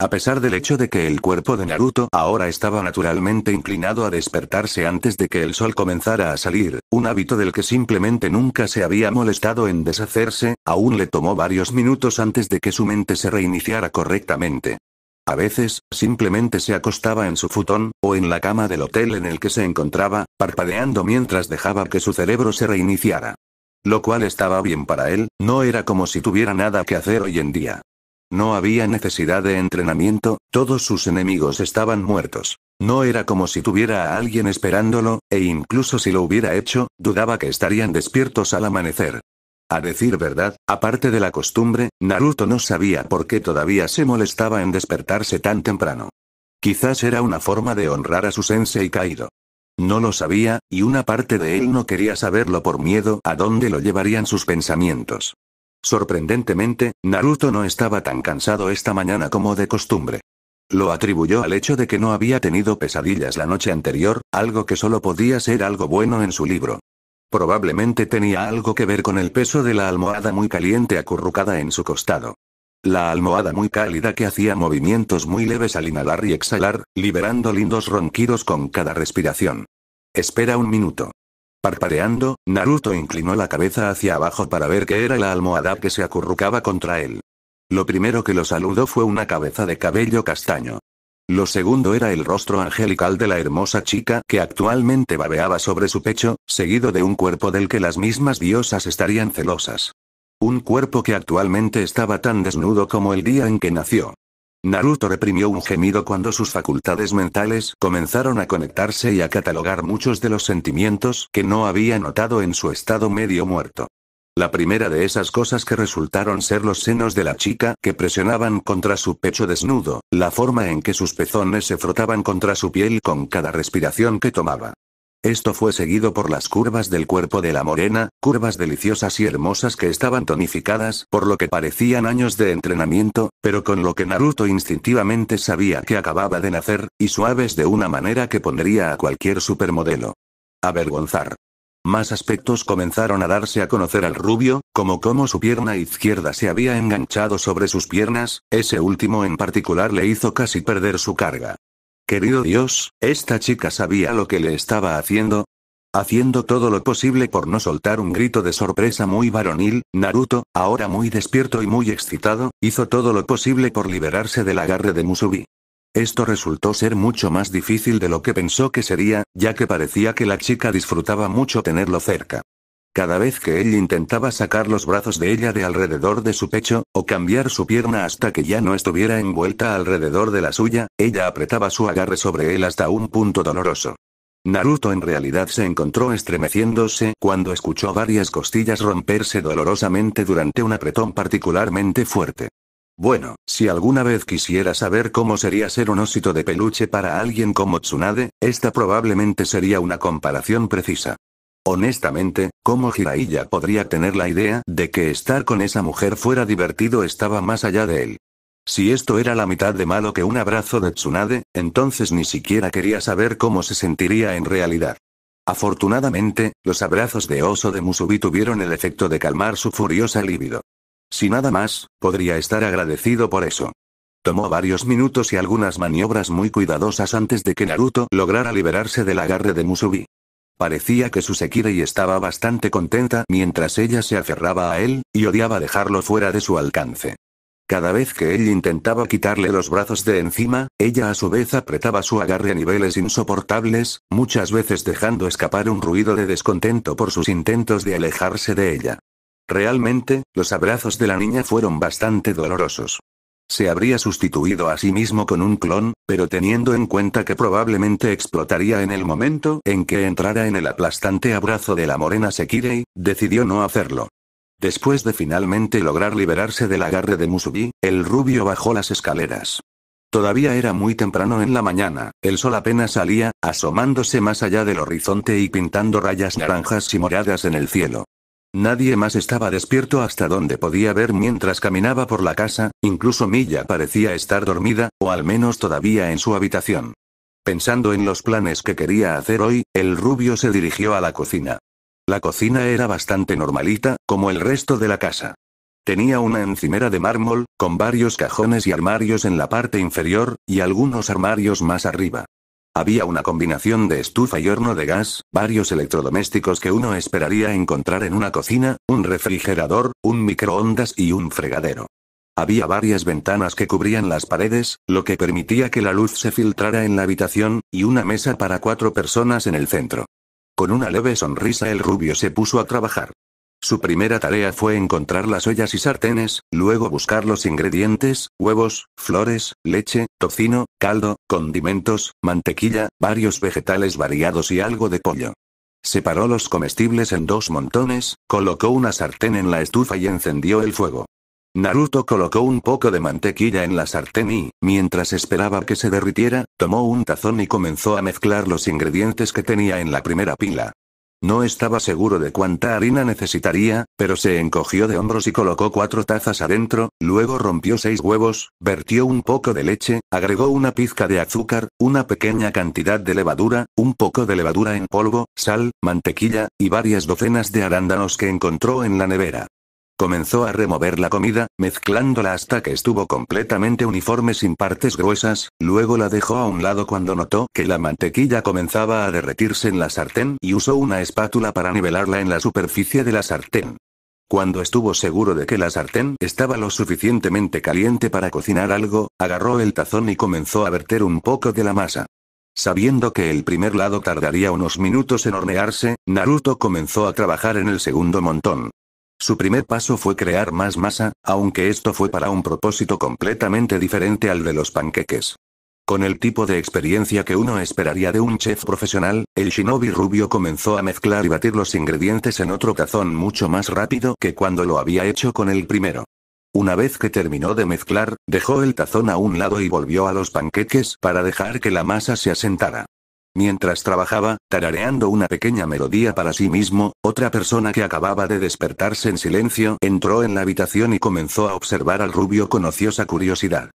A pesar del hecho de que el cuerpo de Naruto ahora estaba naturalmente inclinado a despertarse antes de que el sol comenzara a salir, un hábito del que simplemente nunca se había molestado en deshacerse, aún le tomó varios minutos antes de que su mente se reiniciara correctamente. A veces, simplemente se acostaba en su futón, o en la cama del hotel en el que se encontraba, parpadeando mientras dejaba que su cerebro se reiniciara. Lo cual estaba bien para él, no era como si tuviera nada que hacer hoy en día. No había necesidad de entrenamiento, todos sus enemigos estaban muertos. No era como si tuviera a alguien esperándolo, e incluso si lo hubiera hecho, dudaba que estarían despiertos al amanecer. A decir verdad, aparte de la costumbre, Naruto no sabía por qué todavía se molestaba en despertarse tan temprano. Quizás era una forma de honrar a su sensei caído. No lo sabía, y una parte de él no quería saberlo por miedo a dónde lo llevarían sus pensamientos. Sorprendentemente, Naruto no estaba tan cansado esta mañana como de costumbre. Lo atribuyó al hecho de que no había tenido pesadillas la noche anterior, algo que solo podía ser algo bueno en su libro. Probablemente tenía algo que ver con el peso de la almohada muy caliente acurrucada en su costado. La almohada muy cálida que hacía movimientos muy leves al inhalar y exhalar, liberando lindos ronquidos con cada respiración. Espera un minuto. Parpadeando, Naruto inclinó la cabeza hacia abajo para ver qué era la almohada que se acurrucaba contra él. Lo primero que lo saludó fue una cabeza de cabello castaño. Lo segundo era el rostro angelical de la hermosa chica que actualmente babeaba sobre su pecho, seguido de un cuerpo del que las mismas diosas estarían celosas. Un cuerpo que actualmente estaba tan desnudo como el día en que nació. Naruto reprimió un gemido cuando sus facultades mentales comenzaron a conectarse y a catalogar muchos de los sentimientos que no había notado en su estado medio muerto. La primera de esas cosas que resultaron ser los senos de la chica que presionaban contra su pecho desnudo, la forma en que sus pezones se frotaban contra su piel con cada respiración que tomaba. Esto fue seguido por las curvas del cuerpo de la morena, curvas deliciosas y hermosas que estaban tonificadas por lo que parecían años de entrenamiento, pero con lo que Naruto instintivamente sabía que acababa de nacer, y suaves de una manera que pondría a cualquier supermodelo. Avergonzar. Más aspectos comenzaron a darse a conocer al rubio, como cómo su pierna izquierda se había enganchado sobre sus piernas, ese último en particular le hizo casi perder su carga. Querido Dios, esta chica sabía lo que le estaba haciendo. Haciendo todo lo posible por no soltar un grito de sorpresa muy varonil, Naruto, ahora muy despierto y muy excitado, hizo todo lo posible por liberarse del agarre de Musubi. Esto resultó ser mucho más difícil de lo que pensó que sería, ya que parecía que la chica disfrutaba mucho tenerlo cerca. Cada vez que él intentaba sacar los brazos de ella de alrededor de su pecho, o cambiar su pierna hasta que ya no estuviera envuelta alrededor de la suya, ella apretaba su agarre sobre él hasta un punto doloroso. Naruto en realidad se encontró estremeciéndose cuando escuchó varias costillas romperse dolorosamente durante un apretón particularmente fuerte. Bueno, si alguna vez quisiera saber cómo sería ser un osito de peluche para alguien como Tsunade, esta probablemente sería una comparación precisa. Honestamente, ¿cómo Jiraiya podría tener la idea de que estar con esa mujer fuera divertido estaba más allá de él? Si esto era la mitad de malo que un abrazo de Tsunade, entonces ni siquiera quería saber cómo se sentiría en realidad. Afortunadamente, los abrazos de oso de Musubi tuvieron el efecto de calmar su furiosa líbido. Si nada más, podría estar agradecido por eso. Tomó varios minutos y algunas maniobras muy cuidadosas antes de que Naruto lograra liberarse del agarre de Musubi. Parecía que su y estaba bastante contenta mientras ella se aferraba a él, y odiaba dejarlo fuera de su alcance. Cada vez que él intentaba quitarle los brazos de encima, ella a su vez apretaba su agarre a niveles insoportables, muchas veces dejando escapar un ruido de descontento por sus intentos de alejarse de ella. Realmente, los abrazos de la niña fueron bastante dolorosos. Se habría sustituido a sí mismo con un clon, pero teniendo en cuenta que probablemente explotaría en el momento en que entrara en el aplastante abrazo de la morena Sekirei, decidió no hacerlo. Después de finalmente lograr liberarse del agarre de Musubi, el rubio bajó las escaleras. Todavía era muy temprano en la mañana, el sol apenas salía, asomándose más allá del horizonte y pintando rayas naranjas y moradas en el cielo. Nadie más estaba despierto hasta donde podía ver mientras caminaba por la casa, incluso Milla parecía estar dormida, o al menos todavía en su habitación. Pensando en los planes que quería hacer hoy, el rubio se dirigió a la cocina. La cocina era bastante normalita, como el resto de la casa. Tenía una encimera de mármol, con varios cajones y armarios en la parte inferior, y algunos armarios más arriba. Había una combinación de estufa y horno de gas, varios electrodomésticos que uno esperaría encontrar en una cocina, un refrigerador, un microondas y un fregadero. Había varias ventanas que cubrían las paredes, lo que permitía que la luz se filtrara en la habitación, y una mesa para cuatro personas en el centro. Con una leve sonrisa el rubio se puso a trabajar. Su primera tarea fue encontrar las ollas y sartenes, luego buscar los ingredientes, huevos, flores, leche, tocino, caldo, condimentos, mantequilla, varios vegetales variados y algo de pollo. Separó los comestibles en dos montones, colocó una sartén en la estufa y encendió el fuego. Naruto colocó un poco de mantequilla en la sartén y, mientras esperaba que se derritiera, tomó un tazón y comenzó a mezclar los ingredientes que tenía en la primera pila. No estaba seguro de cuánta harina necesitaría, pero se encogió de hombros y colocó cuatro tazas adentro, luego rompió seis huevos, vertió un poco de leche, agregó una pizca de azúcar, una pequeña cantidad de levadura, un poco de levadura en polvo, sal, mantequilla, y varias docenas de arándanos que encontró en la nevera. Comenzó a remover la comida, mezclándola hasta que estuvo completamente uniforme sin partes gruesas, luego la dejó a un lado cuando notó que la mantequilla comenzaba a derretirse en la sartén y usó una espátula para nivelarla en la superficie de la sartén. Cuando estuvo seguro de que la sartén estaba lo suficientemente caliente para cocinar algo, agarró el tazón y comenzó a verter un poco de la masa. Sabiendo que el primer lado tardaría unos minutos en hornearse, Naruto comenzó a trabajar en el segundo montón. Su primer paso fue crear más masa, aunque esto fue para un propósito completamente diferente al de los panqueques. Con el tipo de experiencia que uno esperaría de un chef profesional, el shinobi rubio comenzó a mezclar y batir los ingredientes en otro tazón mucho más rápido que cuando lo había hecho con el primero. Una vez que terminó de mezclar, dejó el tazón a un lado y volvió a los panqueques para dejar que la masa se asentara. Mientras trabajaba, tarareando una pequeña melodía para sí mismo, otra persona que acababa de despertarse en silencio entró en la habitación y comenzó a observar al rubio con ociosa curiosidad.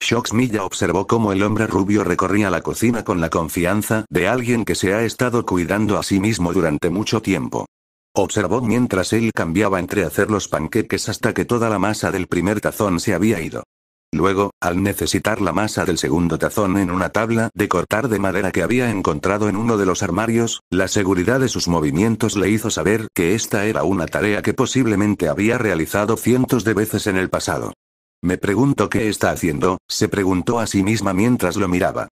Shox observó cómo el hombre rubio recorría la cocina con la confianza de alguien que se ha estado cuidando a sí mismo durante mucho tiempo. Observó mientras él cambiaba entre hacer los panqueques hasta que toda la masa del primer tazón se había ido. Luego, al necesitar la masa del segundo tazón en una tabla de cortar de madera que había encontrado en uno de los armarios, la seguridad de sus movimientos le hizo saber que esta era una tarea que posiblemente había realizado cientos de veces en el pasado. Me pregunto qué está haciendo, se preguntó a sí misma mientras lo miraba.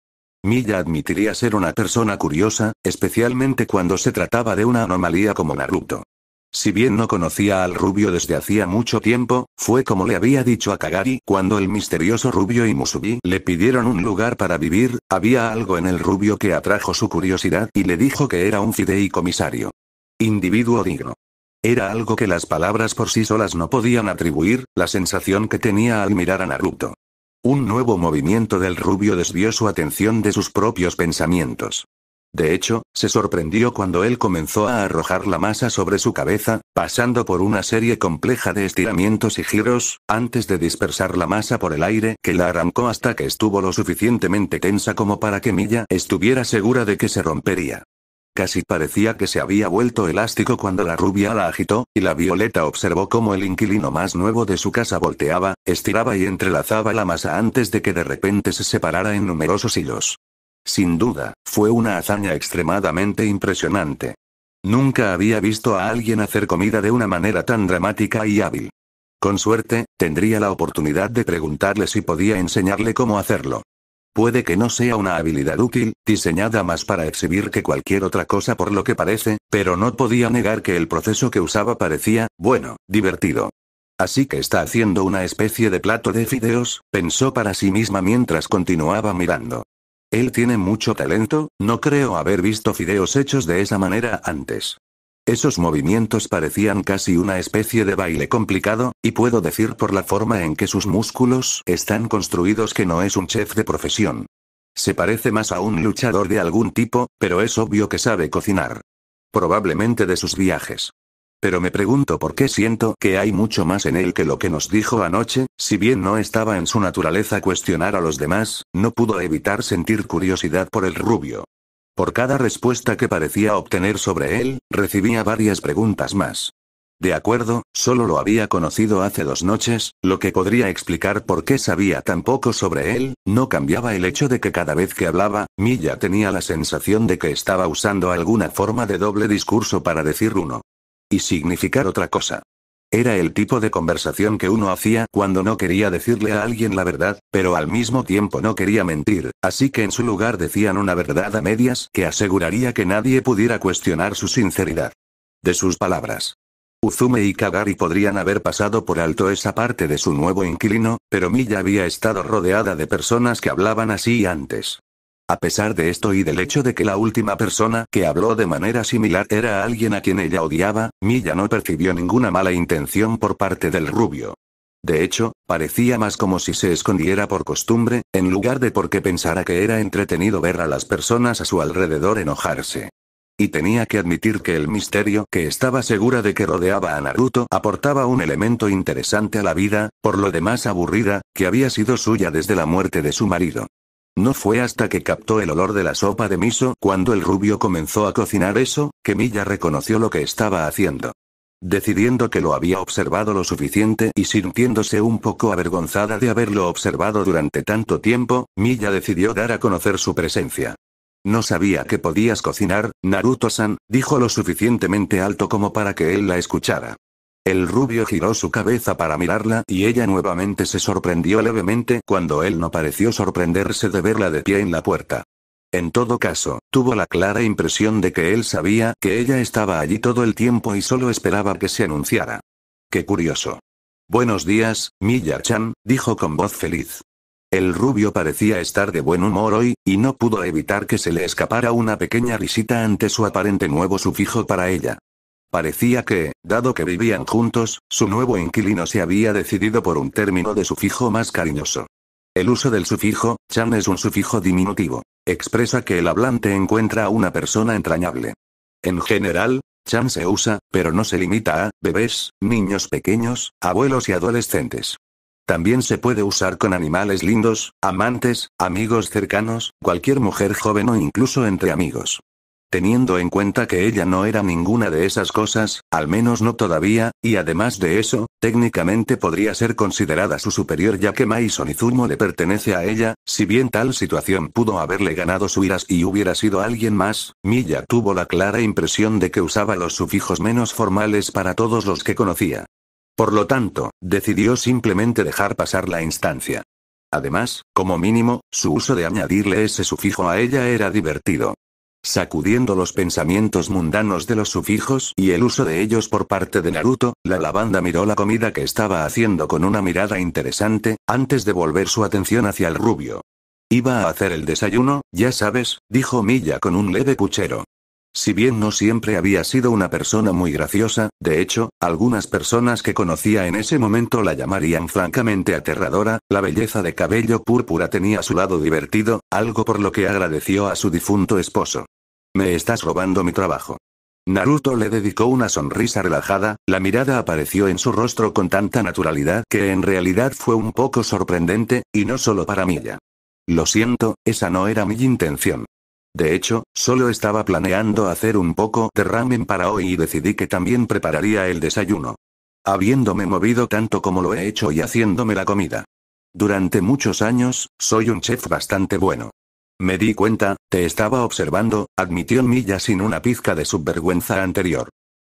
Milla admitiría ser una persona curiosa, especialmente cuando se trataba de una anomalía como Naruto. Si bien no conocía al rubio desde hacía mucho tiempo, fue como le había dicho a Kagari cuando el misterioso rubio y Musubi le pidieron un lugar para vivir, había algo en el rubio que atrajo su curiosidad y le dijo que era un fideicomisario. Individuo digno. Era algo que las palabras por sí solas no podían atribuir, la sensación que tenía al mirar a Naruto. Un nuevo movimiento del rubio desvió su atención de sus propios pensamientos. De hecho, se sorprendió cuando él comenzó a arrojar la masa sobre su cabeza, pasando por una serie compleja de estiramientos y giros, antes de dispersar la masa por el aire que la arrancó hasta que estuvo lo suficientemente tensa como para que Milla estuviera segura de que se rompería. Casi parecía que se había vuelto elástico cuando la rubia la agitó, y la violeta observó cómo el inquilino más nuevo de su casa volteaba, estiraba y entrelazaba la masa antes de que de repente se separara en numerosos hilos. Sin duda, fue una hazaña extremadamente impresionante. Nunca había visto a alguien hacer comida de una manera tan dramática y hábil. Con suerte, tendría la oportunidad de preguntarle si podía enseñarle cómo hacerlo. Puede que no sea una habilidad útil, diseñada más para exhibir que cualquier otra cosa por lo que parece, pero no podía negar que el proceso que usaba parecía, bueno, divertido. Así que está haciendo una especie de plato de fideos, pensó para sí misma mientras continuaba mirando. Él tiene mucho talento, no creo haber visto fideos hechos de esa manera antes. Esos movimientos parecían casi una especie de baile complicado, y puedo decir por la forma en que sus músculos están construidos que no es un chef de profesión. Se parece más a un luchador de algún tipo, pero es obvio que sabe cocinar. Probablemente de sus viajes. Pero me pregunto por qué siento que hay mucho más en él que lo que nos dijo anoche, si bien no estaba en su naturaleza cuestionar a los demás, no pudo evitar sentir curiosidad por el rubio. Por cada respuesta que parecía obtener sobre él, recibía varias preguntas más. De acuerdo, solo lo había conocido hace dos noches, lo que podría explicar por qué sabía tan poco sobre él, no cambiaba el hecho de que cada vez que hablaba, Milla tenía la sensación de que estaba usando alguna forma de doble discurso para decir uno. Y significar otra cosa. Era el tipo de conversación que uno hacía cuando no quería decirle a alguien la verdad, pero al mismo tiempo no quería mentir, así que en su lugar decían una verdad a medias que aseguraría que nadie pudiera cuestionar su sinceridad. De sus palabras. Uzume y Kagari podrían haber pasado por alto esa parte de su nuevo inquilino, pero Milla había estado rodeada de personas que hablaban así antes. A pesar de esto y del hecho de que la última persona que habló de manera similar era alguien a quien ella odiaba, Milla no percibió ninguna mala intención por parte del rubio. De hecho, parecía más como si se escondiera por costumbre, en lugar de porque pensara que era entretenido ver a las personas a su alrededor enojarse. Y tenía que admitir que el misterio que estaba segura de que rodeaba a Naruto aportaba un elemento interesante a la vida, por lo demás aburrida, que había sido suya desde la muerte de su marido. No fue hasta que captó el olor de la sopa de miso cuando el rubio comenzó a cocinar eso, que Milla reconoció lo que estaba haciendo. Decidiendo que lo había observado lo suficiente y sintiéndose un poco avergonzada de haberlo observado durante tanto tiempo, Milla decidió dar a conocer su presencia. No sabía que podías cocinar, Naruto-san, dijo lo suficientemente alto como para que él la escuchara. El rubio giró su cabeza para mirarla y ella nuevamente se sorprendió levemente cuando él no pareció sorprenderse de verla de pie en la puerta. En todo caso, tuvo la clara impresión de que él sabía que ella estaba allí todo el tiempo y solo esperaba que se anunciara. Qué curioso. Buenos días, miya chan dijo con voz feliz. El rubio parecía estar de buen humor hoy, y no pudo evitar que se le escapara una pequeña risita ante su aparente nuevo sufijo para ella. Parecía que, dado que vivían juntos, su nuevo inquilino se había decidido por un término de sufijo más cariñoso. El uso del sufijo, Chan es un sufijo diminutivo. Expresa que el hablante encuentra a una persona entrañable. En general, Chan se usa, pero no se limita a bebés, niños pequeños, abuelos y adolescentes. También se puede usar con animales lindos, amantes, amigos cercanos, cualquier mujer joven o incluso entre amigos. Teniendo en cuenta que ella no era ninguna de esas cosas, al menos no todavía, y además de eso, técnicamente podría ser considerada su superior ya que Maison Izumo le pertenece a ella, si bien tal situación pudo haberle ganado su iras y hubiera sido alguien más, Milla tuvo la clara impresión de que usaba los sufijos menos formales para todos los que conocía. Por lo tanto, decidió simplemente dejar pasar la instancia. Además, como mínimo, su uso de añadirle ese sufijo a ella era divertido, Sacudiendo los pensamientos mundanos de los sufijos y el uso de ellos por parte de Naruto, la lavanda miró la comida que estaba haciendo con una mirada interesante, antes de volver su atención hacia el rubio. Iba a hacer el desayuno, ya sabes, dijo Milla con un leve puchero. Si bien no siempre había sido una persona muy graciosa, de hecho, algunas personas que conocía en ese momento la llamarían francamente aterradora, la belleza de cabello púrpura tenía su lado divertido, algo por lo que agradeció a su difunto esposo. Me estás robando mi trabajo. Naruto le dedicó una sonrisa relajada, la mirada apareció en su rostro con tanta naturalidad que en realidad fue un poco sorprendente, y no solo para Milla. Lo siento, esa no era mi intención. De hecho, solo estaba planeando hacer un poco de ramen para hoy y decidí que también prepararía el desayuno. Habiéndome movido tanto como lo he hecho y haciéndome la comida. Durante muchos años, soy un chef bastante bueno. Me di cuenta, te estaba observando, admitió Milla sin una pizca de subvergüenza anterior.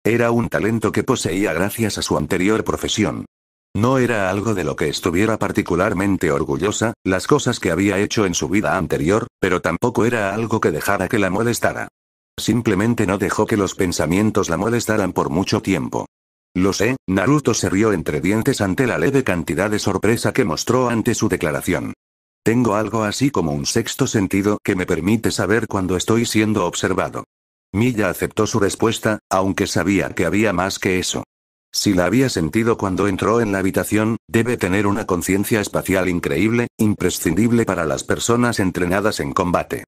Era un talento que poseía gracias a su anterior profesión. No era algo de lo que estuviera particularmente orgullosa, las cosas que había hecho en su vida anterior, pero tampoco era algo que dejara que la molestara. Simplemente no dejó que los pensamientos la molestaran por mucho tiempo. Lo sé, Naruto se rió entre dientes ante la leve cantidad de sorpresa que mostró ante su declaración. Tengo algo así como un sexto sentido que me permite saber cuando estoy siendo observado. Milla aceptó su respuesta, aunque sabía que había más que eso. Si la había sentido cuando entró en la habitación, debe tener una conciencia espacial increíble, imprescindible para las personas entrenadas en combate.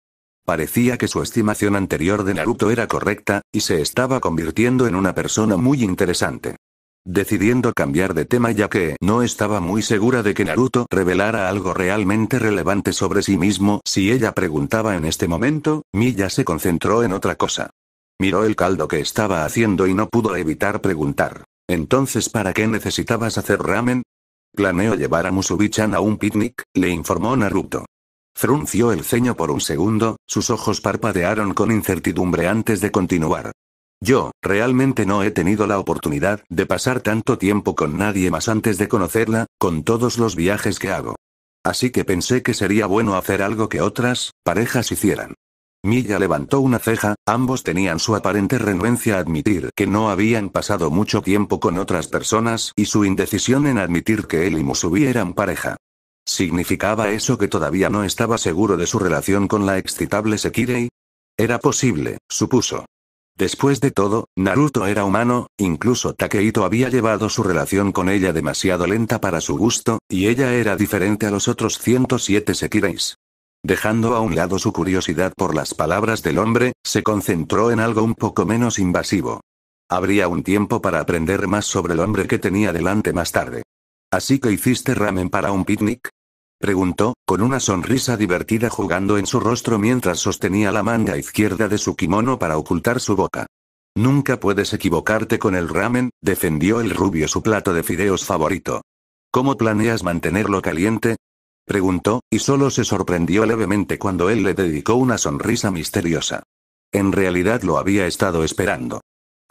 Parecía que su estimación anterior de Naruto era correcta, y se estaba convirtiendo en una persona muy interesante decidiendo cambiar de tema ya que no estaba muy segura de que Naruto revelara algo realmente relevante sobre sí mismo. Si ella preguntaba en este momento, Miya se concentró en otra cosa. Miró el caldo que estaba haciendo y no pudo evitar preguntar. Entonces, ¿para qué necesitabas hacer ramen? Planeo llevar a Musubi-chan a un picnic, le informó Naruto. Frunció el ceño por un segundo, sus ojos parpadearon con incertidumbre antes de continuar. Yo, realmente no he tenido la oportunidad de pasar tanto tiempo con nadie más antes de conocerla, con todos los viajes que hago. Así que pensé que sería bueno hacer algo que otras parejas hicieran. Milla levantó una ceja, ambos tenían su aparente renuencia a admitir que no habían pasado mucho tiempo con otras personas y su indecisión en admitir que él y Musubi eran pareja. ¿Significaba eso que todavía no estaba seguro de su relación con la excitable Sekirei? Era posible, supuso. Después de todo, Naruto era humano, incluso Takeito había llevado su relación con ella demasiado lenta para su gusto, y ella era diferente a los otros 107 Sekireis. Dejando a un lado su curiosidad por las palabras del hombre, se concentró en algo un poco menos invasivo. Habría un tiempo para aprender más sobre el hombre que tenía delante más tarde. Así que hiciste ramen para un picnic, Preguntó, con una sonrisa divertida jugando en su rostro mientras sostenía la manga izquierda de su kimono para ocultar su boca. Nunca puedes equivocarte con el ramen, defendió el rubio su plato de fideos favorito. ¿Cómo planeas mantenerlo caliente? Preguntó, y solo se sorprendió levemente cuando él le dedicó una sonrisa misteriosa. En realidad lo había estado esperando.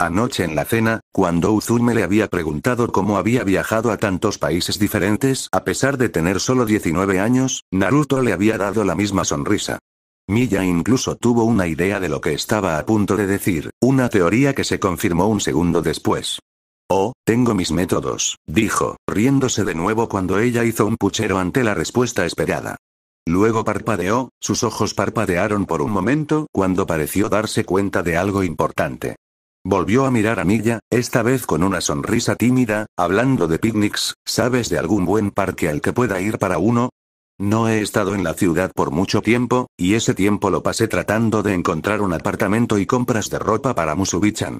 Anoche en la cena, cuando Uzume le había preguntado cómo había viajado a tantos países diferentes a pesar de tener solo 19 años, Naruto le había dado la misma sonrisa. Miya incluso tuvo una idea de lo que estaba a punto de decir, una teoría que se confirmó un segundo después. Oh, tengo mis métodos, dijo, riéndose de nuevo cuando ella hizo un puchero ante la respuesta esperada. Luego parpadeó, sus ojos parpadearon por un momento cuando pareció darse cuenta de algo importante. Volvió a mirar a Milla, esta vez con una sonrisa tímida, hablando de picnics, ¿sabes de algún buen parque al que pueda ir para uno? No he estado en la ciudad por mucho tiempo, y ese tiempo lo pasé tratando de encontrar un apartamento y compras de ropa para Musubichan.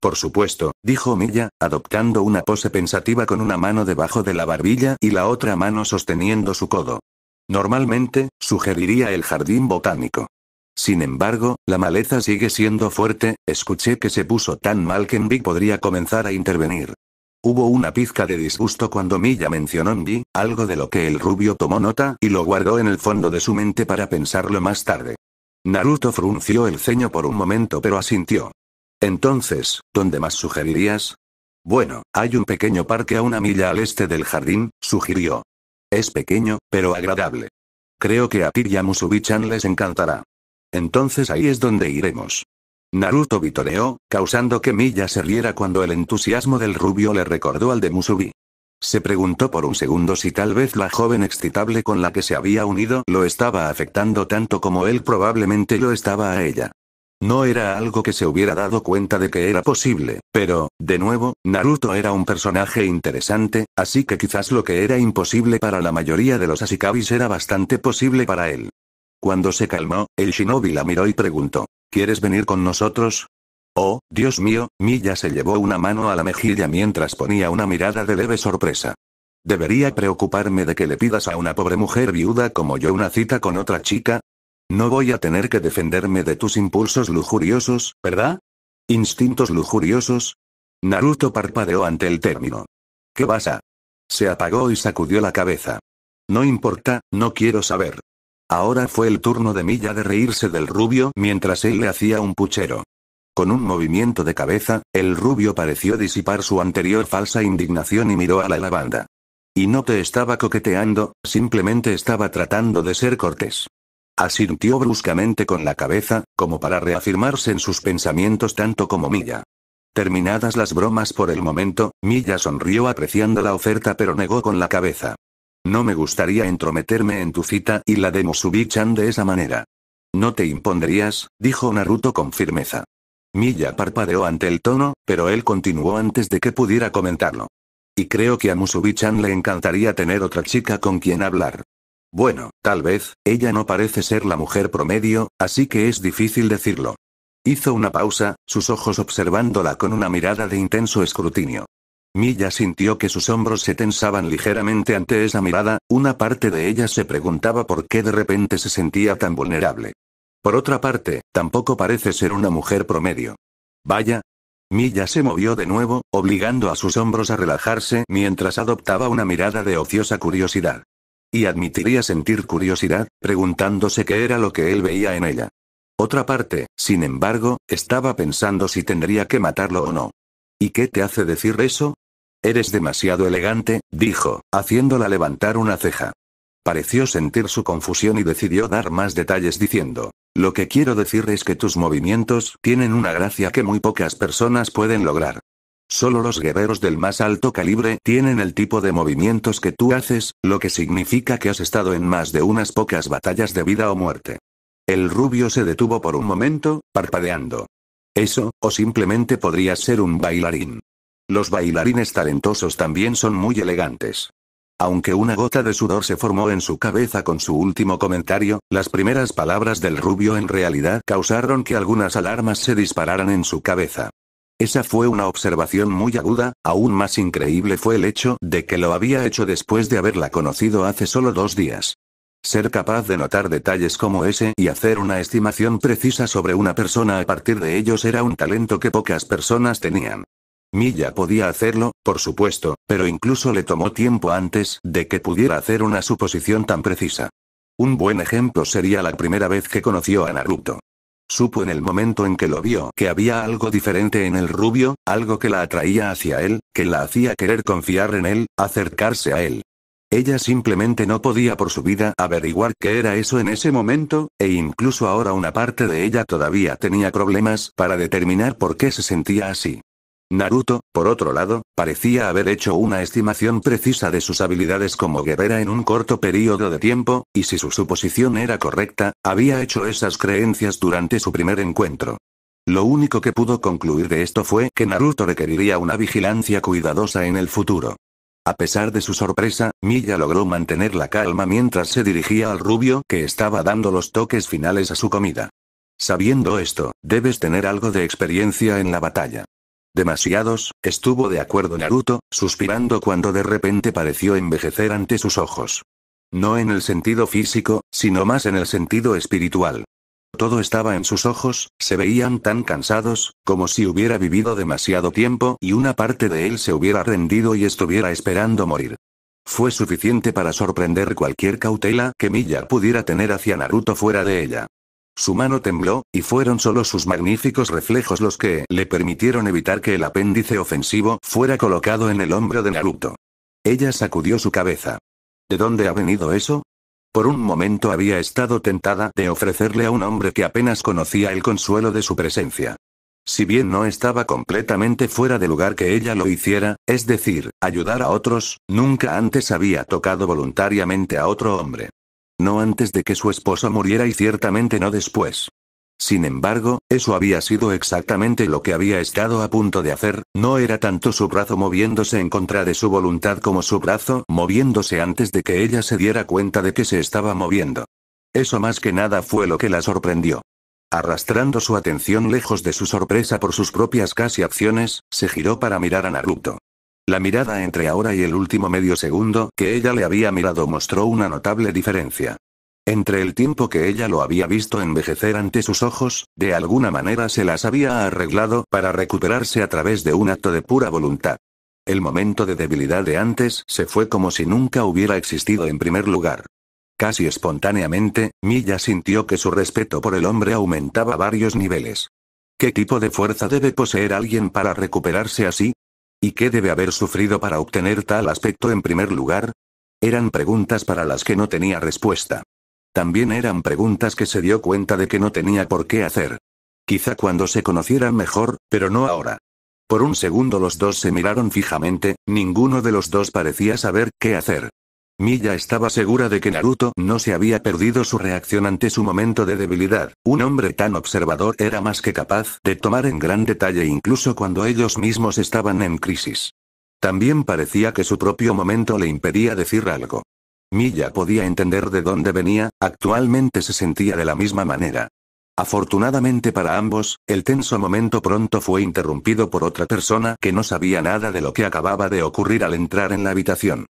Por supuesto, dijo Milla, adoptando una pose pensativa con una mano debajo de la barbilla y la otra mano sosteniendo su codo. Normalmente, sugeriría el jardín botánico. Sin embargo, la maleza sigue siendo fuerte, escuché que se puso tan mal que Mbi podría comenzar a intervenir. Hubo una pizca de disgusto cuando Milla mencionó Nbi, algo de lo que el rubio tomó nota y lo guardó en el fondo de su mente para pensarlo más tarde. Naruto frunció el ceño por un momento pero asintió. Entonces, ¿dónde más sugerirías? Bueno, hay un pequeño parque a una milla al este del jardín, sugirió. Es pequeño, pero agradable. Creo que a y chan les encantará. Entonces ahí es donde iremos. Naruto vitoreó, causando que Milla se riera cuando el entusiasmo del rubio le recordó al de Musubi. Se preguntó por un segundo si tal vez la joven excitable con la que se había unido lo estaba afectando tanto como él probablemente lo estaba a ella. No era algo que se hubiera dado cuenta de que era posible, pero, de nuevo, Naruto era un personaje interesante, así que quizás lo que era imposible para la mayoría de los Asikabis era bastante posible para él. Cuando se calmó, el shinobi la miró y preguntó, ¿quieres venir con nosotros? Oh, Dios mío, Milla se llevó una mano a la mejilla mientras ponía una mirada de leve sorpresa. ¿Debería preocuparme de que le pidas a una pobre mujer viuda como yo una cita con otra chica? No voy a tener que defenderme de tus impulsos lujuriosos, ¿verdad? ¿Instintos lujuriosos? Naruto parpadeó ante el término. ¿Qué pasa? Se apagó y sacudió la cabeza. No importa, no quiero saber. Ahora fue el turno de Milla de reírse del rubio mientras él le hacía un puchero. Con un movimiento de cabeza, el rubio pareció disipar su anterior falsa indignación y miró a la lavanda. Y no te estaba coqueteando, simplemente estaba tratando de ser cortés. Asintió bruscamente con la cabeza, como para reafirmarse en sus pensamientos tanto como Milla. Terminadas las bromas por el momento, Milla sonrió apreciando la oferta pero negó con la cabeza. No me gustaría entrometerme en tu cita y la de Musubi-chan de esa manera. No te impondrías, dijo Naruto con firmeza. Milla parpadeó ante el tono, pero él continuó antes de que pudiera comentarlo. Y creo que a Musubi-chan le encantaría tener otra chica con quien hablar. Bueno, tal vez, ella no parece ser la mujer promedio, así que es difícil decirlo. Hizo una pausa, sus ojos observándola con una mirada de intenso escrutinio. Milla sintió que sus hombros se tensaban ligeramente ante esa mirada, una parte de ella se preguntaba por qué de repente se sentía tan vulnerable. Por otra parte, tampoco parece ser una mujer promedio. Vaya. Milla se movió de nuevo, obligando a sus hombros a relajarse mientras adoptaba una mirada de ociosa curiosidad. Y admitiría sentir curiosidad, preguntándose qué era lo que él veía en ella. Otra parte, sin embargo, estaba pensando si tendría que matarlo o no. ¿Y qué te hace decir eso? Eres demasiado elegante, dijo, haciéndola levantar una ceja. Pareció sentir su confusión y decidió dar más detalles diciendo, lo que quiero decir es que tus movimientos tienen una gracia que muy pocas personas pueden lograr. Solo los guerreros del más alto calibre tienen el tipo de movimientos que tú haces, lo que significa que has estado en más de unas pocas batallas de vida o muerte. El rubio se detuvo por un momento, parpadeando. Eso, o simplemente podrías ser un bailarín. Los bailarines talentosos también son muy elegantes. Aunque una gota de sudor se formó en su cabeza con su último comentario, las primeras palabras del rubio en realidad causaron que algunas alarmas se dispararan en su cabeza. Esa fue una observación muy aguda, aún más increíble fue el hecho de que lo había hecho después de haberla conocido hace solo dos días. Ser capaz de notar detalles como ese y hacer una estimación precisa sobre una persona a partir de ellos era un talento que pocas personas tenían. Milla podía hacerlo, por supuesto, pero incluso le tomó tiempo antes de que pudiera hacer una suposición tan precisa. Un buen ejemplo sería la primera vez que conoció a Naruto. Supo en el momento en que lo vio que había algo diferente en el rubio, algo que la atraía hacia él, que la hacía querer confiar en él, acercarse a él. Ella simplemente no podía por su vida averiguar qué era eso en ese momento, e incluso ahora una parte de ella todavía tenía problemas para determinar por qué se sentía así. Naruto, por otro lado, parecía haber hecho una estimación precisa de sus habilidades como guerrera en un corto periodo de tiempo, y si su suposición era correcta, había hecho esas creencias durante su primer encuentro. Lo único que pudo concluir de esto fue que Naruto requeriría una vigilancia cuidadosa en el futuro. A pesar de su sorpresa, Milla logró mantener la calma mientras se dirigía al rubio que estaba dando los toques finales a su comida. Sabiendo esto, debes tener algo de experiencia en la batalla. Demasiados, estuvo de acuerdo Naruto, suspirando cuando de repente pareció envejecer ante sus ojos. No en el sentido físico, sino más en el sentido espiritual. Todo estaba en sus ojos, se veían tan cansados, como si hubiera vivido demasiado tiempo y una parte de él se hubiera rendido y estuviera esperando morir. Fue suficiente para sorprender cualquier cautela que Milla pudiera tener hacia Naruto fuera de ella. Su mano tembló, y fueron solo sus magníficos reflejos los que le permitieron evitar que el apéndice ofensivo fuera colocado en el hombro de Naruto. Ella sacudió su cabeza. ¿De dónde ha venido eso? Por un momento había estado tentada de ofrecerle a un hombre que apenas conocía el consuelo de su presencia. Si bien no estaba completamente fuera de lugar que ella lo hiciera, es decir, ayudar a otros, nunca antes había tocado voluntariamente a otro hombre. No antes de que su esposo muriera y ciertamente no después. Sin embargo, eso había sido exactamente lo que había estado a punto de hacer, no era tanto su brazo moviéndose en contra de su voluntad como su brazo moviéndose antes de que ella se diera cuenta de que se estaba moviendo. Eso más que nada fue lo que la sorprendió. Arrastrando su atención lejos de su sorpresa por sus propias casi acciones, se giró para mirar a Naruto. La mirada entre ahora y el último medio segundo que ella le había mirado mostró una notable diferencia. Entre el tiempo que ella lo había visto envejecer ante sus ojos, de alguna manera se las había arreglado para recuperarse a través de un acto de pura voluntad. El momento de debilidad de antes se fue como si nunca hubiera existido en primer lugar. Casi espontáneamente, Milla sintió que su respeto por el hombre aumentaba varios niveles. ¿Qué tipo de fuerza debe poseer alguien para recuperarse así? ¿Y qué debe haber sufrido para obtener tal aspecto en primer lugar? Eran preguntas para las que no tenía respuesta. También eran preguntas que se dio cuenta de que no tenía por qué hacer. Quizá cuando se conocieran mejor, pero no ahora. Por un segundo los dos se miraron fijamente, ninguno de los dos parecía saber qué hacer. Milla estaba segura de que Naruto no se había perdido su reacción ante su momento de debilidad. Un hombre tan observador era más que capaz de tomar en gran detalle incluso cuando ellos mismos estaban en crisis. También parecía que su propio momento le impedía decir algo. Milla podía entender de dónde venía, actualmente se sentía de la misma manera. Afortunadamente para ambos, el tenso momento pronto fue interrumpido por otra persona que no sabía nada de lo que acababa de ocurrir al entrar en la habitación.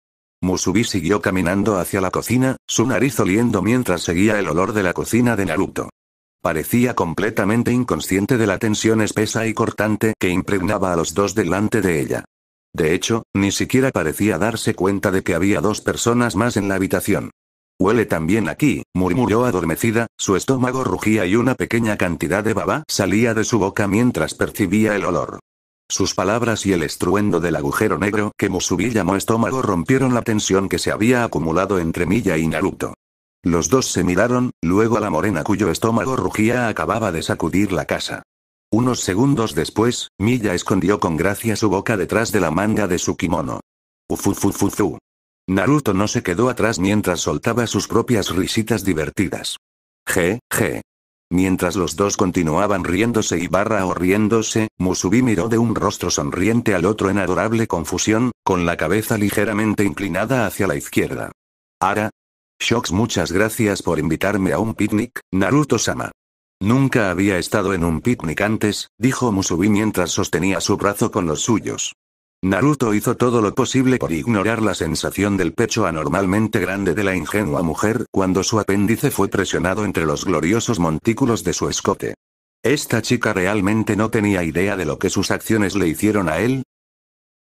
Musubi siguió caminando hacia la cocina, su nariz oliendo mientras seguía el olor de la cocina de Naruto. Parecía completamente inconsciente de la tensión espesa y cortante que impregnaba a los dos delante de ella. De hecho, ni siquiera parecía darse cuenta de que había dos personas más en la habitación. Huele también aquí, murmuró adormecida, su estómago rugía y una pequeña cantidad de baba salía de su boca mientras percibía el olor. Sus palabras y el estruendo del agujero negro que Musubi llamó estómago rompieron la tensión que se había acumulado entre Milla y Naruto. Los dos se miraron, luego a la morena cuyo estómago rugía acababa de sacudir la casa. Unos segundos después, Milla escondió con gracia su boca detrás de la manga de su kimono. Ufufufufu. Naruto no se quedó atrás mientras soltaba sus propias risitas divertidas. Je, je. Mientras los dos continuaban riéndose y barra o riéndose, Musubi miró de un rostro sonriente al otro en adorable confusión, con la cabeza ligeramente inclinada hacia la izquierda. Ara. Shocks, muchas gracias por invitarme a un picnic, Naruto-sama. Nunca había estado en un picnic antes, dijo Musubi mientras sostenía su brazo con los suyos. Naruto hizo todo lo posible por ignorar la sensación del pecho anormalmente grande de la ingenua mujer cuando su apéndice fue presionado entre los gloriosos montículos de su escote. Esta chica realmente no tenía idea de lo que sus acciones le hicieron a él,